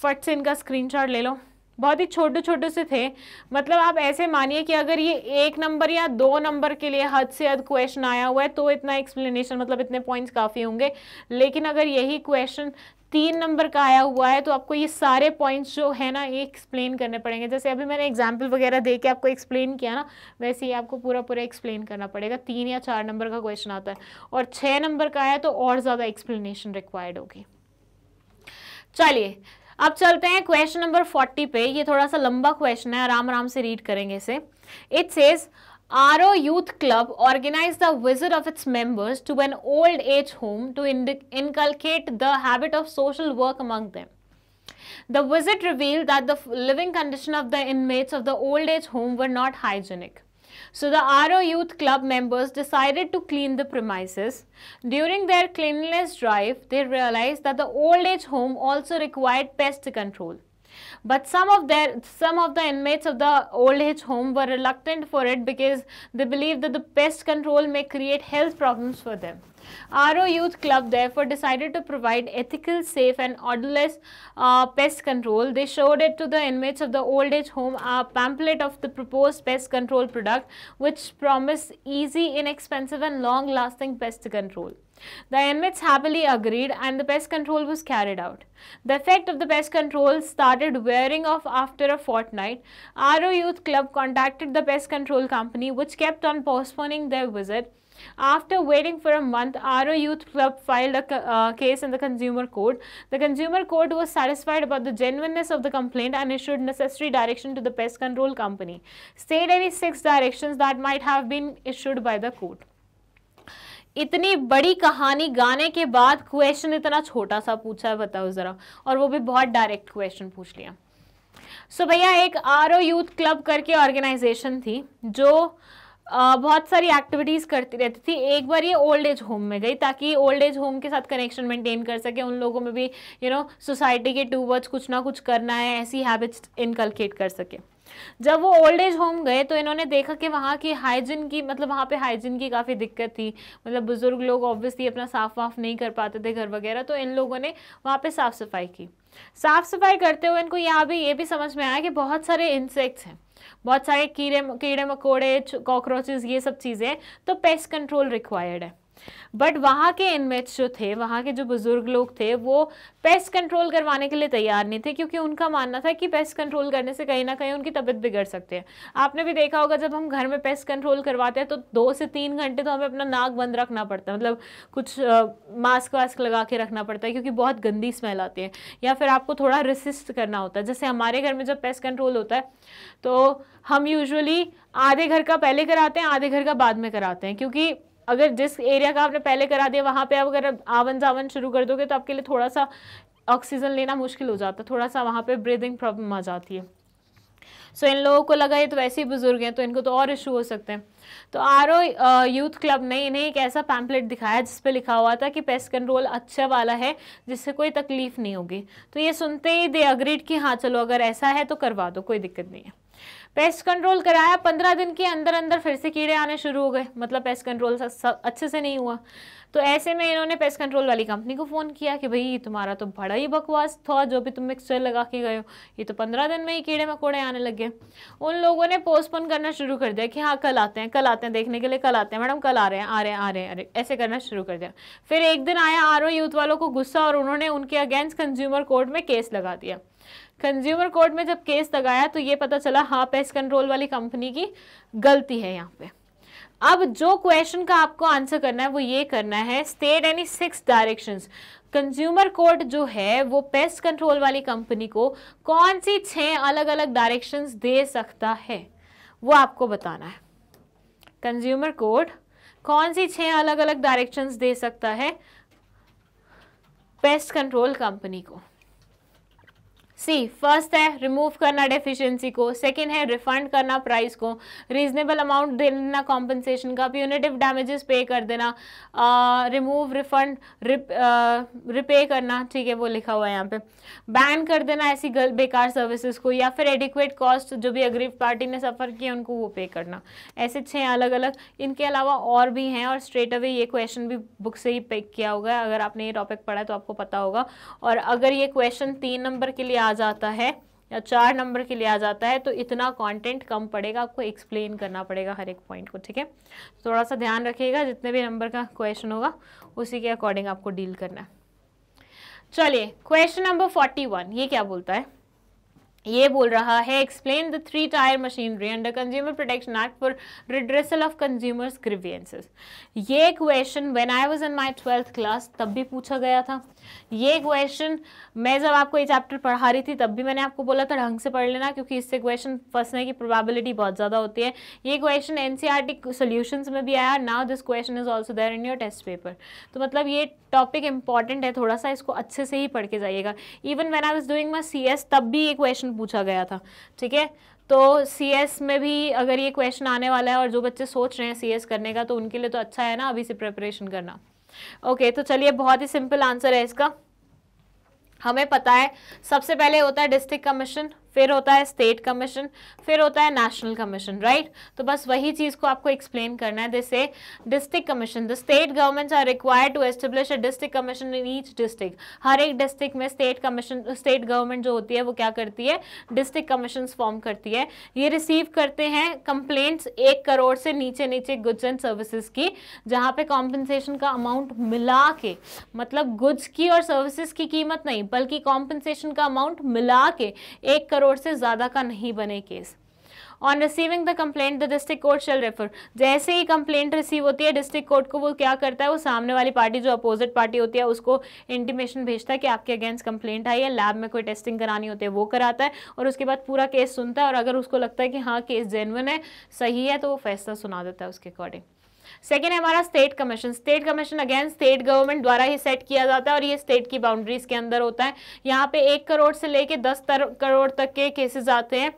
फट से इनका स्क्रीन ले लो बहुत ही छोटे छोटे से थे मतलब आप ऐसे मानिए कि अगर ये एक नंबर या दो नंबर के लिए हद से हद क्वेश्चन आया हुआ है तो इतना एक्सप्लेनेशन मतलब इतने पॉइंट्स काफ़ी होंगे लेकिन अगर यही क्वेश्चन तीन नंबर का आया हुआ है तो आपको ये सारे पॉइंट्स जो है ना ये एक्सप्लेन करने पड़ेंगे जैसे अभी मैंने एग्जाम्पल वगैरह दे के आपको एक्सप्लेन किया ना वैसे ही आपको पूरा पूरा एक्सप्लेन करना पड़ेगा तीन या चार नंबर का क्वेश्चन आता है और छः नंबर का आया तो और ज़्यादा एक्सप्लेनेशन रिक्वायर्ड होगी चलिए अब चलते हैं क्वेश्चन नंबर फोर्टी पे ये थोड़ा सा लंबा क्वेश्चन है आराम आराम से रीड करेंगे इसे it says RO youth club organise the visit of its members to an old age home to inculcate the habit of social work among them the visit reveal that the living condition of the inmates of the old age home were not hygienic So the RO Youth Club members decided to clean the premises. During their cleanliness drive, they realized that the old age home also required pest control. But some of their some of the inmates of the old age home were reluctant for it because they believed that the pest control may create health problems for them. RO Youth Club therefore decided to provide ethical, safe and odorless uh, pest control. They showed it to the inmates of the old age home a pamphlet of the proposed pest control product which promised easy, inexpensive and long-lasting pest control. The inmates happily agreed and the pest control was carried out. The effect of the pest control started wearing off after a fortnight. RO Youth Club contacted the pest control company which kept on postponing their visit. After waiting for a month, RO Youth Club filed a uh, case in the Consumer Court. The Consumer Court was satisfied about the genuineness of the complaint and issued necessary direction to the pest control company. Stayed any six directions that might have been issued by the court. इतनी बड़ी कहानी गाने के बाद question इतना छोटा सा पूछा है बताओ ज़रा और वो भी बहुत डायरेक्ट क्वेश्चन पूछ लिया सो so भैया एक आर ओ यूथ क्लब करके ऑर्गेनाइजेशन थी जो बहुत सारी एक्टिविटीज़ करती रहती थी एक बार ये ओल्ड एज होम में गई ताकि ओल्ड एज होम के साथ कनेक्शन मेंटेन कर सके उन लोगों में भी यू नो सोसाइटी के वर्ड्स कुछ ना कुछ करना है ऐसी हैबिट्स इनकलकेट कर सके जब वो ओल्ड एज होम गए तो इन्होंने देखा कि वहाँ की हाइजीन की मतलब वहाँ पे हाइजीन की काफ़ी दिक्कत थी मतलब बुज़ुर्ग लोग ऑब्वियसली अपना साफ़ वाफ नहीं कर पाते थे घर वगैरह तो इन लोगों ने वहाँ पे साफ़ सफाई की साफ़ सफाई करते हुए इनको यहाँ भी ये भी समझ में आया कि बहुत सारे इंसेक्ट्स हैं बहुत सारे कीड़े कीड़े मकोड़े कॉकरोचेज ये सब चीज़ें तो पेस्ट कंट्रोल रिक्वायर्ड है बट वहाँ के इनमेट्स जो थे वहाँ के जो बुज़ुर्ग लोग थे वो पेस्ट कंट्रोल करवाने के लिए तैयार नहीं थे क्योंकि उनका मानना था कि पेस्ट कंट्रोल करने से कहीं ना कहीं उनकी तबीयत बिगड़ सकती है आपने भी देखा होगा जब हम घर में पेस्ट कंट्रोल करवाते हैं तो दो से तीन घंटे तो हमें अपना नाक बंद रखना पड़ता है मतलब कुछ मास्क वास्क लगा के रखना पड़ता है क्योंकि बहुत गंदी स्मेल आती है या फिर आपको थोड़ा रिसिस्ट करना होता है जैसे हमारे घर में जब पेस्ट कंट्रोल होता है तो हम यूजअली आधे घर का पहले कराते हैं आधे घर का बाद में कराते हैं क्योंकि अगर जिस एरिया का आपने पहले करा दिया वहाँ पे आप अगर आवन जावन शुरू कर दोगे तो आपके लिए थोड़ा सा ऑक्सीजन लेना मुश्किल हो जाता है थोड़ा सा वहाँ पे ब्रीदिंग प्रॉब्लम आ जाती है सो so, इन लोगों को लगा ये तो वैसे ही बुजुर्ग हैं तो इनको तो और इशू हो सकते हैं तो आर ओ यूथ क्लब ने इन्हें एक ऐसा पैम्पलेट दिखाया जिस पर लिखा हुआ था कि पेस्ट कंट्रोल अच्छा वाला है जिससे कोई तकलीफ नहीं होगी तो ये सुनते ही दे अग्रीड कि हाँ चलो अगर ऐसा है तो करवा दो कोई दिक्कत नहीं है पेस्ट कंट्रोल कराया पंद्रह दिन के अंदर अंदर फिर से कीड़े आने शुरू हो गए मतलब पेस्ट कंट्रोल अच्छे से नहीं हुआ तो ऐसे में इन्होंने पेस्ट कंट्रोल वाली कंपनी को फ़ोन किया कि भाई तुम्हारा तो बड़ा ही बकवास था जो भी तुम मिक्सचर लगा के गए हो ये तो पंद्रह दिन में ही कीड़े मकोड़े आने लग गए उन लोगों ने पोस्टपोन करना शुरू कर दिया कि हाँ कल आते हैं कल आते हैं देखने के लिए कल आते हैं मैडम कल आ रहे हैं आ रहे हैं आ रहे हैं अरे ऐसे करना शुरू कर दिया फिर एक दिन आया आर यूथ वालों को गुस्सा और उन्होंने उनके अगेंस्ट कंज्यूमर कोर्ट में केस लगा दिया कंज्यूमर कोर्ट में जब केस लगाया तो ये पता चला हाँ पेस्ट कंट्रोल वाली कंपनी की गलती है यहाँ पे अब जो क्वेश्चन का आपको आंसर करना है वो ये करना है state any six directions consumer court जो है वो पेस्ट कंट्रोल वाली कंपनी को कौन सी छः अलग अलग डायरेक्शंस दे सकता है वो आपको बताना है कंज्यूमर कोर्ट कौन सी छः अलग अलग डायरेक्शंस दे सकता है पेस्ट कंट्रोल कंपनी को सी फर्स्ट है रिमूव करना डेफिशिएंसी को सेकंड है रिफंड करना प्राइस को रीजनेबल अमाउंट देना कॉम्पनसेशन का प्यूनेटिव डैमेजेस पे कर देना रिमूव रिफंड रिपे करना ठीक है वो लिखा हुआ है यहाँ पे बैन कर देना ऐसी गल बेकार सर्विसेज को या फिर एडिक्वेट कॉस्ट जो भी अग्रीव पार्टी ने सफ़र किया उनको वो पे करना ऐसे छः अलग अलग इनके अलावा और भी हैं और स्ट्रेट अवे ये क्वेश्चन भी बुक से ही पिक किया होगा अगर आपने ये टॉपिक पढ़ा है तो आपको पता होगा और अगर ये क्वेश्चन तीन नंबर के लिए आ आ जाता है या चार नंबर के लिए आ जाता है तो इतना कंटेंट कम पड़ेगा आपको एक्सप्लेन करना पड़ेगा हर एक पॉइंट को ठीक है थोड़ा सा ध्यान रखिएगा जितने भी नंबर का क्वेश्चन होगा उसी के अकॉर्डिंग आपको डील करना है चलिए क्वेश्चन नंबर फोर्टी वन ये क्या बोलता है ये बोल रहा है explain the three tier machinery under consumer protection act for redressal of consumers grievances ये question when I was in my twelfth class तब भी पूछा गया था ये क्वेश्चन मैं जब आपको ये चैप्टर पढ़ा रही थी तब भी मैंने आपको बोला था ढंग से पढ़ लेना क्योंकि इससे क्वेश्चन फंसने की प्रोबेबिलिटी बहुत ज़्यादा होती है ये क्वेश्चन एन सोल्यूशन में भी आया now this question is also there in your test paper तो मतलब ये टॉपिक इंपॉर्टेंट है थोड़ा सा इसको अच्छे से ही पढ़ के जाइएगा even man I was doing my C तब भी ये क्वेश्चन पूछा गया था ठीक है तो सी में भी अगर ये क्वेश्चन आने वाला है और जो बच्चे सोच रहे हैं सी करने का तो उनके लिए तो अच्छा है ना अभी से प्रिपरेशन करना ओके okay, तो चलिए बहुत ही सिंपल आंसर है इसका हमें पता है सबसे पहले होता है डिस्ट्रिक्ट कमीशन फिर होता है स्टेट कमीशन फिर होता है नेशनल कमीशन राइट तो बस वही चीज़ को आपको एक्सप्लेन करना है जैसे district commission the state governments are required to establish a district commission in each district हर एक डिस्ट्रिक्ट में स्टेट कमीशन स्टेट गवर्नमेंट जो होती है वो क्या करती है डिस्ट्रिक्ट कमीशन फॉर्म करती है ये रिसीव करते हैं कंप्लेंट्स एक करोड़ से नीचे नीचे गुड्स एंड सर्विसेज की जहाँ पे कॉम्पनसेशन का अमाउंट मिला के मतलब गुड्स की और सर्विसेज की कीमत नहीं बल्कि कॉम्पनसेशन का अमाउंट मिला के एक करोड़ करोड़ से ज़्यादा का नहीं बने case on receiving the complaint the district court shall refer जैसे ही कंप्लेंट रिसीव होती है डिस्ट्रिक्ट कोर्ट को वो क्या करता है वो सामने वाली पार्टी जो अपोजिट पार्टी होती है उसको इंटीमेशन भेजता है कि आपके अगेंस्ट कंप्लेंट आई है लैब में कोई टेस्टिंग करानी होती है वो कराता है और उसके बाद पूरा केस सुनता है और अगर उसको लगता है कि हाँ केस जेनवन है सही है तो वो फैसला सुना देता है उसके अकॉर्डिंग सेकेंड है हमारा state commission state commission again state government द्वारा ही सेट किया जाता है और ये स्टेट की बाउंड्रीज के अंदर होता है यहाँ पे एक करोड़ से लेके दस करोड़ तक के केसेस आते हैं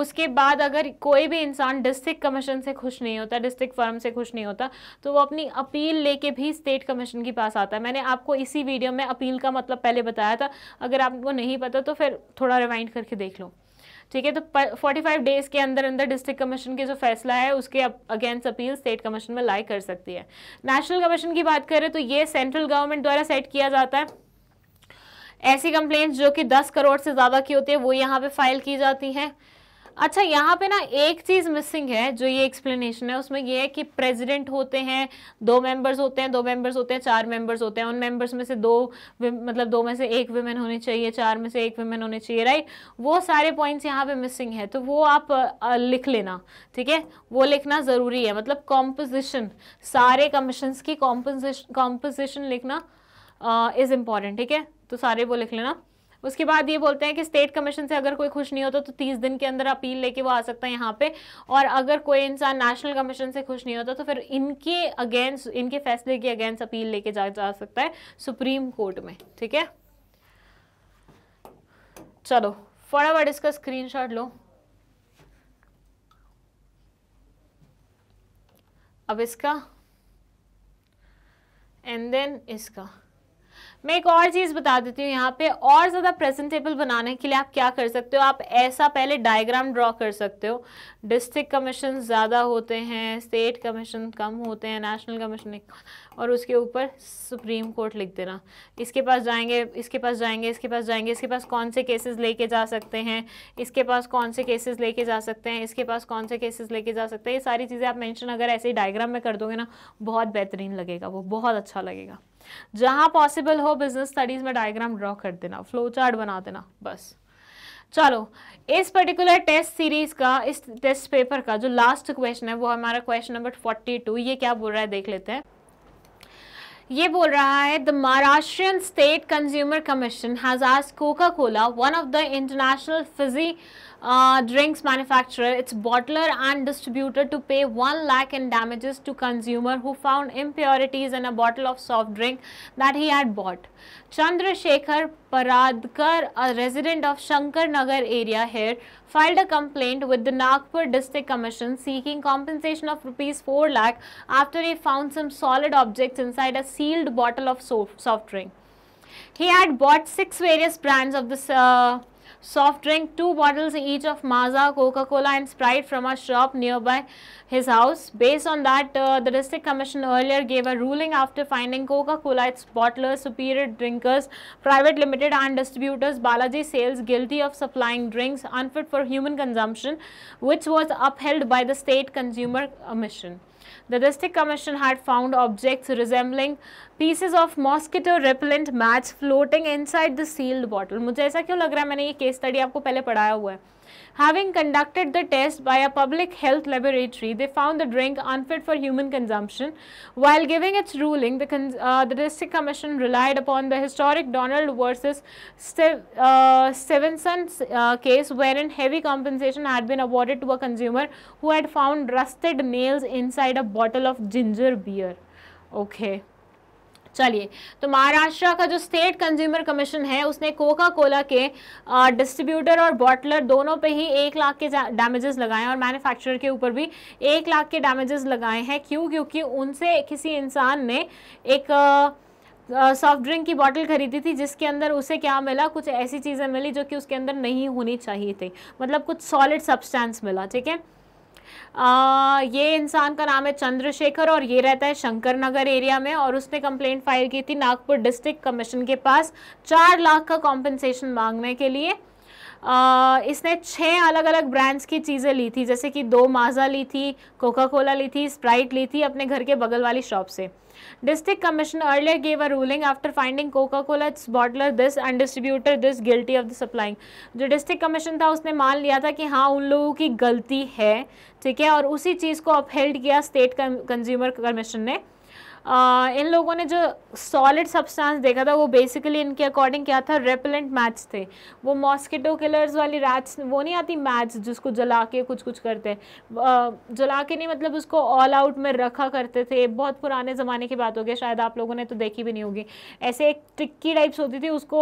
उसके बाद अगर कोई भी इंसान डिस्ट्रिक्ट कमीशन से खुश नहीं होता डिस्ट्रिक्ट फर्म से खुश नहीं होता तो वो अपनी अपील लेके भी स्टेट कमीशन के पास आता है मैंने आपको इसी वीडियो में अपील का मतलब पहले बताया था अगर आपको नहीं पता तो फिर थोड़ा रिवाइंड करके देख लो ठीक है तो 45 डेज के अंदर अंदर डिस्ट्रिक्ट कमीशन के जो फैसला है उसके अगेंस्ट अपील स्टेट कमीशन में लाई कर सकती है नेशनल कमीशन की बात करें तो ये सेंट्रल गवर्नमेंट द्वारा सेट किया जाता है ऐसी कंप्लेंट्स जो कि 10 करोड़ से ज़्यादा की होती है वो यहाँ पे फाइल की जाती हैं अच्छा यहाँ पे ना एक चीज़ मिसिंग है जो ये एक्सप्लेनेशन है उसमें ये है कि प्रेसिडेंट होते हैं दो मेंबर्स होते हैं दो मेंबर्स होते हैं चार मेंबर्स होते हैं उन मेंबर्स में से दो मतलब दो में से एक वीमेन होनी चाहिए चार में से एक वीमेन होनी चाहिए राइट वो सारे पॉइंट्स यहाँ पे मिसिंग है तो वो आप लिख लेना ठीक है वो लिखना ज़रूरी है मतलब कॉम्पोजिशन सारे कमीशन की कॉम्पोजिशन लिखना इज़ इम्पॉर्टेंट ठीक है तो सारे वो लिख लेना उसके बाद ये बोलते हैं कि स्टेट कमीशन से अगर कोई खुश नहीं होता तो तीस दिन के अंदर अपील लेके वो आ सकता है यहाँ पे और अगर कोई इंसान नेशनल कमीशन से खुश नहीं होता तो फिर इनके अगेंस्ट इनके फैसले के अगेंस्ट अपील लेके जा, जा सकता है सुप्रीम कोर्ट में ठीक है चलो फटाफट इसका शॉट लो अब इसका एंड देन इसका मैं एक और चीज़ बता देती हूँ यहाँ पे और ज़्यादा प्रेजेंटेबल बनाने के लिए आप क्या कर सकते हो आप ऐसा पहले डायग्राम ड्रॉ कर सकते हो डिस्ट्रिक्ट कमीशन ज़्यादा होते हैं स्टेट कमीशन कम होते हैं नेशनल कमीशन और उसके ऊपर सुप्रीम कोर्ट लिख देना इसके पास जाएंगे इसके पास जाएंगे इसके पास जाएंगे इसके पास कौन से केसेस लेके जा सकते हैं इसके पास कौन से केसेस लेके जा सकते हैं इसके पास कौन से केसेस लेके जा सकते हैं ये सारी चीज़ें आप मेंशन अगर ऐसे ही डायग्राम में कर दोगे ना बहुत बेहतरीन लगेगा वो बहुत अच्छा लगेगा जहाँ पॉसिबल हो बिजनेस स्टडीज़ में डायग्राम ड्रॉ कर देना फ्लो चार्ट बना देना बस चलो इस पर्टिकुलर टेस्ट सीरीज़ का इस टेस्ट पेपर का जो लास्ट क्वेश्चन है वो हमारा क्वेश्चन नंबर फोर्टी टू ये क्या बोल रहा है देख लेते हैं ये बोल रहा है द Maharashtrian state consumer commission has आज Coca Cola one of the international fizzy drinks manufacturer, its bottler and distributor to pay 1 lakh in damages to consumer who found impurities in a bottle of soft drink that he had bought. Chandrasekhar Paradkar, a resident of Shankar Nagar area here, filed a complaint with the Nagpur District Commission seeking compensation of rupees 4 lakh after he found some solid objects inside a sealed bottle of soft drink. He had bought six various brands of this uh, soft drink, two bottles each of Maza, Coca-Cola and Sprite from a shop nearby his house. Based on that, uh, the district commission earlier gave a ruling after finding Coca-Cola, its bottlers, superior drinkers, private limited and distributors, Balaji Sales guilty of supplying drinks unfit for human consumption, which was upheld by the state consumer commission. The district commission had found objects resembling pieces of mosquito repellent mats floating inside the sealed bottle. mujhe aisa kyu lag raha hai maine ye case study aapko pehle padhaya hua hai Having conducted the test by a public health laboratory, they found the drink unfit for human consumption. While giving its ruling, the, uh, the District Commission relied upon the historic Donald versus Ste uh, Stevenson uh, case wherein heavy compensation had been awarded to a consumer who had found rusted nails inside a bottle of ginger beer. Okay. चलिए तो महाराष्ट्र का जो state consumer commission है उसने Coca Cola के distributor और bottler दोनों पे ही एक लाख के डैमेजेस लगाए और मैन्युफैक्चरर के ऊपर भी एक लाख के डैमेजेस लगाए हैं क्यों क्योंकि उनसे किसी इंसान ने एक सॉफ्ट ड्रिंक की बॉटल खरीदी थी जिसके अंदर उसे क्या मिला कुछ ऐसी चीज़ें मिली जो कि उसके अंदर नहीं होनी चाहिए थी मतलब कुछ सॉलिड सब्सटेंस मिला ठीक है ये इंसान का नाम है चंद्रशेखर और ये रहता है शंकर नगर एरिया में और उसने कंप्लेंट फाइल की थी नागपुर डिस्ट्रिक्ट कमीशन के पास चार लाख का कॉम्पनसेशन मांगने के लिए आ, इसने छः अलग अलग ब्रांड्स की चीज़ें ली थी जैसे कि दो माजा ली थी कोका कोला ली थी स्प्राइट ली थी अपने घर के बगल वाली शॉप से District Commission earlier gave a ruling after finding Coca-Cola its bottler this and distributor this guilty of the supplying. जो district commission था उसने मान लिया था कि हाँ उन लोगों की गलती है ठीक है और उसी चीज़ को अपहेल्ड किया स्टेट कंज्यूमर कमीशन ने इन लोगों ने जो सॉलिड सब्सटेंस देखा था वो बेसिकली इनके अकॉर्डिंग क्या था रेपलेंट मैच थे वो मॉस्किटो किलर्स वाली रैट्स वो नहीं आती मैच जिसको जला के कुछ कुछ करते जला के नहीं मतलब उसको ऑल आउट में रखा करते थे बहुत पुराने ज़माने की बात होगी शायद आप लोगों ने तो देखी भी नहीं होगी ऐसे एक टिक्की टाइप्स होती थी उसको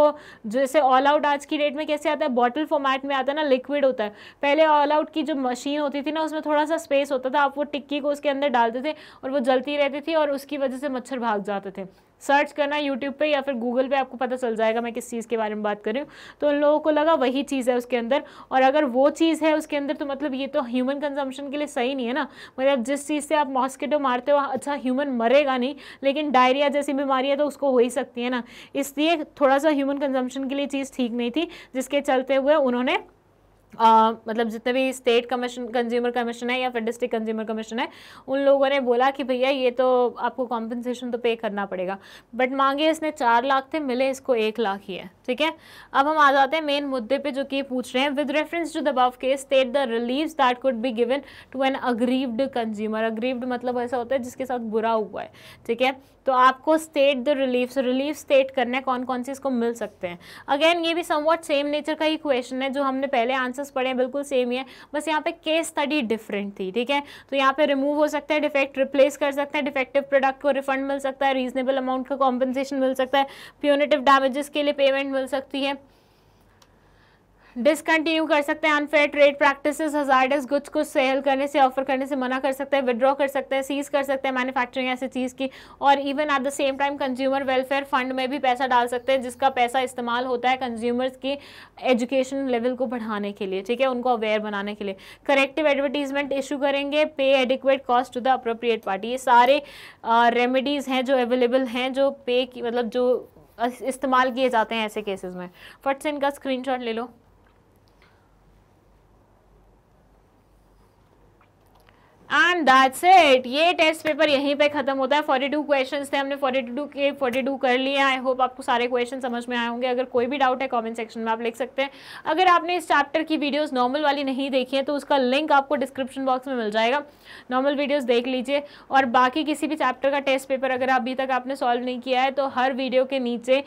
जैसे ऑल आउट आज की डेट में कैसे आता है बॉटल फॉर्मेट में आता है ना लिक्विड होता है पहले ऑल आउट की जो मशीन होती थी ना उसमें थोड़ा सा स्पेस होता था आप वो टिक्की को उसके अंदर डालते थे और वो जलती रहती थी और उसकी वजह वजह से मच्छर भाग जाते थे सर्च करना यूट्यूब पे या फिर गूगल पे आपको पता चल जाएगा मैं किस चीज़ के बारे में बात कर रही हूँ तो उन लोगों को लगा वही चीज़ है उसके अंदर और अगर वो चीज़ है उसके अंदर तो मतलब ये तो ह्यूमन कंजम्पशन के लिए सही नहीं है ना मतलब जिस चीज़ से आप मॉस्किटो मारते हो अच्छा ह्यूमन मरेगा नहीं लेकिन डायरिया जैसी बीमारी है तो उसको हो ही सकती है ना इसलिए थोड़ा सा ह्यूमन कंजम्पशन के लिए चीज़ ठीक नहीं थी जिसके चलते हुए उन्होंने मतलब जितने भी स्टेट कमीशन कंज्यूमर कमीशन है या फिर डिस्ट्रिक्ट कंज्यूमर कमीशन है उन लोगों ने बोला कि भैया ये तो आपको कॉम्पनसेशन तो पे करना पड़ेगा बट मांगे इसने चार लाख थे मिले इसको एक लाख ही है ठीक है अब हम आ जाते हैं मेन मुद्दे पे जो कि पूछ रहे हैं with reference to the above case state the relief that could be given to an aggrieved consumer aggrieved मतलब ऐसा होता है जिसके साथ बुरा हुआ है ठीक है तो आपको state the relief relief state करना है कौन कौन से इसको मिल सकते हैं अगेन ये भी समवॉट सेम नेचर का ही क्वेश्चन है जो हमने पहले आंसर्स पढ़े हैं बिल्कुल सेम ही है बस यहाँ पे केस स्टडी डिफरेंट थी ठीक है तो यहाँ पे रिमूव हो सकता है डिफेक्ट रिप्लेस कर सकते हैं डिफेक्टिव प्रोडक्ट को रिफंड मिल सकता है रीजनेबल अमाउंट का कॉम्पनसेशन मिल सकता है प्योनेटिव डैमेजेस के लिए पेमेंट मिल सकती है डिसकंटिन्यू कर सकते हैं unfair trade practices hazardous goods को सेल करने से ऑफर करने से मना कर सकते हैं विड्रॉ कर सकते हैं सीज कर सकते हैं मैन्युफैक्चरिंग ऐसी चीज़ की और even at the same time consumer welfare fund में भी पैसा डाल सकते हैं जिसका पैसा इस्तेमाल होता है कंज्यूमर्स की एजुकेशन लेवल को बढ़ाने के लिए ठीक है उनको अवेयर बनाने के लिए करेक्टिव एडवर्टीजमेंट इशू करेंगे pay adequate cost to the appropriate party ये सारे रेमेडीज़ हैं जो अवेलेबल हैं जो पे की मतलब जो इस्तेमाल किए जाते हैं ऐसे केसेस में फट से इनका स्क्रीनशॉट ले लो एंड दैट्स इट ये टेस्ट पेपर यहीं पे खत्म होता है फोर्टी टू क्वेश्चन थे हमने फोर्टी टू के फोर्टी टू कर लिए आई होप आपको सारे क्वेश्चन समझ में आए होंगे अगर कोई भी डाउट है कमेंट सेक्शन में आप लिख सकते हैं अगर आपने इस चैप्टर की वीडियोस नॉर्मल वाली नहीं देखी है तो उसका लिंक आपको डिस्क्रिप्शन बॉक्स में मिल जाएगा नॉर्मल वीडियोज़ देख लीजिए और बाकी किसी भी चैप्टर का टेस्ट पेपर अगर अभी तक आपने सॉल्व नहीं किया है तो हर वीडियो के नीचे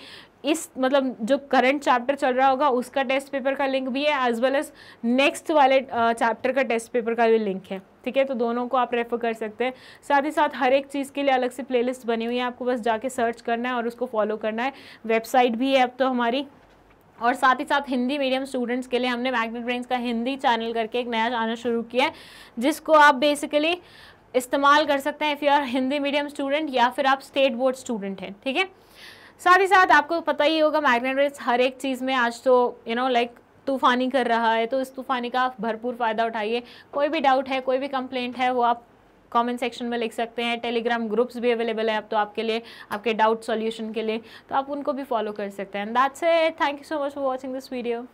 इस मतलब जो करंट चैप्टर चल रहा होगा उसका टेस्ट पेपर का लिंक भी है एज वेल एज नेक्स्ट वाले चैप्टर का टेस्ट पेपर का भी लिंक है ठीक है तो दोनों को आप रेफ़र कर सकते हैं साथ ही साथ हर एक चीज़ के लिए अलग से प्लेलिस्ट बनी हुई है आपको बस जाके सर्च करना है और उसको फॉलो करना है वेबसाइट भी है अब तो हमारी और साथ ही साथ हिंदी मीडियम स्टूडेंट्स के लिए हमने मैग्नेट ब्रेंस का हिंदी चैनल करके एक नया चैनल शुरू किया है जिसको आप बेसिकली इस्तेमाल कर सकते हैं if you are Hindi medium student या फिर आप स्टेट बोर्ड स्टूडेंट हैं ठीक है साथ ही साथ आपको पता ही होगा मैग्नेट रेट्स हर एक चीज़ में आज तो यू नो लाइक तूफानी कर रहा है तो इस तूफानी का आप भरपूर फ़ायदा उठाइए कोई भी डाउट है कोई भी कंप्लेंट है वो आप कमेंट सेक्शन में लिख सकते हैं टेलीग्राम ग्रुप्स भी अवेलेबल है अब तो आपके लिए आपके डाउट सॉल्यूशन के लिए तो आप उनको भी फॉलो कर सकते हैं and that's it thank you so much for watching this video